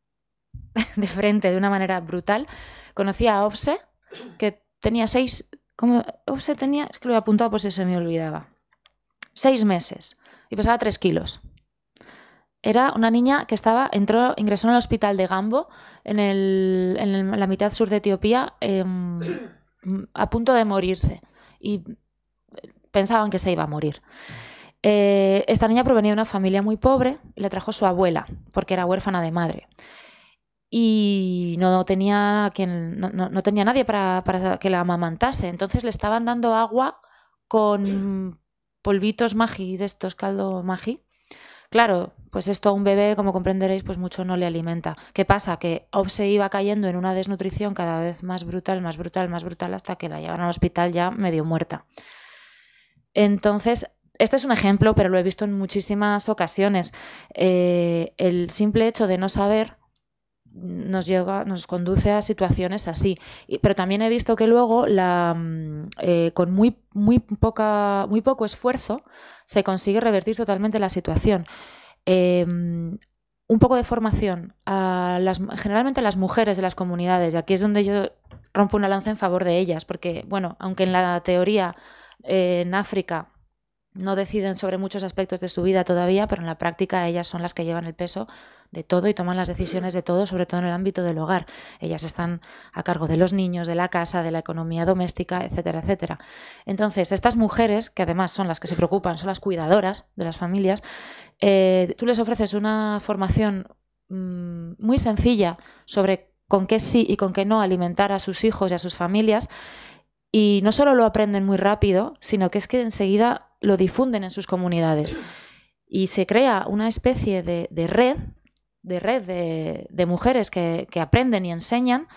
de frente de una manera brutal, conocí a Obse, que tenía seis, como Obse tenía, es que lo he apuntado por se me olvidaba, seis meses y pesaba tres kilos era una niña que estaba, entró, ingresó en el hospital de Gambo, en, en la mitad sur de Etiopía, em, a punto de morirse y pensaban que se iba a morir. Eh, esta niña provenía de una familia muy pobre, le trajo su abuela, porque era huérfana de madre. Y no tenía, quien, no, tenía nadie para, que la amamantase. Entonces le estaban dando agua con polvitos magi, de estos caldo magi, Claro, pues esto a un bebé, como comprenderéis, pues mucho no le alimenta. ¿Qué pasa? Que Ob se iba cayendo en una desnutrición cada vez más brutal, más brutal, más brutal, hasta que la llevan al hospital ya medio muerta. Entonces, este es un ejemplo, pero lo he visto en muchísimas ocasiones. Eh, el simple hecho de no saber nos llega, nos conduce a situaciones así. pero también he visto que luego la, mm, eh, con muy, muy, poca, muy poco esfuerzo se consigue revertir totalmente la situación. Em, un poco de formación a generalmente a las mujeres de las comunidades, y aquí es donde yo rompo una lanza en favor de ellas, porque, bueno, aunque en la teoría eh, en África no deciden sobre muchos aspectos de su vida todavía, pero en la práctica ellas son las que llevan el peso de todo y toman las decisiones de todo, sobre todo en el ámbito del hogar. Ellas están a cargo de los niños, de la casa, de la economía doméstica, etcétera, etcétera. Entonces, estas mujeres, que además son las que se preocupan, son las cuidadoras de las familias, eh, tú les ofreces una formación mm, muy sencilla sobre con qué sí y con qué no alimentar a sus hijos y a sus familias. Y no solo lo aprenden muy rápido, sino que es que enseguida lo difunden en sus comunidades. Y se crea una especie de, red, de red de, mujeres que, que, aprenden y enseñan,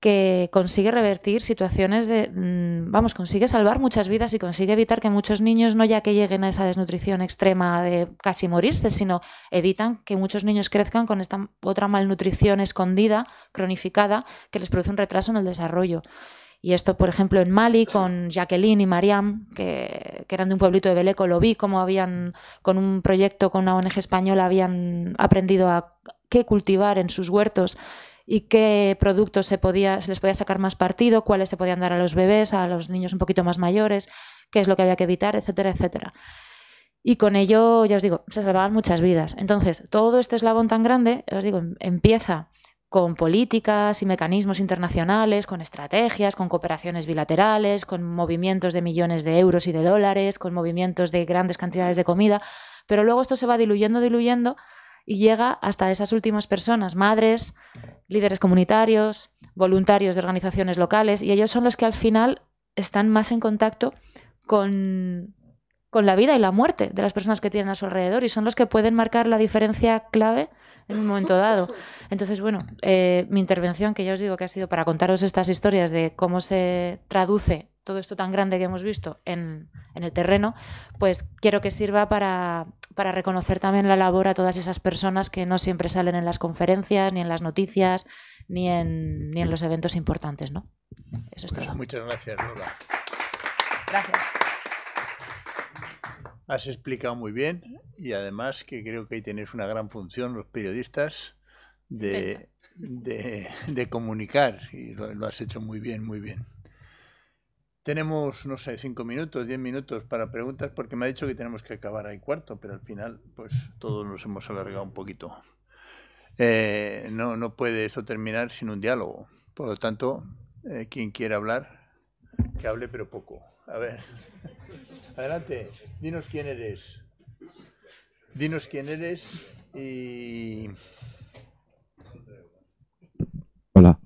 que consigue revertir situaciones de, mm, vamos, consigue salvar muchas vidas y consigue evitar que muchos niños, no ya que lleguen a esa desnutrición extrema de casi morirse, sino evitan que muchos niños crezcan con esta otra malnutrición escondida, cronificada, que les produce un retraso en el desarrollo. Y esto, por ejemplo, en Mali, con Jacqueline y Mariam, que, eran de un pueblito de Beleco, lo vi cómo habían, con un proyecto con una ONG española, habían aprendido a qué cultivar en sus huertos y qué productos se, podía, se les podía sacar más partido, cuáles se podían dar a los bebés, a los niños un poquito más mayores, qué es lo que había que evitar, etcétera, etcétera. Y con ello, ya os digo, se salvaban muchas vidas. Entonces, todo este eslabón tan grande, os digo, em-, empieza con políticas y mecanismos internacionales, con estrategias, con cooperaciones bilaterales, con movimientos de millones de euros y de dólares, con movimientos de grandes cantidades de comida, pero luego esto se va diluyendo, diluyendo y llega hasta esas últimas personas, madres, líderes comunitarios, voluntarios de organizaciones locales, y ellos son los que al final están más en contacto con, con la vida y la muerte de las personas que tienen a su alrededor y son los que pueden marcar la diferencia clave en un momento dado. Entonces, bueno, eh, mi intervención, que ya os digo que ha sido para contaros estas historias de cómo se traduce todo esto tan grande que hemos visto en, el terreno, pues quiero que sirva para, reconocer también la labor a todas esas personas que no siempre salen en las conferencias, ni en las noticias, ni en, ni en los eventos importantes, ¿no? Eso es pues Muchas gracias, Lola. Gracias. Has explicado muy bien y además que creo que ahí tenéis una gran función los periodistas de, de, comunicar y lo, has hecho muy bien, muy bien. Tenemos, no sé, cinco minutos, diez minutos para preguntas porque me ha dicho que tenemos que acabar ahí cuarto, pero al final pues todos nos hemos alargado un poquito. Eh, no, no puede esto terminar sin un diálogo. Por lo tanto, eh, quien quiera hablar, que hable pero poco. A ver. Adelante, dinos quién eres. Dinos quién eres y... Hola.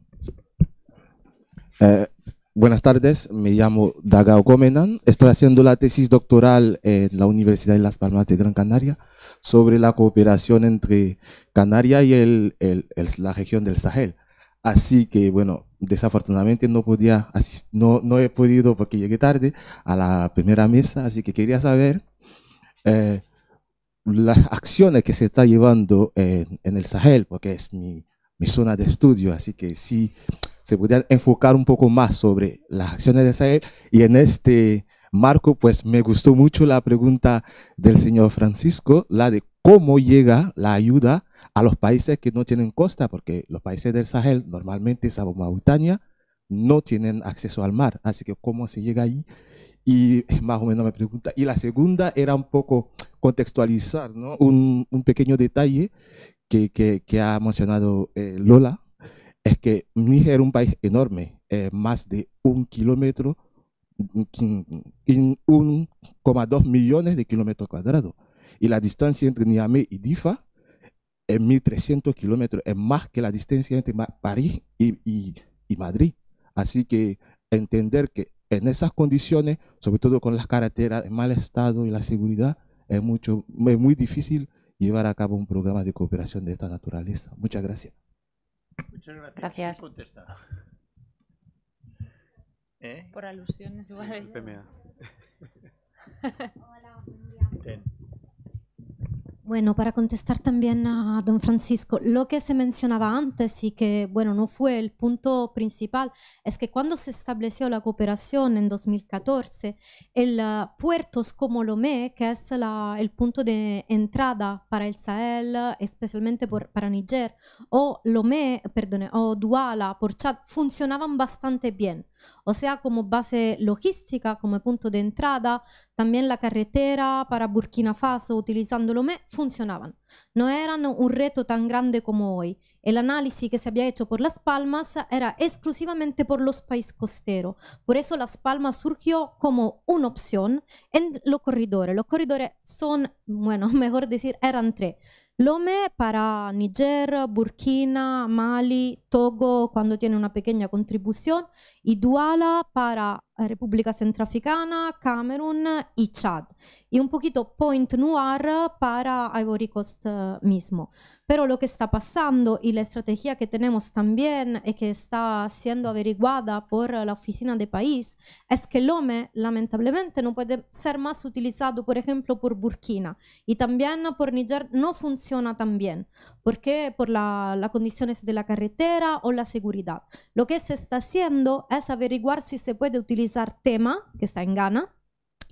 Eh, buenas tardes, me llamo Dagao Comenan. Estoy haciendo la tesis doctoral en la Universidad de Las Palmas de Gran Canaria sobre la cooperación entre Canaria y el, la región del Sahel. Así que bueno, desafortunadamente no podía, no, no he podido porque llegué tarde a la primera mesa, así que quería saber eh, las acciones que se está llevando en, en el Sahel, porque es mi, mi, zona de estudio, así que si se podían enfocar un poco más sobre las acciones del Sahel y en este marco pues me gustó mucho la pregunta del señor Francisco, la de cómo llega la ayuda a los países que no tienen costa, porque los países del Sahel, normalmente esa Mauritania, no tienen acceso al mar. Así que, ¿cómo se llega ahí? Y más o menos me pregunta. Y la segunda era un poco contextualizar ¿no? un, pequeño detalle que, ha mencionado eh, Lola, es que Níger es un país enorme, eh, más de un kilómetro, 1,2 mm, mm, mm, millones de kilómetros cuadrados. Y la distancia entre Niamey y Difa en 1300 kilómetros, es más que la distancia entre París y, Madrid. Así que entender que en esas condiciones, sobre todo con las carreteras en mal estado y la seguridad, es, mucho, es muy difícil llevar a cabo un programa de cooperación de esta naturaleza. Muchas gracias. Muchas gracias. ¿Eh? Por alusiones igual. Hola, buen día. Bueno, para contestar también a don Francisco, lo que se mencionaba antes y que, bueno, no fue el punto principal, es que cuando se estableció la cooperación en 2014, el ah, puertos como Lomé, que es el punto de entrada para el Sahel, especialmente para Niger, o Lomé, perdone, o Douala por Chad, funcionaban bastante bien. O sea, como base logística, como punto de entrada, también la carretera para Burkina Faso utilizando me funcionaban. No eran un reto tan grande como hoy. El análisis que se había hecho por Las Palmas era exclusivamente por los países costeros. Por eso Las Palmas surgió como una opción en los corredores. Los corredores son, bueno, mejor decir, eran tres. L'OME para Niger, Burkina, Mali, Togo quando tiene una pequeña contribución y Duala para República Centroafricana, Camerún y Chad. Y un poquito Point Noir para Ivory Coast eh, mismo. Pero lo que está pasando y la estrategia que tenemos también y eh, que está siendo averiguada por la oficina de país es que el OME lamentablemente no puede ser más utilizado, por ejemplo, por Burkina y también por Niger no funciona tan bien porque por las la condiciones de la carretera o la seguridad. Lo que se está haciendo es averiguar si se puede utilizar tema, que está en Ghana,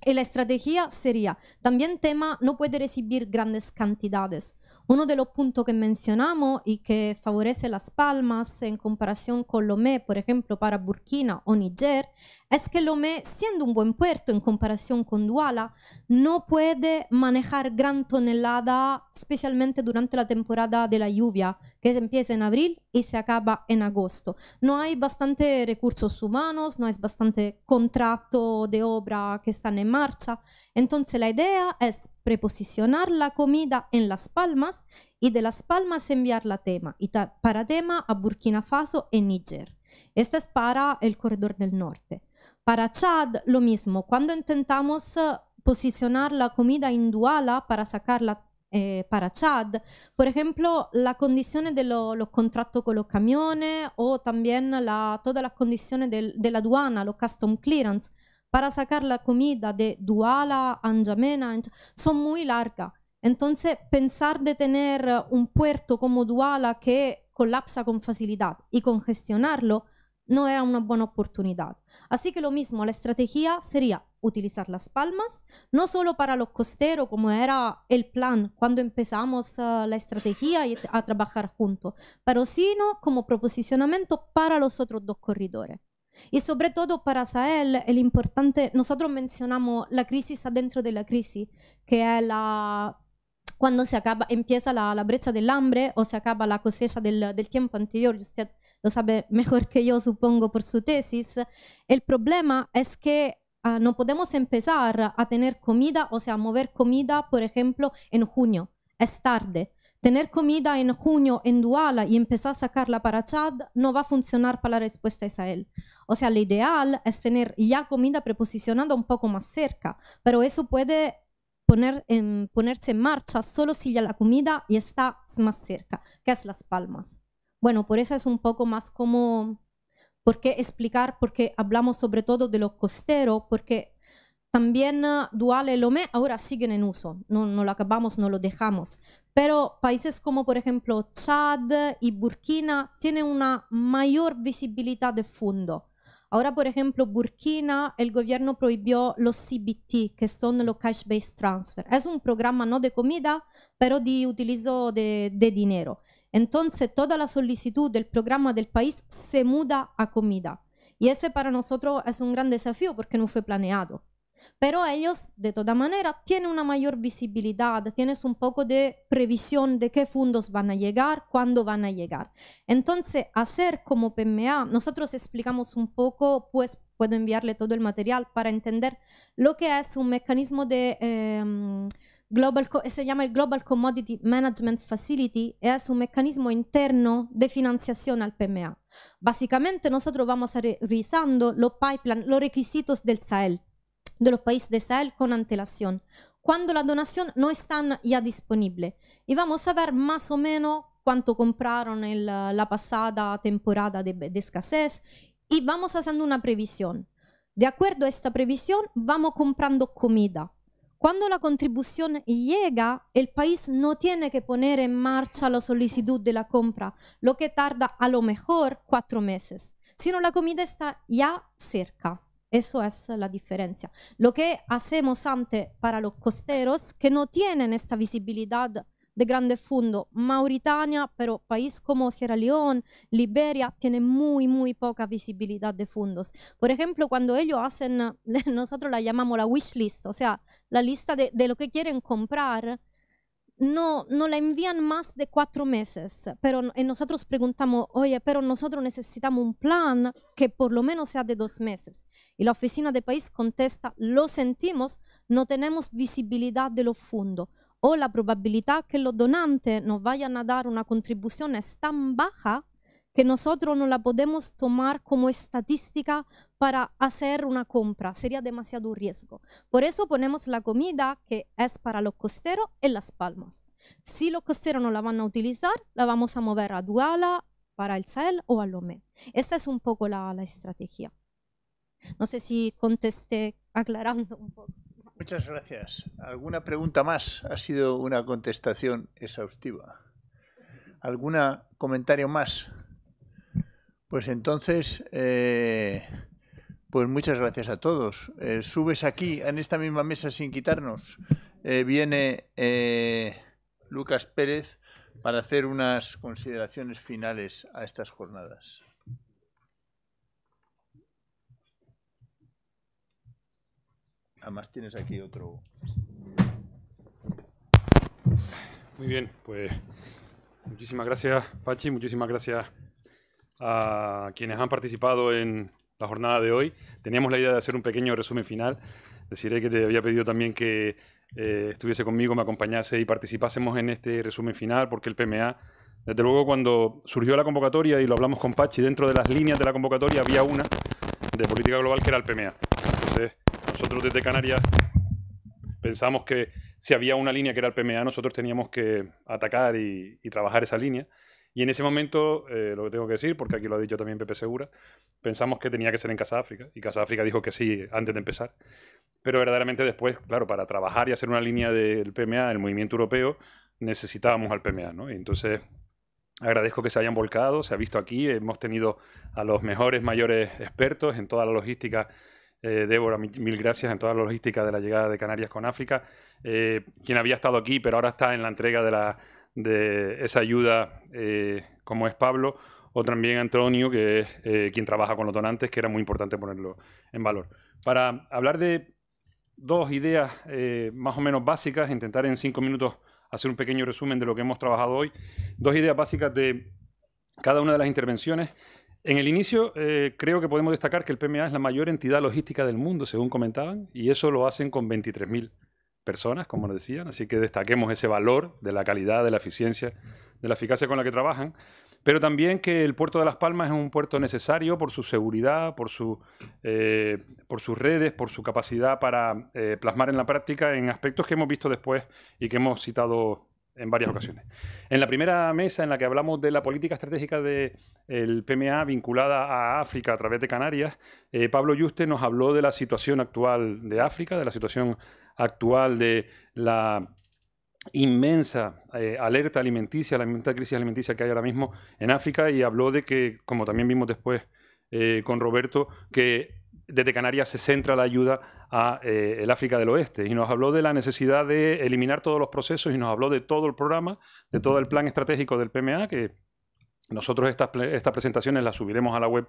y la estrategia sería, también tema no puede recibir grandes cantidades uno de los puntos que mencionamos y que favorece las palmas en comparación con Lomé, por ejemplo, para Burkina o Niger, es que Lomé, siendo un buen puerto en comparación con Duala, no puede manejar gran tonelada, especialmente durante la temporada de la lluvia, que empieza en abril y se acaba en agosto. No hay bastantes recursos humanos, no hay bastante contrato de obra que están en marcha. Entonces la idea es preposicionar la comida en Las Palmas y de Las Palmas enviar la Tema, y para Tema a Burkina Faso y Níger. esta es para el corredor del norte. Para Chad, lo mismo. Cuando intentamos eh, posicionar la comida en Duala para sacarla eh, para Chad, por ejemplo, la condición de los contratos con los camiones o también la, todas las condiciones de, la aduana, los custom clearance, para sacar la comida de Duala, Anjamena, son muy largas. Entonces, pensar de tener un puerto como Duala que colapsa con facilidad y congestionarlo no era una buena oportunidad. Así que lo mismo, la estrategia sería utilizar las palmas, no solo para los costeros, como era el plan cuando empezamos eh, la estrategia y a trabajar juntos, pero sino como proposicionamiento para los otros dos corredores. Y sobre todo para Sahel, el importante, nosotros mencionamos la crisis adentro de la crisis, que es la cuando se acaba, empieza la, brecha del hambre o se acaba la cosecha del, del tiempo anterior lo sabe mejor que yo supongo por su tesis, el problema es que ah, no podemos empezar a tener comida, o sea, a mover comida, por ejemplo, en junio. Es tarde. Tener comida en junio en Duala y empezar a sacarla para Chad no va a funcionar para la respuesta a Israel. O sea, lo ideal es tener ya comida preposicionada un poco más cerca, pero eso puede poner ponerse en marcha solo si ya la comida y está más cerca, que es Las Palmas. Bueno, por eso es un poco más como, ¿por qué explicar? Porque hablamos sobre todo de lo costero, porque también Duale ah, Dual y Lomé ahora siguen en uso, no, no, lo acabamos, no lo dejamos. Pero países como por ejemplo Chad y Burkina tienen una mayor visibilidad de fondo. Ahora, por ejemplo, Burkina, el gobierno prohibió los CBT, que son los cash-based transfer. Es un programa no de comida, pero de utilizo de, de dinero. Entonces toda la solicitud del programa del país se muda a comida. Y ese para nosotros es un gran desafío porque no fue planeado. Pero ellos, de toda manera, tienen una mayor visibilidad, tienes un poco de previsión de qué fondos van a llegar, cuándo van a llegar. Entonces, hacer como PMA, nosotros explicamos un poco, pues puedo enviarle todo el material para entender lo que es un mecanismo de... Em, Global Co- e chiama il Global Commodity Management Facility e è un meccanismo interno di financiación al PMA. Básicamente noi vamos revisando los pipeline, los requisitos del Sahel, de los países Sahel con antelación, Quando la donazione non è ya disponible y vamos a ver más o meno quanto compraron en la, passata temporada di de escasez y vamos haciendo una previsione. De acuerdo a questa previsione, vamos comprando comida. Cuando la contribución llega, el país no tiene que poner en marcha la solicitud de la compra, lo que tarda a lo mejor cuatro meses, sino la comida está ya cerca. Eso es la diferencia. Lo que hacemos antes para los costeros, que no tienen esta visibilidad de grande fondo. Mauritania, pero país como Sierra León, Liberia, tiene muy, muy poca visibilidad de fondos. Por ejemplo, cuando ellos hacen, nosotros la llamamos la wish list, o sea, la lista de, lo que quieren comprar, no, no la envían más de cuatro meses. Pero eh, nosotros preguntamos, oye, pero nosotros necesitamos un plan que por lo menos sea de dos meses. Y la oficina de país contesta, lo sentimos, no tenemos visibilidad de los fondos o la probabilidad que los donantes nos vayan a dar una contribución es tan baja que nosotros no la podemos tomar como estadística para hacer una compra, sería demasiado un riesgo. Por eso ponemos la comida que es para los costeros en Las Palmas. Si los costeros no la van a utilizar, la vamos a mover a Duala, para el Sahel o a Lomé. Esta es un poco la, la estrategia. No sé si contesté aclarando un poco. Muchas gracias. ¿Alguna pregunta más? Ha sido una contestación exhaustiva. ¿Algún comentario más? Pues entonces, eh, pues muchas gracias a todos. Eh, subes aquí, en esta misma mesa sin quitarnos. Eh, viene Lucas Pérez para hacer unas consideraciones finales a estas jornadas. Además tienes aquí otro. Muy bien, pues muchísimas gracias Pachi, muchísimas gracias a quienes han participado en la jornada de hoy. Teníamos la idea de hacer un pequeño resumen final. Deciré que te había pedido también que eh, estuviese conmigo, me acompañase y participásemos en este resumen final, porque el PMA, desde luego cuando surgió la convocatoria y lo hablamos con Pachi, dentro de las líneas de la convocatoria había una de política global que era el PMA nosotros desde Canarias pensamos que si había una línea que era el PMA, nosotros teníamos que atacar y, trabajar esa línea. Y en ese momento, eh, lo que tengo que decir, porque aquí lo ha dicho también Pepe Segura, pensamos que tenía que ser en Casa África, y Casa África dijo que sí antes de empezar. Pero verdaderamente después, claro, para trabajar y hacer una línea del PMA, del movimiento europeo, necesitábamos al PMA, ¿no? entonces agradezco que se hayan volcado, se ha visto aquí, hemos tenido a los mejores, mayores expertos en toda la logística eh, Débora, mil, gracias en toda la logística de la llegada de Canarias con África. Eh, quien había estado aquí, pero ahora está en la entrega de, esa ayuda, eh, como es Pablo, o también Antonio, que es quien trabaja con los donantes, que era muy importante ponerlo en valor. Para hablar de dos ideas más o menos básicas, intentar en cinco minutos hacer un pequeño resumen de lo que hemos trabajado hoy, dos ideas básicas de cada una de las intervenciones en el inicio, eh, creo que podemos destacar que el PMA es la mayor entidad logística del mundo, según comentaban, y eso lo hacen con 23.000 personas, como nos decían, así que destaquemos ese valor de la calidad, de la eficiencia, de la eficacia con la que trabajan, pero también que el puerto de Las Palmas es un puerto necesario por su seguridad, por, eh, sus redes, por su capacidad para eh, plasmar en la práctica en aspectos que hemos visto después y que hemos citado en varias ocasiones. En la primera mesa en la que hablamos de la política estratégica del PMA vinculada a África a través de Canarias, eh, Pablo Yuste nos habló de la situación actual de África, de la situación actual de la inmensa eh, alerta alimenticia, la inmensa crisis alimenticia que hay ahora mismo en África y habló de que, como también vimos después eh, con Roberto, que desde Canarias se centra la ayuda a eh, el África del Oeste y nos habló de la necesidad de eliminar todos los procesos y nos habló de todo el programa, de todo el plan estratégico del PMA, que nosotros estas, estas presentaciones las subiremos a la web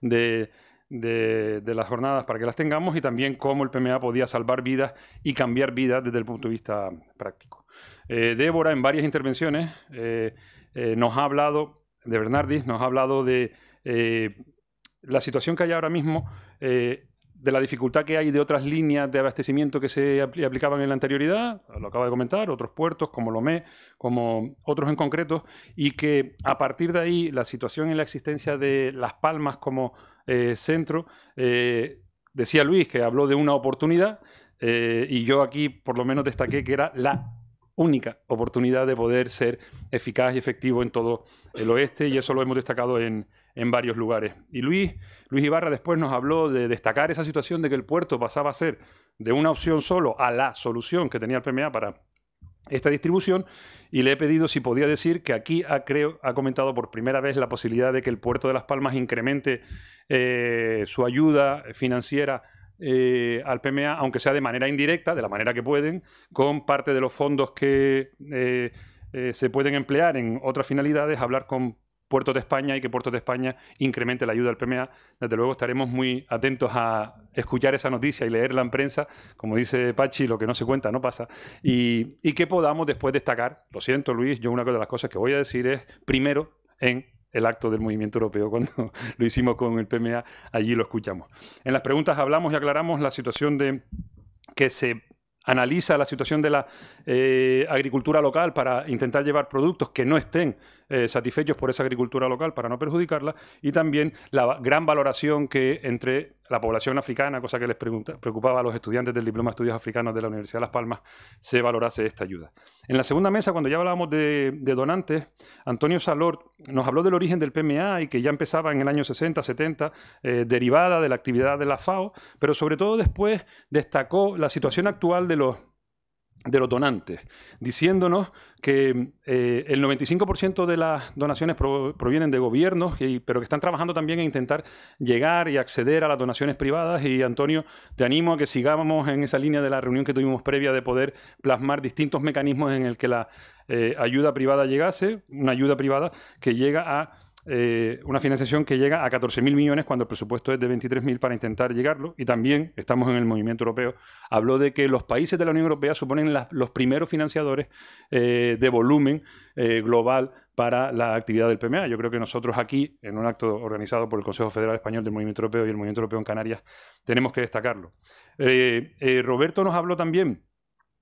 de, las jornadas para que las tengamos y también cómo el PMA podía salvar vidas y cambiar vidas desde el punto de vista práctico. Eh, Débora, en varias intervenciones, eh, nos ha hablado, de Bernardis, nos ha hablado de la situación que hay ahora mismo de la dificultad que hay de otras líneas de abastecimiento que se aplicaban en la anterioridad, lo acaba de comentar, otros puertos como Lomé, como otros en concreto, y que a partir de ahí la situación en la existencia de Las Palmas como eh, centro, eh, decía Luis que habló de una oportunidad, eh, y yo aquí por lo menos destaqué que era la única oportunidad de poder ser eficaz y efectivo en todo el oeste, y eso lo hemos destacado en, en varios lugares. Y Luis, Luis Ibarra después nos habló de destacar esa situación de que el puerto pasaba a ser de una opción solo a la solución que tenía el PMA para esta distribución y le he pedido si podía decir que aquí ha, comentado por primera vez la posibilidad de que el puerto de Las Palmas incremente eh, su ayuda financiera eh, al PMA, aunque sea de manera indirecta, de la manera que pueden, con parte de los fondos que eh, se pueden emplear en otras finalidades, hablar con Puertos de España y que Puerto de España incremente la ayuda al PMA. Desde luego estaremos muy atentos a escuchar esa noticia y leerla en prensa. Como dice Pachi, lo que no se cuenta no pasa. Y, que podamos después destacar, lo siento Luis, yo una de las cosas que voy a decir es, primero, en el acto del movimiento europeo cuando lo hicimos con el PMA, allí lo escuchamos. En las preguntas hablamos y aclaramos la situación de que se analiza la situación de la eh, agricultura local para intentar llevar productos que no estén eh, satisfechos por esa agricultura local para no perjudicarla y también la gran valoración que entre la población africana, cosa que les preocupaba a los estudiantes del Diploma de Estudios Africanos de la Universidad de Las Palmas, se valorase esta ayuda. En la segunda mesa, cuando ya hablábamos de, donantes, Antonio Salor nos habló del origen del PMA y que ya empezaba en el año 60, 70, eh, derivada de la actividad de la FAO, pero sobre todo después destacó la situación actual de los de los donantes, diciéndonos que eh, el 95% de las donaciones provienen de gobiernos, y, pero que están trabajando también en intentar llegar y acceder a las donaciones privadas. Y Antonio, te animo a que sigamos en esa línea de la reunión que tuvimos previa de poder plasmar distintos mecanismos en el que la eh, ayuda privada llegase, una ayuda privada que llega a eh, una financiación que llega a 14.000 millones cuando el presupuesto es de 23.000 para intentar llegarlo. Y también estamos en el movimiento europeo. Habló de que los países de la Unión Europea suponen los primeros financiadores eh, de volumen eh, global para la actividad del PMA. Yo creo que nosotros aquí, en un acto organizado por el Consejo Federal Español del Movimiento Europeo y el Movimiento Europeo en Canarias, tenemos que destacarlo. Roberto nos habló también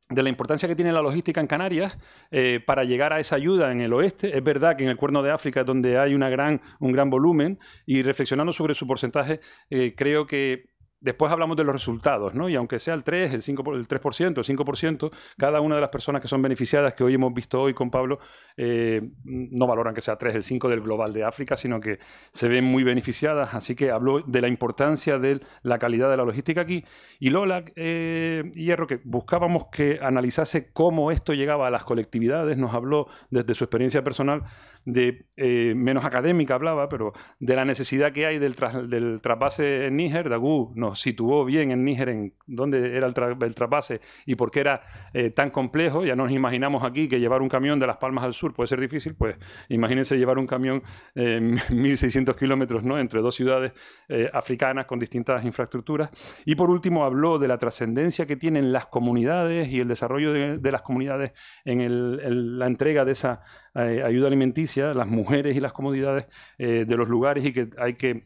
de la importancia que tiene la logística en Canarias eh, para llegar a esa ayuda en el oeste. Es verdad que en el Cuerno de África donde hay una gran, un gran volumen y reflexionando sobre su porcentaje, eh, creo que Después hablamos de los resultados, ¿no? Y aunque sea el 3, el, 5, el 3%, el 5%, cada una de las personas que son beneficiadas, que hoy hemos visto hoy con Pablo, eh, no valoran que sea 3, el 5 del global de África, sino que se ven muy beneficiadas. Así que habló de la importancia de la calidad de la logística aquí. Y Lola eh, Hierro, que buscábamos que analizase cómo esto llegaba a las colectividades, nos habló desde su experiencia personal de, eh, menos académica hablaba, pero de la necesidad que hay del, del trasvase en Níger, Dagú, no situó bien en Níger en dónde era el, trapase y por qué era eh, tan complejo. Ya nos imaginamos aquí que llevar un camión de Las Palmas al sur puede ser difícil, pues imagínense llevar un camión 1.600 eh, kilómetros ¿no? entre dos ciudades eh, africanas con distintas infraestructuras. Y por último habló de la trascendencia que tienen las comunidades y el desarrollo de, las comunidades en la entrega de esa ayuda alimenticia, las mujeres y las comunidades de los lugares y que hay que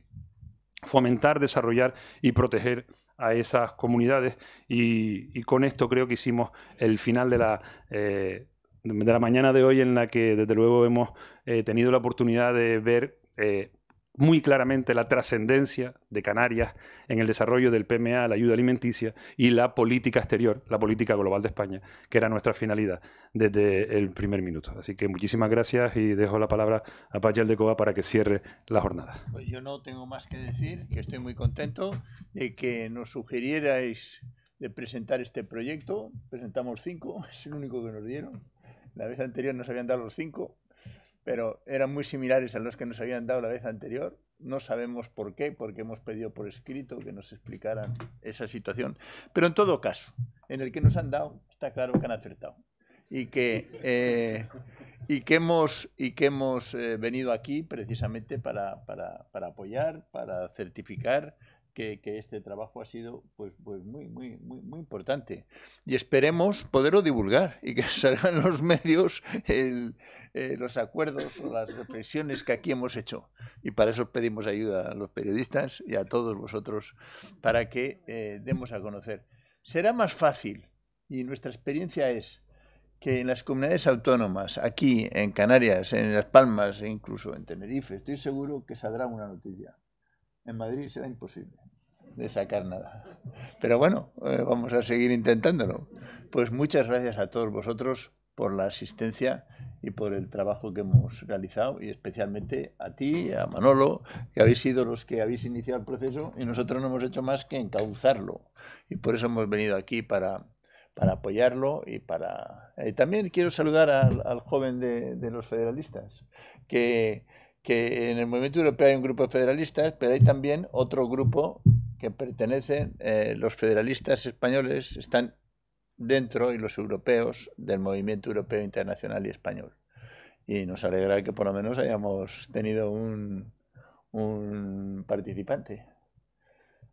fomentar, desarrollar y proteger a esas comunidades. Y, con esto creo que hicimos el final de la... Eh, de la mañana de hoy en la que desde luego hemos eh, tenido la oportunidad de ver eh, muy claramente la trascendencia de Canarias en el desarrollo del PMA, la ayuda alimenticia y la política exterior, la política global de España, que era nuestra finalidad desde el primer minuto. Así que muchísimas gracias y dejo la palabra a Pachal de Coba para que cierre la jornada. Pues yo no tengo más que decir que estoy muy contento de que nos sugerierais de presentar este proyecto. Presentamos cinco, es el único que nos dieron. La vez anterior nos habían dado los cinco pero eran muy similares a los que nos habían dado la vez anterior. No sabemos por qué, porque hemos pedido por escrito que nos explicaran esa situación. Pero en todo caso, en el que nos han dado, está claro que han acertado. Y que, eh, y hemos, y que hemos eh, venido aquí precisamente para, para apoyar, para certificar que, este trabajo ha sido pues, pues muy, muy, muy, muy importante. Y esperemos poderlo divulgar y que salgan los medios eh, los acuerdos o las reflexiones que aquí hemos hecho. Y para eso pedimos ayuda a los periodistas y a todos vosotros para que eh, demos a conocer. Será más fácil, y nuestra experiencia es que en las comunidades autónomas, aquí en Canarias, en Las Palmas e incluso en Tenerife, estoy seguro que saldrá una noticia. En Madrid será imposible de sacar nada. Pero bueno, eh, vamos a seguir intentándolo. Pues muchas gracias a todos vosotros por la asistencia y por el trabajo que hemos realizado y especialmente a ti, a Manolo, que habéis sido los que habéis iniciado el proceso y nosotros no hemos hecho más que encauzarlo. Y por eso hemos venido aquí para, para apoyarlo y para... Eh, también quiero saludar al, joven de, los federalistas, que, que en el movimiento europeo hay un grupo de federalistas, pero hay también otro grupo que pertenecen, eh, los federalistas españoles están dentro y los europeos del movimiento europeo internacional y español. Y nos alegra que por lo menos hayamos tenido un, un participante.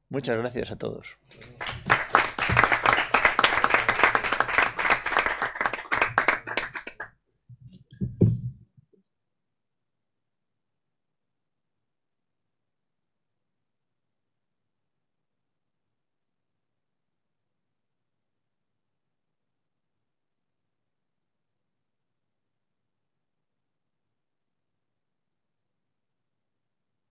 Muchas gracias a todos.